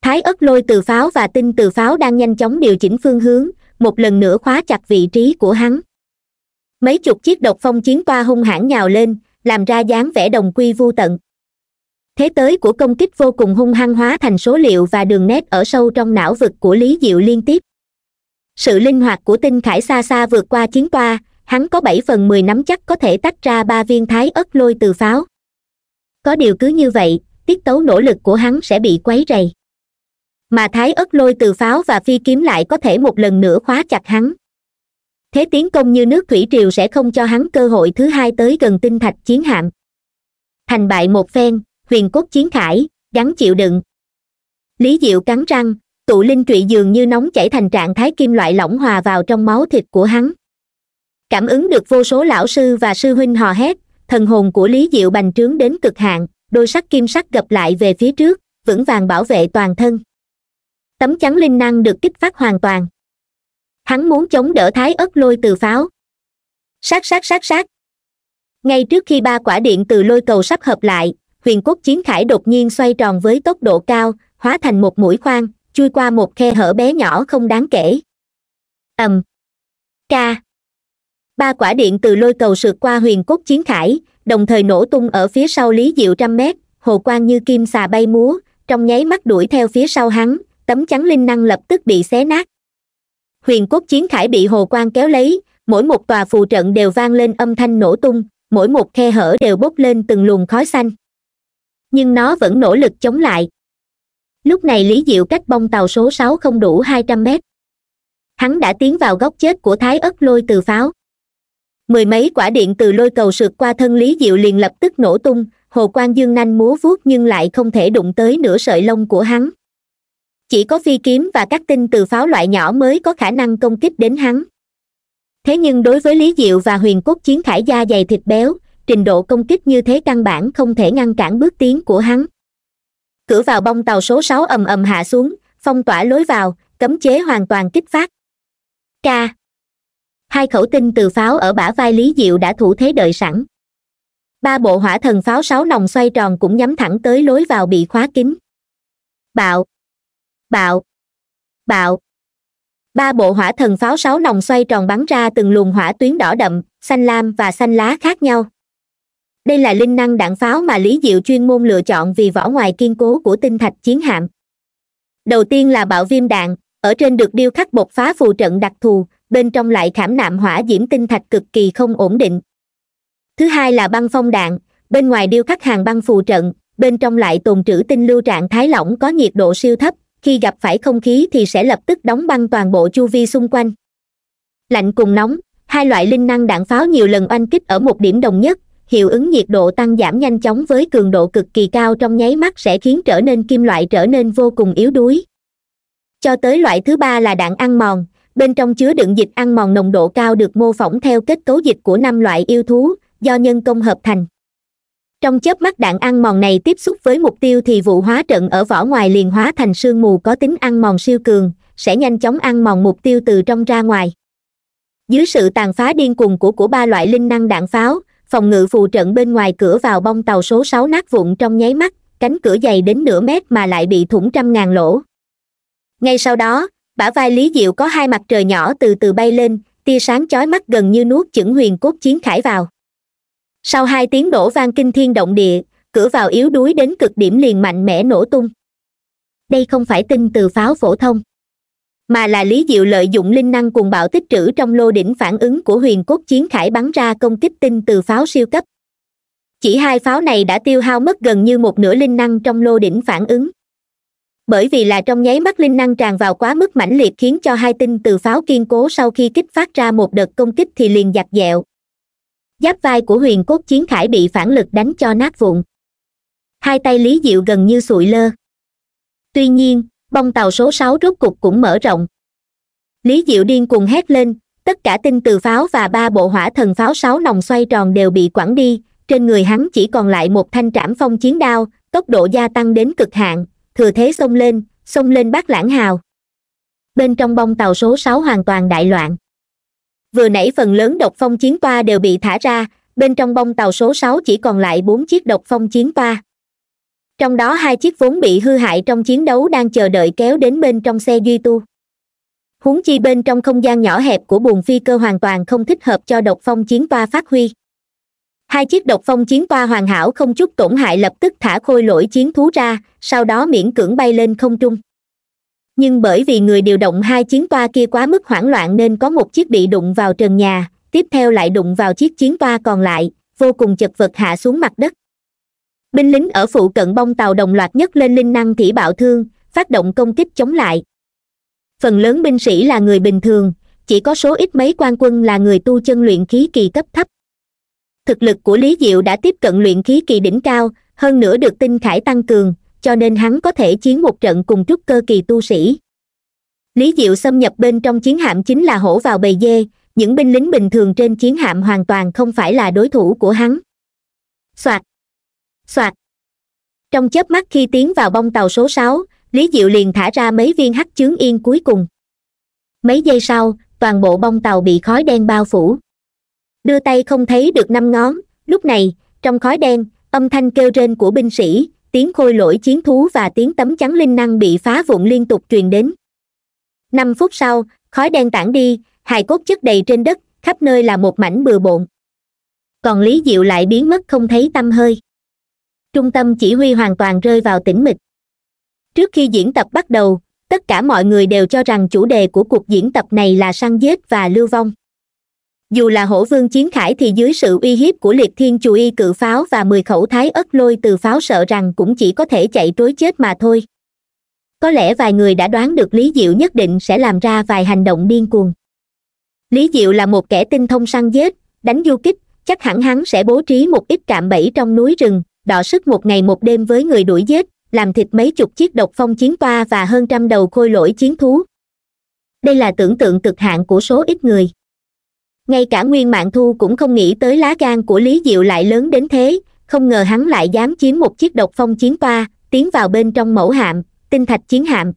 Speaker 1: thái ớt lôi từ pháo và tinh từ pháo đang nhanh chóng điều chỉnh phương hướng một lần nữa khóa chặt vị trí của hắn mấy chục chiếc độc phong chiến toa hung hãn nhào lên làm ra dáng vẻ đồng quy vu tận thế tới của công kích vô cùng hung hăng hóa thành số liệu và đường nét ở sâu trong não vực của lý diệu liên tiếp sự linh hoạt của tinh khải xa xa vượt qua chiến toa hắn có bảy phần mười nắm chắc có thể tách ra ba viên thái ớt lôi từ pháo có điều cứ như vậy tiết tấu nỗ lực của hắn sẽ bị quấy rầy mà thái ất lôi từ pháo và phi kiếm lại có thể một lần nữa khóa chặt hắn thế tiến công như nước thủy triều sẽ không cho hắn cơ hội thứ hai tới gần tinh thạch chiến hạm thành bại một phen huyền cốt chiến khải gắn chịu đựng lý diệu cắn răng tụ linh trụy dường như nóng chảy thành trạng thái kim loại lỏng hòa vào trong máu thịt của hắn cảm ứng được vô số lão sư và sư huynh hò hét thần hồn của lý diệu bành trướng đến cực hạn đôi sắc kim sắc gập lại về phía trước vững vàng bảo vệ toàn thân tấm chắn linh năng được kích phát hoàn toàn hắn muốn chống đỡ thái ớt lôi từ pháo sát sát sát sát ngay trước khi ba quả điện từ lôi cầu sắp hợp lại huyền quốc chiến khải đột nhiên xoay tròn với tốc độ cao hóa thành một mũi khoan chui qua một khe hở bé nhỏ không đáng kể ầm ca ba quả điện từ lôi cầu sượt qua huyền quốc chiến khải đồng thời nổ tung ở phía sau lý diệu trăm mét hồ quang như kim xà bay múa trong nháy mắt đuổi theo phía sau hắn tấm chắn linh năng lập tức bị xé nát huyền cốt chiến khải bị hồ quang kéo lấy mỗi một tòa phù trận đều vang lên âm thanh nổ tung mỗi một khe hở đều bốc lên từng luồng khói xanh nhưng nó vẫn nỗ lực chống lại lúc này lý diệu cách bông tàu số sáu không đủ hai trăm mét hắn đã tiến vào góc chết của thái ất lôi từ pháo mười mấy quả điện từ lôi cầu sượt qua thân lý diệu liền lập tức nổ tung hồ quang dương nanh múa vuốt nhưng lại không thể đụng tới nửa sợi lông của hắn chỉ có phi kiếm và các tinh từ pháo loại nhỏ mới có khả năng công kích đến hắn thế nhưng đối với lý diệu và huyền cốt chiến khải da dày thịt béo trình độ công kích như thế căn bản không thể ngăn cản bước tiến của hắn cửa vào bông tàu số sáu ầm ầm hạ xuống phong tỏa lối vào cấm chế hoàn toàn kích phát ca hai khẩu tinh từ pháo ở bả vai lý diệu đã thủ thế đợi sẵn ba bộ hỏa thần pháo sáu nòng xoay tròn cũng nhắm thẳng tới lối vào bị khóa kín bạo Bạo! Bạo! Ba bộ hỏa thần pháo sáu nòng xoay tròn bắn ra từng luồng hỏa tuyến đỏ đậm, xanh lam và xanh lá khác nhau. Đây là linh năng đạn pháo mà Lý Diệu chuyên môn lựa chọn vì vỏ ngoài kiên cố của tinh thạch chiến hạm. Đầu tiên là bạo viêm đạn, ở trên được điêu khắc bột phá phù trận đặc thù, bên trong lại khảm nạm hỏa diễm tinh thạch cực kỳ không ổn định. Thứ hai là băng phong đạn, bên ngoài điêu khắc hàng băng phù trận, bên trong lại tồn trữ tinh lưu trạng thái lỏng có nhiệt độ siêu thấp, khi gặp phải không khí thì sẽ lập tức đóng băng toàn bộ chu vi xung quanh lạnh cùng nóng hai loại linh năng đạn pháo nhiều lần oanh kích ở một điểm đồng nhất hiệu ứng nhiệt độ tăng giảm nhanh chóng với cường độ cực kỳ cao trong nháy mắt sẽ khiến trở nên kim loại trở nên vô cùng yếu đuối cho tới loại thứ ba là đạn ăn mòn bên trong chứa đựng dịch ăn mòn nồng độ cao được mô phỏng theo kết cấu dịch của năm loại yêu thú do nhân công hợp thành trong chớp mắt đạn ăn mòn này tiếp xúc với mục tiêu thì vụ hóa trận ở vỏ ngoài liền hóa thành sương mù có tính ăn mòn siêu cường sẽ nhanh chóng ăn mòn mục tiêu từ trong ra ngoài dưới sự tàn phá điên cuồng của của ba loại linh năng đạn pháo phòng ngự phù trận bên ngoài cửa vào bong tàu số sáu nát vụn trong nháy mắt cánh cửa dày đến nửa mét mà lại bị thủng trăm ngàn lỗ ngay sau đó bả vai lý diệu có hai mặt trời nhỏ từ từ bay lên tia sáng chói mắt gần như nuốt chửng huyền cốt chiến khải vào sau hai tiếng nổ vang kinh thiên động địa cửa vào yếu đuối đến cực điểm liền mạnh mẽ nổ tung đây không phải tin từ pháo phổ thông mà là lý diệu lợi dụng linh năng cùng bạo tích trữ trong lô đỉnh phản ứng của huyền cốt chiến khải bắn ra công kích tinh từ pháo siêu cấp chỉ hai pháo này đã tiêu hao mất gần như một nửa linh năng trong lô đỉnh phản ứng bởi vì là trong nháy mắt linh năng tràn vào quá mức mãnh liệt khiến cho hai tinh từ pháo kiên cố sau khi kích phát ra một đợt công kích thì liền giặt dẹo giáp vai của huyền cốt chiến khải bị phản lực đánh cho nát vụn hai tay lý diệu gần như sụi lơ tuy nhiên bong tàu số sáu rốt cục cũng mở rộng lý diệu điên cuồng hét lên tất cả tinh từ pháo và ba bộ hỏa thần pháo sáu nòng xoay tròn đều bị quẳng đi trên người hắn chỉ còn lại một thanh trảm phong chiến đao tốc độ gia tăng đến cực hạn thừa thế xông lên xông lên bác lãng hào bên trong bong tàu số sáu hoàn toàn đại loạn vừa nãy phần lớn độc phong chiến toa đều bị thả ra bên trong bông tàu số sáu chỉ còn lại bốn chiếc độc phong chiến toa trong đó hai chiếc vốn bị hư hại trong chiến đấu đang chờ đợi kéo đến bên trong xe duy tu huống chi bên trong không gian nhỏ hẹp của buồng phi cơ hoàn toàn không thích hợp cho độc phong chiến toa phát huy hai chiếc độc phong chiến toa hoàn hảo không chút tổn hại lập tức thả khôi lỗi chiến thú ra sau đó miễn cưỡng bay lên không trung nhưng bởi vì người điều động hai chiến toa kia quá mức hoảng loạn nên có một chiếc bị đụng vào trần nhà tiếp theo lại đụng vào chiếc chiến toa còn lại vô cùng chật vật hạ xuống mặt đất binh lính ở phụ cận bông tàu đồng loạt nhất lên linh năng thủy bạo thương phát động công kích chống lại phần lớn binh sĩ là người bình thường chỉ có số ít mấy quan quân là người tu chân luyện khí kỳ cấp thấp thực lực của lý diệu đã tiếp cận luyện khí kỳ đỉnh cao hơn nữa được tinh khải tăng cường cho nên hắn có thể chiến một trận cùng trúc cơ kỳ tu sĩ lý diệu xâm nhập bên trong chiến hạm chính là hổ vào bầy dê những binh lính bình thường trên chiến hạm hoàn toàn không phải là đối thủ của hắn soạt soạt trong chớp mắt khi tiến vào bong tàu số sáu lý diệu liền thả ra mấy viên hắc chướng yên cuối cùng mấy giây sau toàn bộ bong tàu bị khói đen bao phủ đưa tay không thấy được năm ngón lúc này trong khói đen âm thanh kêu rên của binh sĩ tiếng khôi lỗi chiến thú và tiếng tấm chắn linh năng bị phá vụn liên tục truyền đến năm phút sau khói đen tản đi hài cốt chất đầy trên đất khắp nơi là một mảnh bừa bộn còn lý diệu lại biến mất không thấy tâm hơi trung tâm chỉ huy hoàn toàn rơi vào tĩnh mịch trước khi diễn tập bắt đầu tất cả mọi người đều cho rằng chủ đề của cuộc diễn tập này là săn giết và lưu vong dù là hổ vương chiến khải thì dưới sự uy hiếp của liệt thiên chù y cự pháo và mười khẩu thái ớt lôi từ pháo sợ rằng cũng chỉ có thể chạy trối chết mà thôi có lẽ vài người đã đoán được lý diệu nhất định sẽ làm ra vài hành động điên cuồng lý diệu là một kẻ tinh thông săn giết đánh du kích chắc hẳn hắn sẽ bố trí một ít cạm bẫy trong núi rừng đọ sức một ngày một đêm với người đuổi giết làm thịt mấy chục chiếc độc phong chiến toa và hơn trăm đầu khôi lỗi chiến thú đây là tưởng tượng cực hạn của số ít người ngay cả nguyên mạng thu cũng không nghĩ tới lá gan của lý diệu lại lớn đến thế không ngờ hắn lại dám chiếm một chiếc độc phong chiến toa tiến vào bên trong mẫu hạm tinh thạch chiến hạm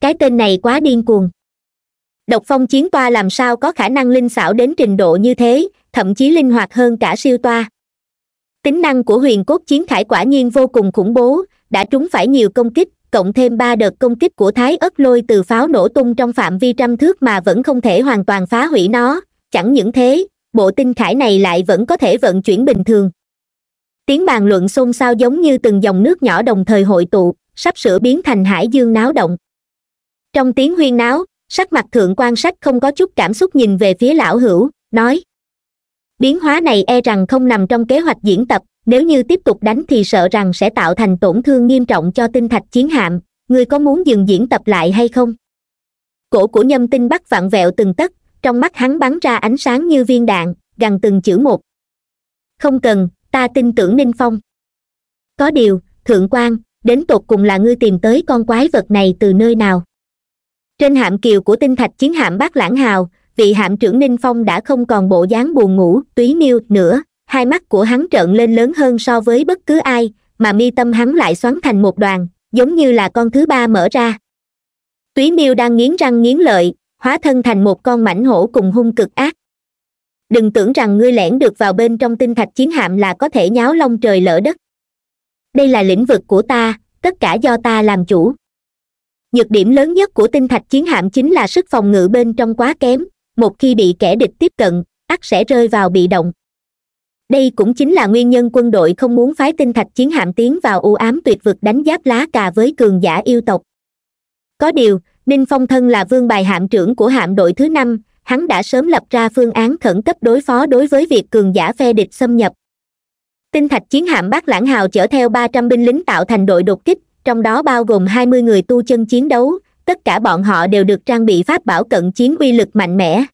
Speaker 1: cái tên này quá điên cuồng độc phong chiến toa làm sao có khả năng linh xảo đến trình độ như thế thậm chí linh hoạt hơn cả siêu toa tính năng của huyền cốt chiến khải quả nhiên vô cùng khủng bố đã trúng phải nhiều công kích cộng thêm ba đợt công kích của thái ất lôi từ pháo nổ tung trong phạm vi trăm thước mà vẫn không thể hoàn toàn phá hủy nó chẳng những thế bộ tinh khải này lại vẫn có thể vận chuyển bình thường tiếng bàn luận xôn xao giống như từng dòng nước nhỏ đồng thời hội tụ sắp sửa biến thành hải dương náo động trong tiếng huyên náo sắc mặt thượng quan sách không có chút cảm xúc nhìn về phía lão hữu nói biến hóa này e rằng không nằm trong kế hoạch diễn tập nếu như tiếp tục đánh thì sợ rằng sẽ tạo thành tổn thương nghiêm trọng cho tinh thạch chiến hạm ngươi có muốn dừng diễn tập lại hay không cổ của nhâm tinh bắt vặn vẹo từng tấc trong mắt hắn bắn ra ánh sáng như viên đạn gằn từng chữ một không cần ta tin tưởng ninh phong có điều thượng quan đến tột cùng là ngươi tìm tới con quái vật này từ nơi nào trên hạm kiều của tinh thạch chiến hạm bác lãng hào vị hạm trưởng ninh phong đã không còn bộ dáng buồn ngủ túy niêu nữa hai mắt của hắn trợn lên lớn hơn so với bất cứ ai mà mi tâm hắn lại xoắn thành một đoàn giống như là con thứ ba mở ra túy miêu đang nghiến răng nghiến lợi hóa thân thành một con mãnh hổ cùng hung cực ác đừng tưởng rằng ngươi lẻn được vào bên trong tinh thạch chiến hạm là có thể nháo long trời lỡ đất đây là lĩnh vực của ta tất cả do ta làm chủ nhược điểm lớn nhất của tinh thạch chiến hạm chính là sức phòng ngự bên trong quá kém một khi bị kẻ địch tiếp cận ắt sẽ rơi vào bị động đây cũng chính là nguyên nhân quân đội không muốn phái tinh thạch chiến hạm tiến vào u ám tuyệt vực đánh giáp lá cà với cường giả yêu tộc có điều ninh phong thân là vương bài hạm trưởng của hạm đội thứ năm hắn đã sớm lập ra phương án khẩn cấp đối phó đối với việc cường giả phe địch xâm nhập tinh thạch chiến hạm bác lãng hào chở theo ba trăm binh lính tạo thành đội đột kích trong đó bao gồm hai mươi người tu chân chiến đấu tất cả bọn họ đều được trang bị pháp bảo cận chiến uy lực mạnh mẽ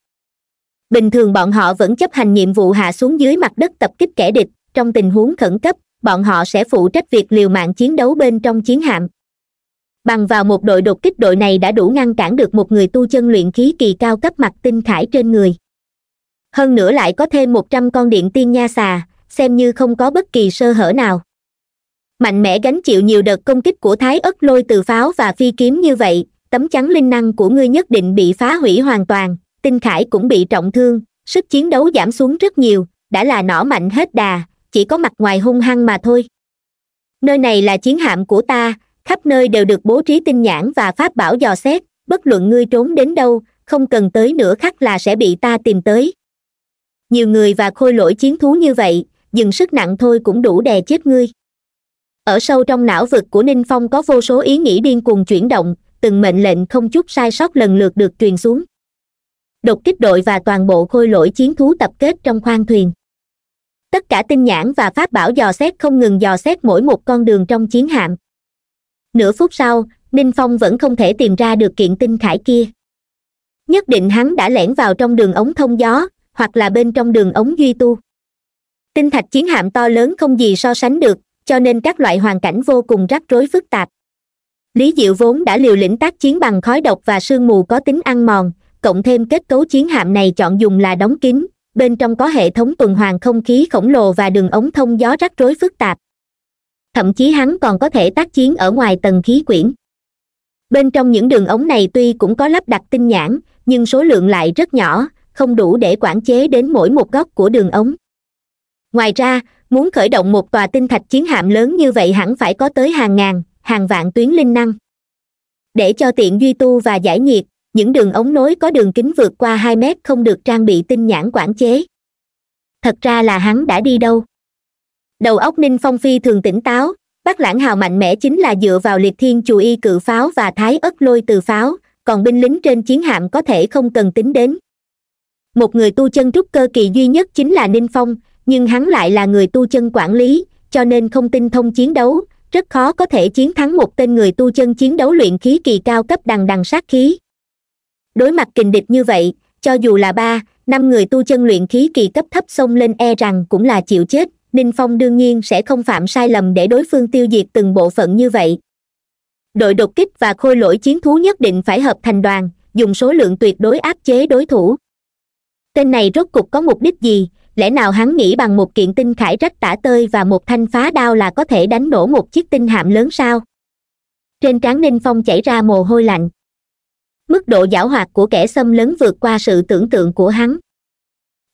Speaker 1: bình thường bọn họ vẫn chấp hành nhiệm vụ hạ xuống dưới mặt đất tập kích kẻ địch trong tình huống khẩn cấp bọn họ sẽ phụ trách việc liều mạng chiến đấu bên trong chiến hạm bằng vào một đội đột kích đội này đã đủ ngăn cản được một người tu chân luyện khí kỳ cao cấp mặt tinh khải trên người hơn nữa lại có thêm một trăm con điện tiên nha xà xem như không có bất kỳ sơ hở nào mạnh mẽ gánh chịu nhiều đợt công kích của thái ớt lôi từ pháo và phi kiếm như vậy tấm chắn linh năng của ngươi nhất định bị phá hủy hoàn toàn tinh khải cũng bị trọng thương sức chiến đấu giảm xuống rất nhiều đã là nỏ mạnh hết đà chỉ có mặt ngoài hung hăng mà thôi nơi này là chiến hạm của ta khắp nơi đều được bố trí tinh nhãn và pháp bảo dò xét bất luận ngươi trốn đến đâu không cần tới nửa khắc là sẽ bị ta tìm tới nhiều người và khôi lỗi chiến thú như vậy dừng sức nặng thôi cũng đủ đè chết ngươi ở sâu trong não vực của ninh phong có vô số ý nghĩ điên cuồng chuyển động từng mệnh lệnh không chút sai sót lần lượt được truyền xuống đột kích đội và toàn bộ khôi lỗi chiến thú tập kết trong khoang thuyền tất cả tinh nhãn và pháp bảo dò xét không ngừng dò xét mỗi một con đường trong chiến hạm nửa phút sau ninh phong vẫn không thể tìm ra được kiện tinh khải kia nhất định hắn đã lẻn vào trong đường ống thông gió hoặc là bên trong đường ống duy tu tinh thạch chiến hạm to lớn không gì so sánh được cho nên các loại hoàn cảnh vô cùng rắc rối phức tạp lý diệu vốn đã liều lĩnh tác chiến bằng khói độc và sương mù có tính ăn mòn cộng thêm kết cấu chiến hạm này chọn dùng là đóng kín bên trong có hệ thống tuần hoàn không khí khổng lồ và đường ống thông gió rắc rối phức tạp thậm chí hắn còn có thể tác chiến ở ngoài tầng khí quyển bên trong những đường ống này tuy cũng có lắp đặt tinh nhãn nhưng số lượng lại rất nhỏ không đủ để quản chế đến mỗi một góc của đường ống ngoài ra muốn khởi động một tòa tinh thạch chiến hạm lớn như vậy hẳn phải có tới hàng ngàn hàng vạn tuyến linh năng để cho tiện duy tu và giải nhiệt những đường ống nối có đường kính vượt qua hai mét không được trang bị tinh nhãn quản chế thật ra là hắn đã đi đâu đầu óc ninh phong phi thường tỉnh táo bắc lãng hào mạnh mẽ chính là dựa vào liệt thiên chù y cự pháo và thái ất lôi từ pháo còn binh lính trên chiến hạm có thể không cần tính đến một người tu chân trúc cơ kỳ duy nhất chính là ninh phong nhưng hắn lại là người tu chân quản lý cho nên không tin thông chiến đấu rất khó có thể chiến thắng một tên người tu chân chiến đấu luyện khí kỳ cao cấp đằng đằng sát khí đối mặt kình địch như vậy cho dù là ba năm người tu chân luyện khí kỳ cấp thấp xông lên e rằng cũng là chịu chết ninh phong đương nhiên sẽ không phạm sai lầm để đối phương tiêu diệt từng bộ phận như vậy đội đột kích và khôi lỗi chiến thú nhất định phải hợp thành đoàn dùng số lượng tuyệt đối áp chế đối thủ tên này rốt cục có mục đích gì lẽ nào hắn nghĩ bằng một kiện tinh khải rách tả tơi và một thanh phá đao là có thể đánh nổ một chiếc tinh hạm lớn sao trên trán ninh phong chảy ra mồ hôi lạnh mức độ giảo hoạt của kẻ xâm lấn vượt qua sự tưởng tượng của hắn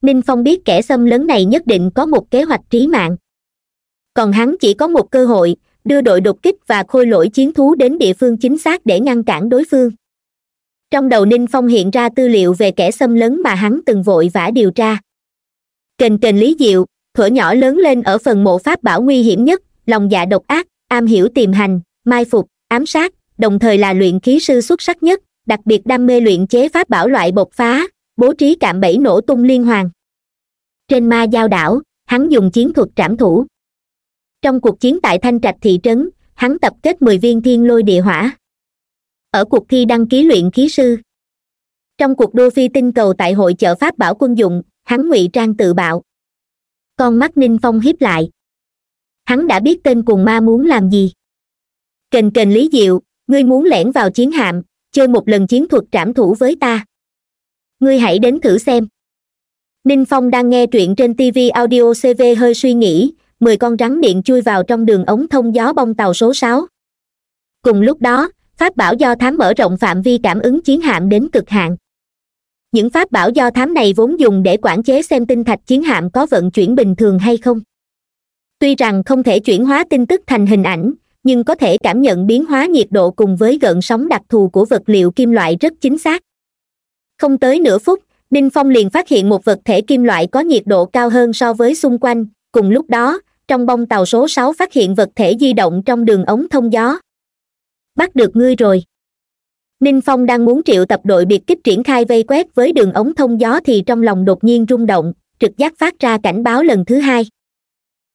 Speaker 1: ninh phong biết kẻ xâm lớn này nhất định có một kế hoạch trí mạng còn hắn chỉ có một cơ hội đưa đội đột kích và khôi lỗi chiến thú đến địa phương chính xác để ngăn cản đối phương trong đầu ninh phong hiện ra tư liệu về kẻ xâm lấn mà hắn từng vội vã điều tra kềnh kềnh lý diệu thuở nhỏ lớn lên ở phần mộ pháp bảo nguy hiểm nhất lòng dạ độc ác am hiểu tiềm hành mai phục ám sát đồng thời là luyện khí sư xuất sắc nhất đặc biệt đam mê luyện chế pháp bảo loại bột phá bố trí cạm bẫy nổ tung liên hoàn trên ma giao đảo hắn dùng chiến thuật trảm thủ trong cuộc chiến tại thanh trạch thị trấn hắn tập kết mười viên thiên lôi địa hỏa ở cuộc thi đăng ký luyện khí sư trong cuộc đua phi tinh cầu tại hội chợ pháp bảo quân dụng hắn ngụy trang tự bạo con mắt ninh phong hiếp lại hắn đã biết tên cùng ma muốn làm gì kềnh kềnh lý diệu ngươi muốn lẻn vào chiến hạm chơi một lần chiến thuật trảm thủ với ta ngươi hãy đến thử xem ninh phong đang nghe truyện trên tv audio cv hơi suy nghĩ mười con rắn điện chui vào trong đường ống thông gió bong tàu số sáu cùng lúc đó pháp bảo do thám mở rộng phạm vi cảm ứng chiến hạm đến cực hạn những pháp bảo do thám này vốn dùng để quản chế xem tinh thạch chiến hạm có vận chuyển bình thường hay không tuy rằng không thể chuyển hóa tin tức thành hình ảnh nhưng có thể cảm nhận biến hóa nhiệt độ cùng với gợn sóng đặc thù của vật liệu kim loại rất chính xác không tới nửa phút ninh phong liền phát hiện một vật thể kim loại có nhiệt độ cao hơn so với xung quanh cùng lúc đó trong bông tàu số sáu phát hiện vật thể di động trong đường ống thông gió bắt được ngươi rồi ninh phong đang muốn triệu tập đội biệt kích triển khai vây quét với đường ống thông gió thì trong lòng đột nhiên rung động trực giác phát ra cảnh báo lần thứ hai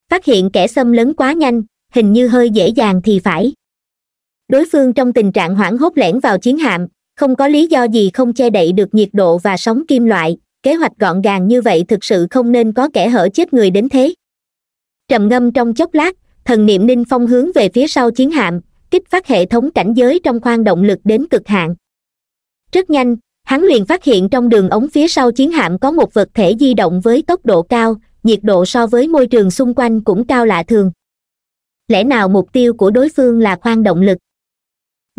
Speaker 1: phát hiện kẻ xâm lấn quá nhanh hình như hơi dễ dàng thì phải đối phương trong tình trạng hoảng hốt lẻn vào chiến hạm không có lý do gì không che đậy được nhiệt độ và sóng kim loại kế hoạch gọn gàng như vậy thực sự không nên có kẻ hở chết người đến thế trầm ngâm trong chốc lát thần niệm ninh phong hướng về phía sau chiến hạm kích phát hệ thống cảnh giới trong khoang động lực đến cực hạn rất nhanh hắn liền phát hiện trong đường ống phía sau chiến hạm có một vật thể di động với tốc độ cao nhiệt độ so với môi trường xung quanh cũng cao lạ thường lẽ nào mục tiêu của đối phương là khoang động lực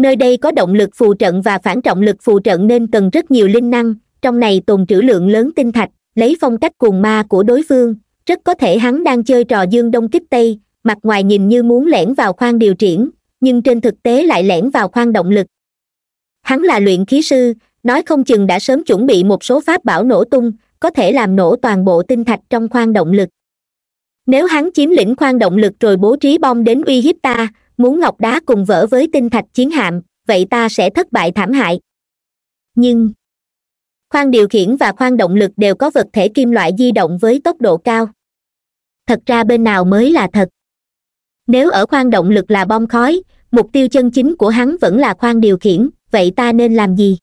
Speaker 1: nơi đây có động lực phù trận và phản trọng lực phù trận nên cần rất nhiều linh năng trong này tồn trữ lượng lớn tinh thạch lấy phong cách cuồng ma của đối phương rất có thể hắn đang chơi trò dương đông kích tây mặt ngoài nhìn như muốn lẻn vào khoang điều triển nhưng trên thực tế lại lẻn vào khoang động lực hắn là luyện khí sư nói không chừng đã sớm chuẩn bị một số pháp bảo nổ tung có thể làm nổ toàn bộ tinh thạch trong khoang động lực nếu hắn chiếm lĩnh khoang động lực rồi bố trí bom đến uy hiếp ta muốn ngọc đá cùng vỡ với tinh thạch chiến hạm vậy ta sẽ thất bại thảm hại nhưng khoang điều khiển và khoang động lực đều có vật thể kim loại di động với tốc độ cao thật ra bên nào mới là thật nếu ở khoang động lực là bom khói mục tiêu chân chính của hắn vẫn là khoang điều khiển vậy ta nên làm gì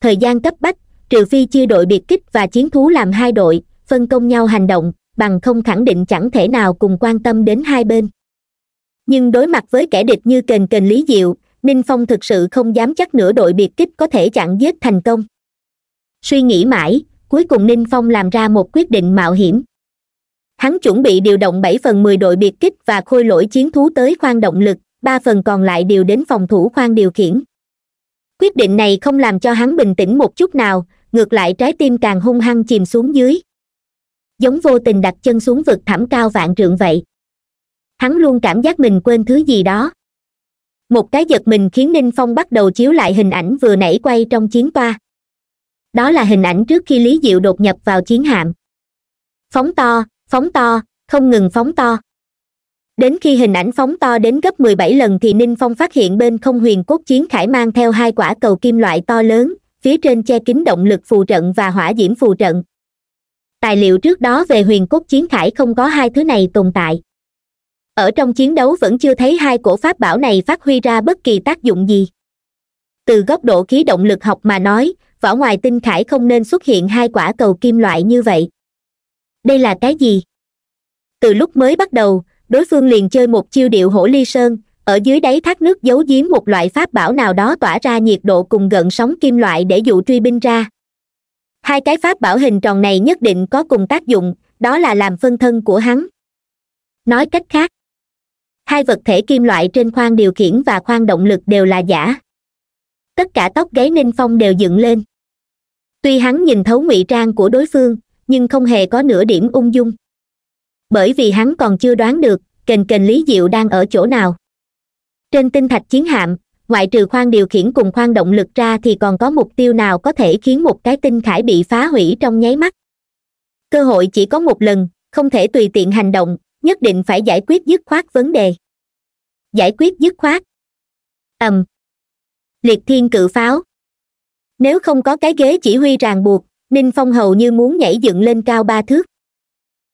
Speaker 1: thời gian cấp bách trừ phi chia đội biệt kích và chiến thú làm hai đội phân công nhau hành động bằng không khẳng định chẳng thể nào cùng quan tâm đến hai bên nhưng đối mặt với kẻ địch như kền kền lý diệu ninh phong thực sự không dám chắc nửa đội biệt kích có thể chặn giết thành công suy nghĩ mãi cuối cùng ninh phong làm ra một quyết định mạo hiểm hắn chuẩn bị điều động bảy phần mười đội biệt kích và khôi lỗi chiến thú tới khoan động lực ba phần còn lại đều đến phòng thủ khoan điều khiển quyết định này không làm cho hắn bình tĩnh một chút nào ngược lại trái tim càng hung hăng chìm xuống dưới giống vô tình đặt chân xuống vực thẳm cao vạn trượng vậy hắn luôn cảm giác mình quên thứ gì đó một cái giật mình khiến ninh phong bắt đầu chiếu lại hình ảnh vừa nãy quay trong chiến toa đó là hình ảnh trước khi lý diệu đột nhập vào chiến hạm phóng to phóng to không ngừng phóng to đến khi hình ảnh phóng to đến gấp mười bảy lần thì ninh phong phát hiện bên không huyền cốt chiến khải mang theo hai quả cầu kim loại to lớn phía trên che kín động lực phù trận và hỏa diễm phù trận tài liệu trước đó về huyền cốt chiến khải không có hai thứ này tồn tại ở trong chiến đấu vẫn chưa thấy hai cổ pháp bảo này phát huy ra bất kỳ tác dụng gì từ góc độ khí động lực học mà nói vỏ ngoài tinh khải không nên xuất hiện hai quả cầu kim loại như vậy đây là cái gì từ lúc mới bắt đầu đối phương liền chơi một chiêu điệu hổ ly sơn ở dưới đáy thác nước giấu giếm một loại pháp bảo nào đó tỏa ra nhiệt độ cùng gần sóng kim loại để dụ truy binh ra hai cái pháp bảo hình tròn này nhất định có cùng tác dụng đó là làm phân thân của hắn nói cách khác hai vật thể kim loại trên khoang điều khiển và khoang động lực đều là giả tất cả tóc gáy ninh phong đều dựng lên tuy hắn nhìn thấu ngụy trang của đối phương nhưng không hề có nửa điểm ung dung bởi vì hắn còn chưa đoán được kềnh kềnh lý diệu đang ở chỗ nào trên tinh thạch chiến hạm ngoại trừ khoang điều khiển cùng khoang động lực ra thì còn có mục tiêu nào có thể khiến một cái tinh khải bị phá hủy trong nháy mắt cơ hội chỉ có một lần không thể tùy tiện hành động nhất định phải giải quyết dứt khoát vấn đề giải quyết dứt khoát ầm um. liệt thiên cự pháo nếu không có cái ghế chỉ huy ràng buộc ninh phong hầu như muốn nhảy dựng lên cao ba thước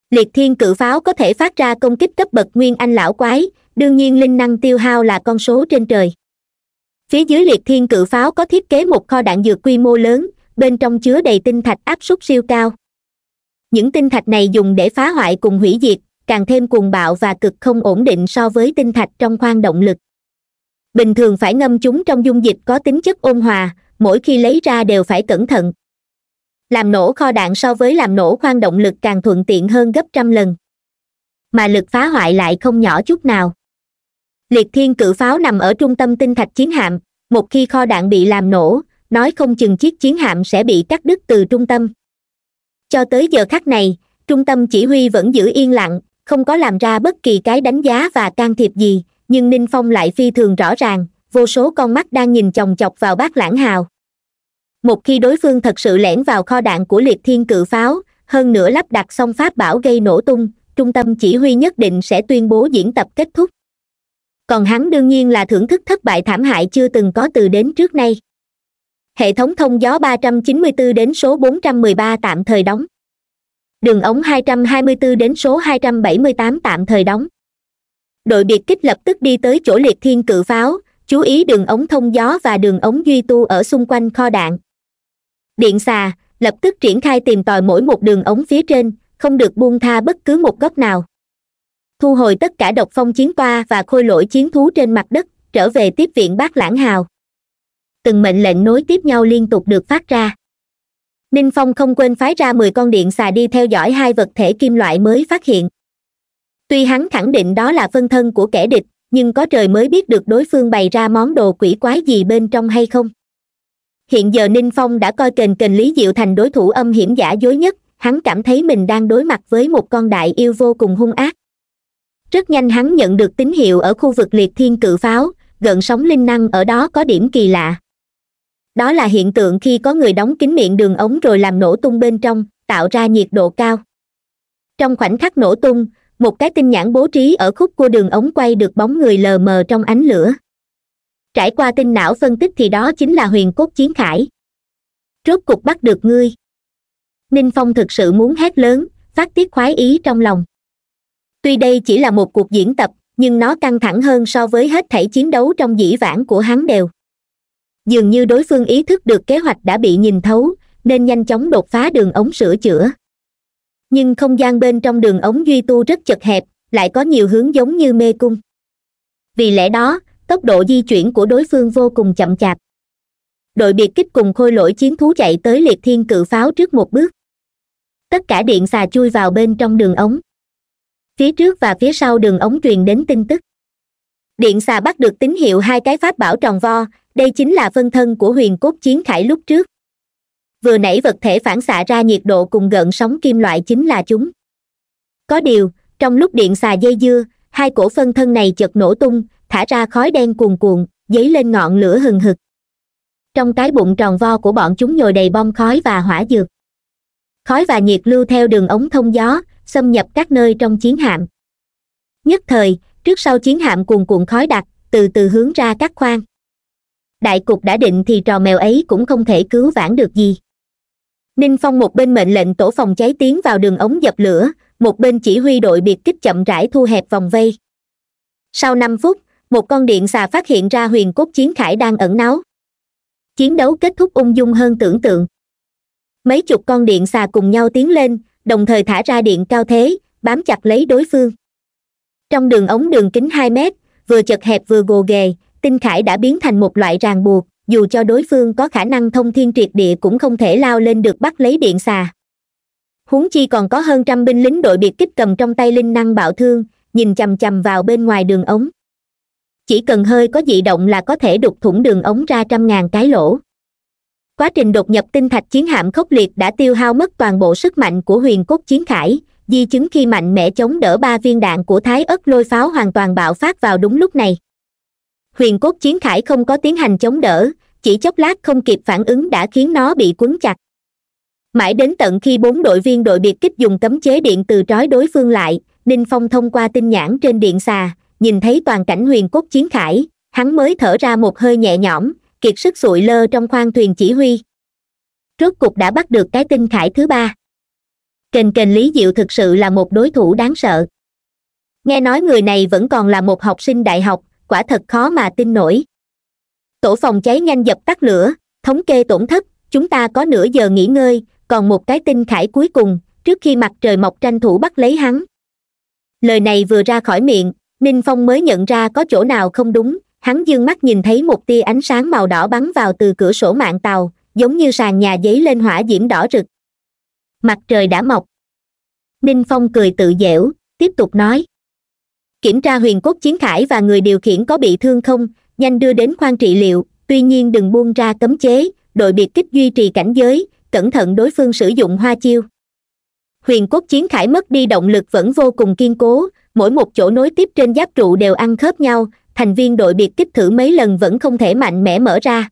Speaker 1: liệt thiên cự pháo có thể phát ra công kích cấp bậc nguyên anh lão quái đương nhiên linh năng tiêu hao là con số trên trời phía dưới liệt thiên cự pháo có thiết kế một kho đạn dược quy mô lớn bên trong chứa đầy tinh thạch áp suất siêu cao những tinh thạch này dùng để phá hoại cùng hủy diệt càng thêm cuồng bạo và cực không ổn định so với tinh thạch trong khoang động lực bình thường phải ngâm chúng trong dung dịch có tính chất ôn hòa mỗi khi lấy ra đều phải cẩn thận làm nổ kho đạn so với làm nổ khoang động lực càng thuận tiện hơn gấp trăm lần mà lực phá hoại lại không nhỏ chút nào liệt thiên cự pháo nằm ở trung tâm tinh thạch chiến hạm một khi kho đạn bị làm nổ nói không chừng chiếc chiến hạm sẽ bị cắt đứt từ trung tâm cho tới giờ khắc này trung tâm chỉ huy vẫn giữ yên lặng không có làm ra bất kỳ cái đánh giá và can thiệp gì nhưng ninh phong lại phi thường rõ ràng vô số con mắt đang nhìn chòng chọc vào bác lãng hào một khi đối phương thật sự lẻn vào kho đạn của liệt thiên cự pháo hơn nữa lắp đặt xong pháp bảo gây nổ tung trung tâm chỉ huy nhất định sẽ tuyên bố diễn tập kết thúc còn hắn đương nhiên là thưởng thức thất bại thảm hại chưa từng có từ đến trước nay hệ thống thông gió 394 đến số 413 tạm thời đóng đường ống 224 đến số 278 tạm thời đóng đội biệt kích lập tức đi tới chỗ liệt thiên cự pháo chú ý đường ống thông gió và đường ống duy tu ở xung quanh kho đạn điện xà lập tức triển khai tìm tòi mỗi một đường ống phía trên không được buông tha bất cứ một góc nào thu hồi tất cả độc phong chiến toa và khôi lỗi chiến thú trên mặt đất trở về tiếp viện bác lãng hào từng mệnh lệnh nối tiếp nhau liên tục được phát ra ninh phong không quên phái ra mười con điện xà đi theo dõi hai vật thể kim loại mới phát hiện tuy hắn khẳng định đó là phân thân của kẻ địch nhưng có trời mới biết được đối phương bày ra món đồ quỷ quái gì bên trong hay không hiện giờ ninh phong đã coi kềnh kềnh lý diệu thành đối thủ âm hiểm giả dối nhất hắn cảm thấy mình đang đối mặt với một con đại yêu vô cùng hung ác rất nhanh hắn nhận được tín hiệu ở khu vực liệt thiên cự pháo gần sóng linh năng ở đó có điểm kỳ lạ đó là hiện tượng khi có người đóng kín miệng đường ống rồi làm nổ tung bên trong tạo ra nhiệt độ cao trong khoảnh khắc nổ tung một cái tinh nhãn bố trí ở khúc cua đường ống quay được bóng người lờ mờ trong ánh lửa trải qua tinh não phân tích thì đó chính là huyền cốt chiến khải rốt cục bắt được ngươi ninh phong thực sự muốn hét lớn phát tiết khoái ý trong lòng tuy đây chỉ là một cuộc diễn tập nhưng nó căng thẳng hơn so với hết thảy chiến đấu trong dĩ vãng của hắn đều dường như đối phương ý thức được kế hoạch đã bị nhìn thấu nên nhanh chóng đột phá đường ống sửa chữa nhưng không gian bên trong đường ống duy tu rất chật hẹp lại có nhiều hướng giống như mê cung vì lẽ đó tốc độ di chuyển của đối phương vô cùng chậm chạp đội biệt kích cùng khôi lỗi chiến thú chạy tới liệt thiên cự pháo trước một bước tất cả điện xà chui vào bên trong đường ống phía trước và phía sau đường ống truyền đến tin tức điện xà bắt được tín hiệu hai cái pháp bảo tròn vo đây chính là phân thân của huyền cốt chiến khải lúc trước vừa nãy vật thể phản xạ ra nhiệt độ cùng gợn sóng kim loại chính là chúng có điều trong lúc điện xà dây dưa hai cổ phân thân này chợt nổ tung thả ra khói đen cuồn cuộn dấy lên ngọn lửa hừng hực trong cái bụng tròn vo của bọn chúng nhồi đầy bom khói và hỏa dược khói và nhiệt lưu theo đường ống thông gió xâm nhập các nơi trong chiến hạm nhất thời trước sau chiến hạm cuồn cuộn khói đặc từ từ hướng ra các khoang đại cục đã định thì trò mèo ấy cũng không thể cứu vãn được gì ninh phong một bên mệnh lệnh tổ phòng cháy tiến vào đường ống dập lửa một bên chỉ huy đội biệt kích chậm rãi thu hẹp vòng vây sau năm phút một con điện xà phát hiện ra huyền cốt chiến khải đang ẩn náu chiến đấu kết thúc ung dung hơn tưởng tượng mấy chục con điện xà cùng nhau tiến lên đồng thời thả ra điện cao thế bám chặt lấy đối phương trong đường ống đường kính hai mét vừa chật hẹp vừa gồ ghề tinh khải đã biến thành một loại ràng buộc dù cho đối phương có khả năng thông thiên triệt địa cũng không thể lao lên được bắt lấy điện xà huống chi còn có hơn trăm binh lính đội biệt kích cầm trong tay linh năng bạo thương nhìn chằm chằm vào bên ngoài đường ống chỉ cần hơi có dị động là có thể đục thủng đường ống ra trăm ngàn cái lỗ quá trình đột nhập tinh thạch chiến hạm khốc liệt đã tiêu hao mất toàn bộ sức mạnh của huyền cốt chiến khải di chứng khi mạnh mẽ chống đỡ ba viên đạn của thái ất lôi pháo hoàn toàn bạo phát vào đúng lúc này huyền cốt chiến khải không có tiến hành chống đỡ chỉ chốc lát không kịp phản ứng đã khiến nó bị quấn chặt mãi đến tận khi bốn đội viên đội biệt kích dùng cấm chế điện từ trói đối phương lại ninh phong thông qua tin nhãn trên điện xà nhìn thấy toàn cảnh huyền cốt chiến khải hắn mới thở ra một hơi nhẹ nhõm kiệt sức sụi lơ trong khoang thuyền chỉ huy rốt cục đã bắt được cái tinh khải thứ ba kênh kênh lý diệu thực sự là một đối thủ đáng sợ nghe nói người này vẫn còn là một học sinh đại học quả thật khó mà tin nổi tổ phòng cháy nhanh dập tắt lửa thống kê tổn thất chúng ta có nửa giờ nghỉ ngơi còn một cái tinh khải cuối cùng trước khi mặt trời mọc tranh thủ bắt lấy hắn lời này vừa ra khỏi miệng ninh phong mới nhận ra có chỗ nào không đúng hắn d ư ơ n g mắt nhìn thấy một tia ánh sáng màu đỏ bắn vào từ cửa sổ mạng tàu giống như sàn nhà giấy lên hỏa diễm đỏ rực mặt trời đã mọc ninh phong cười tự dẻo tiếp tục nói kiểm tra huyền cốt chiến khải và người điều khiển có bị thương không nhanh đưa đến khoan trị liệu tuy nhiên đừng buông ra cấm chế đội biệt kích duy trì cảnh giới cẩn thận đối phương sử dụng hoa chiêu huyền cốt chiến khải mất đi động lực vẫn vô cùng kiên cố mỗi một chỗ nối tiếp trên giáp trụ đều ăn khớp nhau thành viên đội biệt kích thử mấy lần vẫn không thể mạnh mẽ mở ra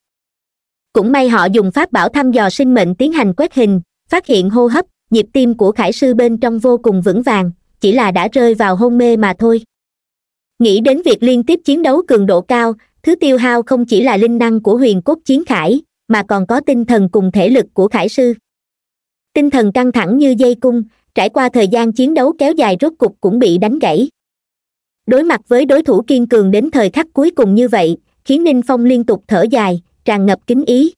Speaker 1: cũng may họ dùng pháp bảo thăm dò sinh mệnh tiến hành quét hình phát hiện hô hấp nhịp tim của khải sư bên trong vô cùng vững vàng chỉ là đã rơi vào hôn mê mà thôi nghĩ đến việc liên tiếp chiến đấu cường độ cao thứ tiêu hao không chỉ là linh năng của huyền cốt chiến khải mà còn có tinh thần cùng thể lực của khải sư tinh thần căng thẳng như dây cung trải qua thời gian chiến đấu kéo dài rốt cục cũng bị đánh gãy đối mặt với đối thủ kiên cường đến thời khắc cuối cùng như vậy khiến ninh phong liên tục thở dài tràn ngập kính ý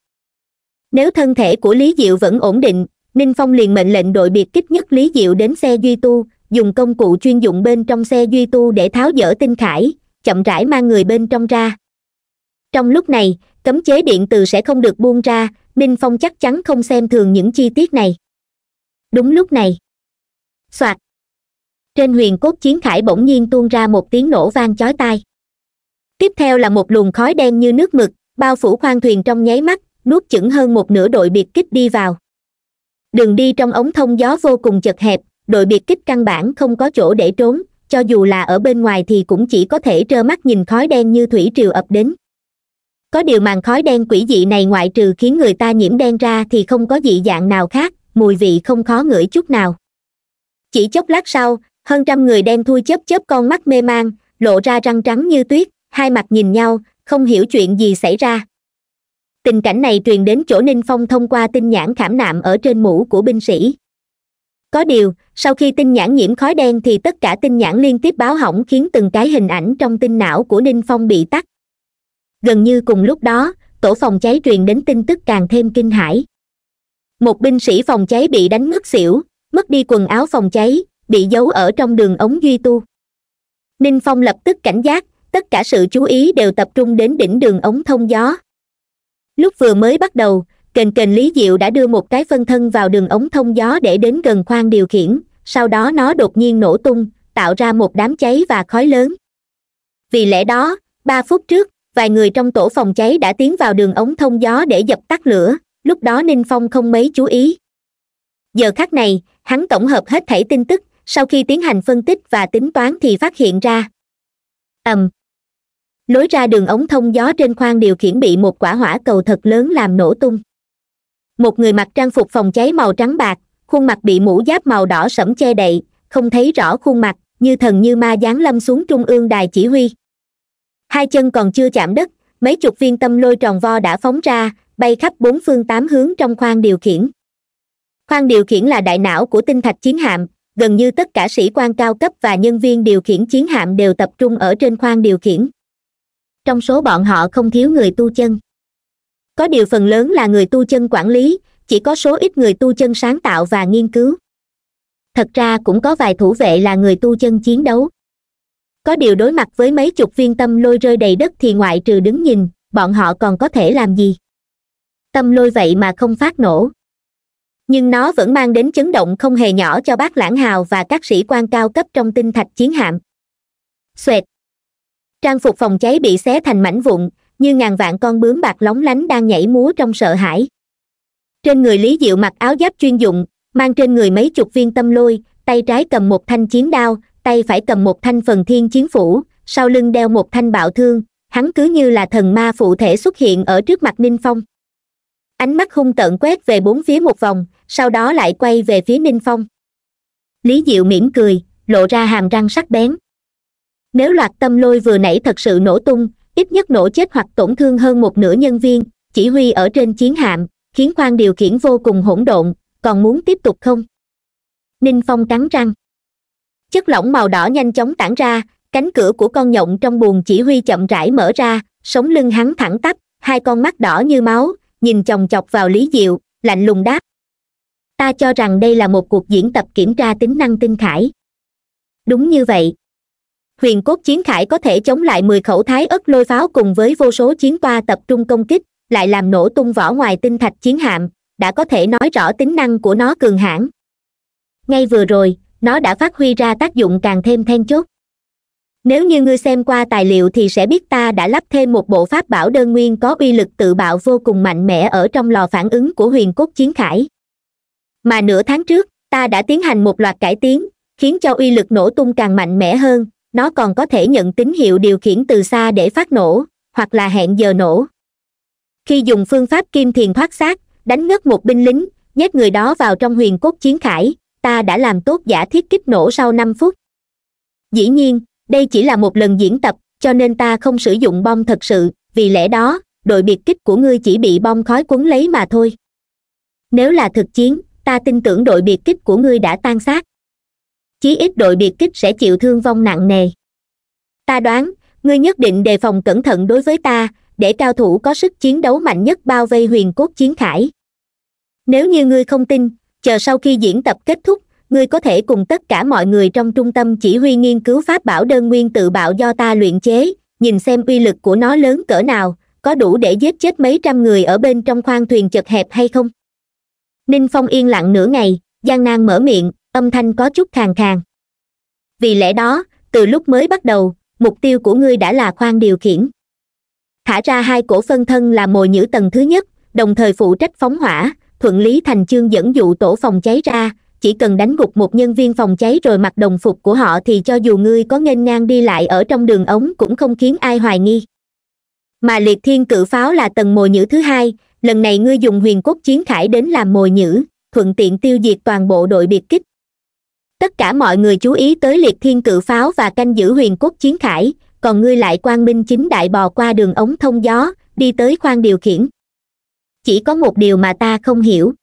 Speaker 1: nếu thân thể của lý diệu vẫn ổn định ninh phong liền mệnh lệnh đội biệt kích nhất lý diệu đến xe duy tu dùng công cụ chuyên dụng bên trong xe duy tu để tháo dỡ tinh khải chậm rãi mang người bên trong ra trong lúc này cấm chế điện từ sẽ không được buông ra ninh phong chắc chắn không xem thường những chi tiết này đúng lúc này soạt trên huyền cốt chiến khải bỗng nhiên tuôn ra một tiếng nổ vang chói tai tiếp theo là một luồng khói đen như nước mực bao phủ khoang thuyền trong nháy mắt nuốt chửng hơn một nửa đội biệt kích đi vào đường đi trong ống thông gió vô cùng chật hẹp đội biệt kích căn bản không có chỗ để trốn cho dù là ở bên ngoài thì cũng chỉ có thể trơ mắt nhìn khói đen như thủy triều ập đến có điều màn khói đen quỷ dị này ngoại trừ khiến người ta nhiễm đen ra thì không có dị dạng nào khác mùi vị không khó ngửi chút nào chỉ chốc lát sau hơn trăm người đen thui chớp chớp con mắt mê man lộ ra răng trắng như tuyết hai mặt nhìn nhau không hiểu chuyện gì xảy ra tình cảnh này truyền đến chỗ ninh phong thông qua tinh nhãn khảm nạm ở trên mũ của binh sĩ có điều sau khi tinh nhãn nhiễm khói đen thì tất cả tinh nhãn liên tiếp báo hỏng khiến từng cái hình ảnh trong tinh não của ninh phong bị tắt gần như cùng lúc đó tổ phòng cháy truyền đến tin tức càng thêm kinh hãi một binh sĩ phòng cháy bị đánh mất xỉu mất đi quần áo phòng cháy bị giấu ở trong đường ống duy tu ninh phong lập tức cảnh giác tất cả sự chú ý đều tập trung đến đỉnh đường ống thông gió lúc vừa mới bắt đầu kền kền lý diệu đã đưa một cái phân thân vào đường ống thông gió để đến gần khoang điều khiển sau đó nó đột nhiên nổ tung tạo ra một đám cháy và khói lớn vì lẽ đó ba phút trước vài người trong tổ phòng cháy đã tiến vào đường ống thông gió để dập tắt lửa lúc đó ninh phong không mấy chú ý giờ khắc này hắn tổng hợp hết thảy tin tức sau khi tiến hành phân tích và tính toán thì phát hiện ra ầm um, lối ra đường ống thông gió trên khoang điều khiển bị một quả hỏa cầu thật lớn làm nổ tung một người mặc trang phục phòng cháy màu trắng bạc khuôn mặt bị mũ giáp màu đỏ sẫm che đậy không thấy rõ khuôn mặt như thần như ma giáng lâm xuống trung ương đài chỉ huy hai chân còn chưa chạm đất mấy chục viên tâm lôi tròn vo đã phóng ra bay khắp bốn phương tám hướng trong khoang điều khiển khoang điều khiển là đại não của tinh thạch chiến hạm gần như tất cả sĩ quan cao cấp và nhân viên điều khiển chiến hạm đều tập trung ở trên khoang điều khiển trong số bọn họ không thiếu người tu chân có điều phần lớn là người tu chân quản lý chỉ có số ít người tu chân sáng tạo và nghiên cứu thật ra cũng có vài thủ vệ là người tu chân chiến đấu có điều đối mặt với mấy chục viên tâm lôi rơi đầy đất thì ngoại trừ đứng nhìn bọn họ còn có thể làm gì tâm lôi vậy mà không phát nổ nhưng nó vẫn mang đến chấn động không hề nhỏ cho bác lãng hào và các sĩ quan cao cấp trong tinh thạch chiến hạm xoẹt trang phục phòng cháy bị xé thành mảnh vụn như ngàn vạn con bướm bạc lóng lánh đang nhảy múa trong sợ hãi trên người lý diệu mặc áo giáp chuyên dụng mang trên người mấy chục viên tâm lôi tay trái cầm một thanh chiến đao tay phải cầm một thanh phần thiên chiến phủ sau lưng đeo một thanh bạo thương hắn cứ như là thần ma phụ thể xuất hiện ở trước mặt ninh phong ánh mắt hung tợn quét về bốn phía một vòng sau đó lại quay về phía ninh phong lý diệu mỉm cười lộ ra hàm răng sắc bén nếu loạt tâm lôi vừa nãy thật sự nổ tung ít nhất nổ chết hoặc tổn thương hơn một nửa nhân viên chỉ huy ở trên chiến hạm khiến khoan điều khiển vô cùng hỗn độn còn muốn tiếp tục không ninh phong cắn răng chất lỏng màu đỏ nhanh chóng tản ra cánh cửa của con nhộng trong buồng chỉ huy chậm rãi mở ra sống lưng hắn thẳng tắp hai con mắt đỏ như máu nhìn chồng chọc vào lý diệu lạnh lùng đáp ta cho rằng đây là một cuộc diễn tập kiểm tra tính năng tinh khải đúng như vậy huyền cốt chiến khải có thể chống lại mười khẩu thái ất lôi pháo cùng với vô số chiến toa tập trung công kích lại làm nổ tung vỏ ngoài tinh thạch chiến hạm đã có thể nói rõ tính năng của nó cường hãn ngay vừa rồi nó đã phát huy ra tác dụng càng thêm then chốt nếu như ngươi xem qua tài liệu thì sẽ biết ta đã lắp thêm một bộ pháp bảo đơn nguyên có uy lực tự bạo vô cùng mạnh mẽ ở trong lò phản ứng của huyền cốt chiến khải mà nửa tháng trước ta đã tiến hành một loạt cải tiến khiến cho uy lực nổ tung càng mạnh mẽ hơn nó còn có thể nhận tín hiệu điều khiển từ xa để phát nổ hoặc là hẹn giờ nổ khi dùng phương pháp kim thiền thoát xác đánh ngất một binh lính nhét người đó vào trong huyền cốt chiến khải ta đã làm tốt giả thiết kích nổ sau năm phút dĩ nhiên đây chỉ là một lần diễn tập cho nên ta không sử dụng bom thật sự vì lẽ đó đội biệt kích của ngươi chỉ bị bom khói quấn lấy mà thôi nếu là thực chiến ta tin tưởng đội biệt kích của ngươi đã tan xác chí ít đội biệt kích sẽ chịu thương vong nặng nề ta đoán ngươi nhất định đề phòng cẩn thận đối với ta để cao thủ có sức chiến đấu mạnh nhất bao vây huyền cốt chiến khải nếu như ngươi không tin chờ sau khi diễn tập kết thúc ngươi có thể cùng tất cả mọi người trong trung tâm chỉ huy nghiên cứu pháp bảo đơn nguyên tự bạo do ta luyện chế nhìn xem uy lực của nó lớn cỡ nào có đủ để giết chết mấy trăm người ở bên trong khoang thuyền chật hẹp hay không ninh phong yên lặng nửa ngày gian nan mở miệng âm thanh có chút khàn khàn vì lẽ đó từ lúc mới bắt đầu mục tiêu của ngươi đã là khoan điều khiển thả ra hai cổ phân thân là mồi nhữ tầng thứ nhất đồng thời phụ trách phóng hỏa thuận lý thành chương dẫn dụ tổ phòng cháy ra chỉ cần đánh gục một nhân viên phòng cháy rồi mặc đồng phục của họ thì cho dù ngươi có nghênh ngang đi lại ở trong đường ống cũng không khiến ai hoài nghi mà liệt thiên cự pháo là tầng mồi nhữ thứ hai lần này ngươi dùng huyền cốt chiến khải đến làm mồi nhữ thuận tiện tiêu diệt toàn bộ đội biệt kích tất cả mọi người chú ý tới liệt thiên cự pháo và canh giữ huyền quốc chiến khải còn ngươi lại quang minh chính đại bò qua đường ống thông gió đi tới khoang điều khiển chỉ có một điều mà ta không hiểu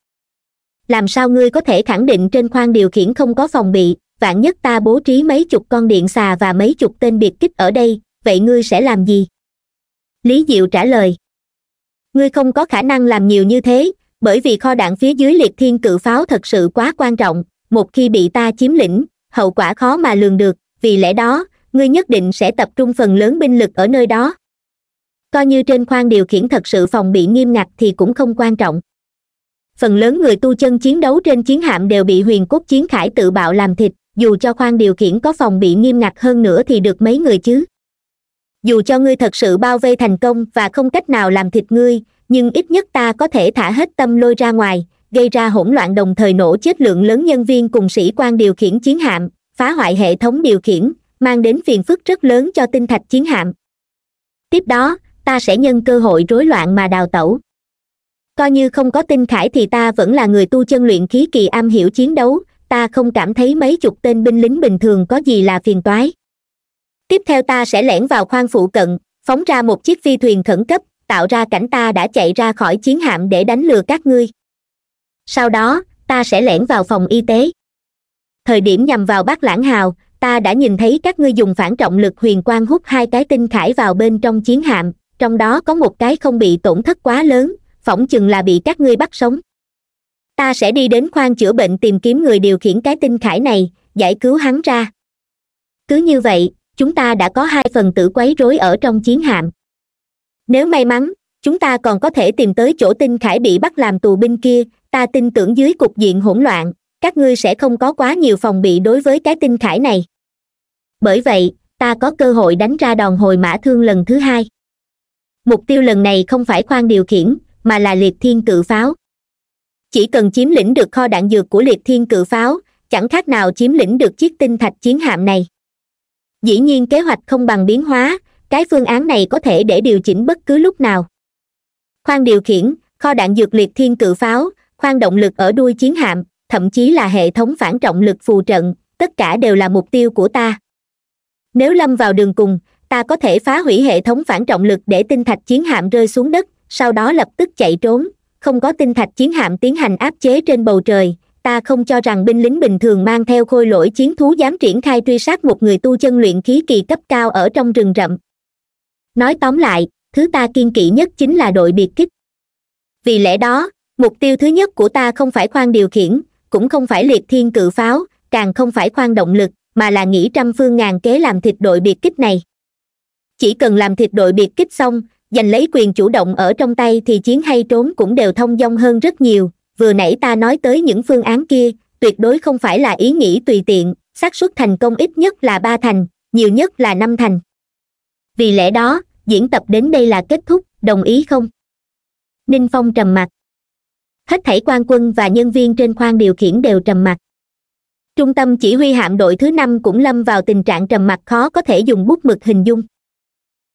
Speaker 1: làm sao ngươi có thể khẳng định trên khoang điều khiển không có phòng bị vạn nhất ta bố trí mấy chục con điện xà và mấy chục tên biệt kích ở đây vậy ngươi sẽ làm gì lý diệu trả lời ngươi không có khả năng làm nhiều như thế bởi vì kho đạn phía dưới liệt thiên cự pháo thật sự quá quan trọng một khi bị ta chiếm lĩnh hậu quả khó mà lường được vì lẽ đó ngươi nhất định sẽ tập trung phần lớn binh lực ở nơi đó coi như trên khoang điều khiển thật sự phòng bị nghiêm ngặt thì cũng không quan trọng phần lớn người tu chân chiến đấu trên chiến hạm đều bị huyền cốt chiến khải tự bạo làm thịt dù cho khoang điều khiển có phòng bị nghiêm ngặt hơn nữa thì được mấy người chứ dù cho ngươi thật sự bao vây thành công và không cách nào làm thịt ngươi nhưng ít nhất ta có thể thả hết tâm lôi ra ngoài gây ra hỗn loạn đồng thời nổ chết lượng lớn nhân viên cùng sĩ quan điều khiển chiến hạm phá hoại hệ thống điều khiển mang đến phiền phức rất lớn cho tinh thạch chiến hạm tiếp đó ta sẽ nhân cơ hội rối loạn mà đào tẩu coi như không có tinh khải thì ta vẫn là người tu chân luyện khí kỳ am hiểu chiến đấu ta không cảm thấy mấy chục tên binh lính bình thường có gì là phiền toái tiếp theo ta sẽ lẻn vào khoang phụ cận phóng ra một chiếc phi thuyền khẩn cấp tạo ra cảnh ta đã chạy ra khỏi chiến hạm để đánh lừa các ngươi sau đó ta sẽ lẻn vào phòng y tế thời điểm nhằm vào bác lãng hào ta đã nhìn thấy các ngươi dùng phản trọng lực huyền quang hút hai cái tinh khải vào bên trong chiến hạm trong đó có một cái không bị tổn thất quá lớn phỏng chừng là bị các ngươi bắt sống ta sẽ đi đến khoang chữa bệnh tìm kiếm người điều khiển cái tinh khải này giải cứu hắn ra cứ như vậy chúng ta đã có hai phần tử quấy rối ở trong chiến hạm nếu may mắn chúng ta còn có thể tìm tới chỗ tinh khải bị bắt làm tù binh kia ta tin tưởng dưới cục diện hỗn loạn các ngươi sẽ không có quá nhiều phòng bị đối với cái tinh khải này bởi vậy ta có cơ hội đánh ra đòn hồi mã thương lần thứ hai mục tiêu lần này không phải khoan điều khiển mà là liệt thiên cự pháo chỉ cần chiếm lĩnh được kho đạn dược của liệt thiên cự pháo chẳng khác nào chiếm lĩnh được chiếc tinh thạch chiến hạm này dĩ nhiên kế hoạch không bằng biến hóa cái phương án này có thể để điều chỉnh bất cứ lúc nào khoan điều khiển kho đạn dược liệt thiên cự pháo khoang động lực ở đuôi chiến hạm thậm chí là hệ thống phản trọng lực phù trận tất cả đều là mục tiêu của ta nếu lâm vào đường cùng ta có thể phá hủy hệ thống phản trọng lực để tinh thạch chiến hạm rơi xuống đất sau đó lập tức chạy trốn không có tinh thạch chiến hạm tiến hành áp chế trên bầu trời ta không cho rằng binh lính bình thường mang theo khôi lỗi chiến thú dám triển khai truy sát một người tu chân luyện khí kỳ cấp cao ở trong rừng rậm nói tóm lại thứ ta kiên kỵ nhất chính là đội biệt kích vì lẽ đó mục tiêu thứ nhất của ta không phải khoan điều khiển cũng không phải liệt thiên cự pháo càng không phải khoan động lực mà là nghĩ trăm phương ngàn kế làm thịt đội biệt kích này chỉ cần làm thịt đội biệt kích xong giành lấy quyền chủ động ở trong tay thì chiến hay trốn cũng đều thông dong hơn rất nhiều vừa nãy ta nói tới những phương án kia tuyệt đối không phải là ý nghĩ tùy tiện xác suất thành công ít nhất là ba thành nhiều nhất là năm thành vì lẽ đó diễn tập đến đây là kết thúc đồng ý không ninh phong trầm mặc hết thảy quan quân và nhân viên trên khoang điều khiển đều trầm mặc trung tâm chỉ huy hạm đội thứ năm cũng lâm vào tình trạng trầm mặc khó có thể dùng bút mực hình dung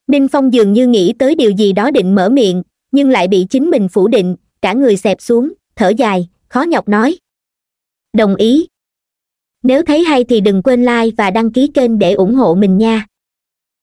Speaker 1: ninh phong dường như nghĩ tới điều gì đó định mở miệng nhưng lại bị chính mình phủ định cả người xẹp xuống thở dài khó nhọc nói đồng ý nếu thấy hay thì đừng quên like và đăng ký kênh để ủng hộ mình nha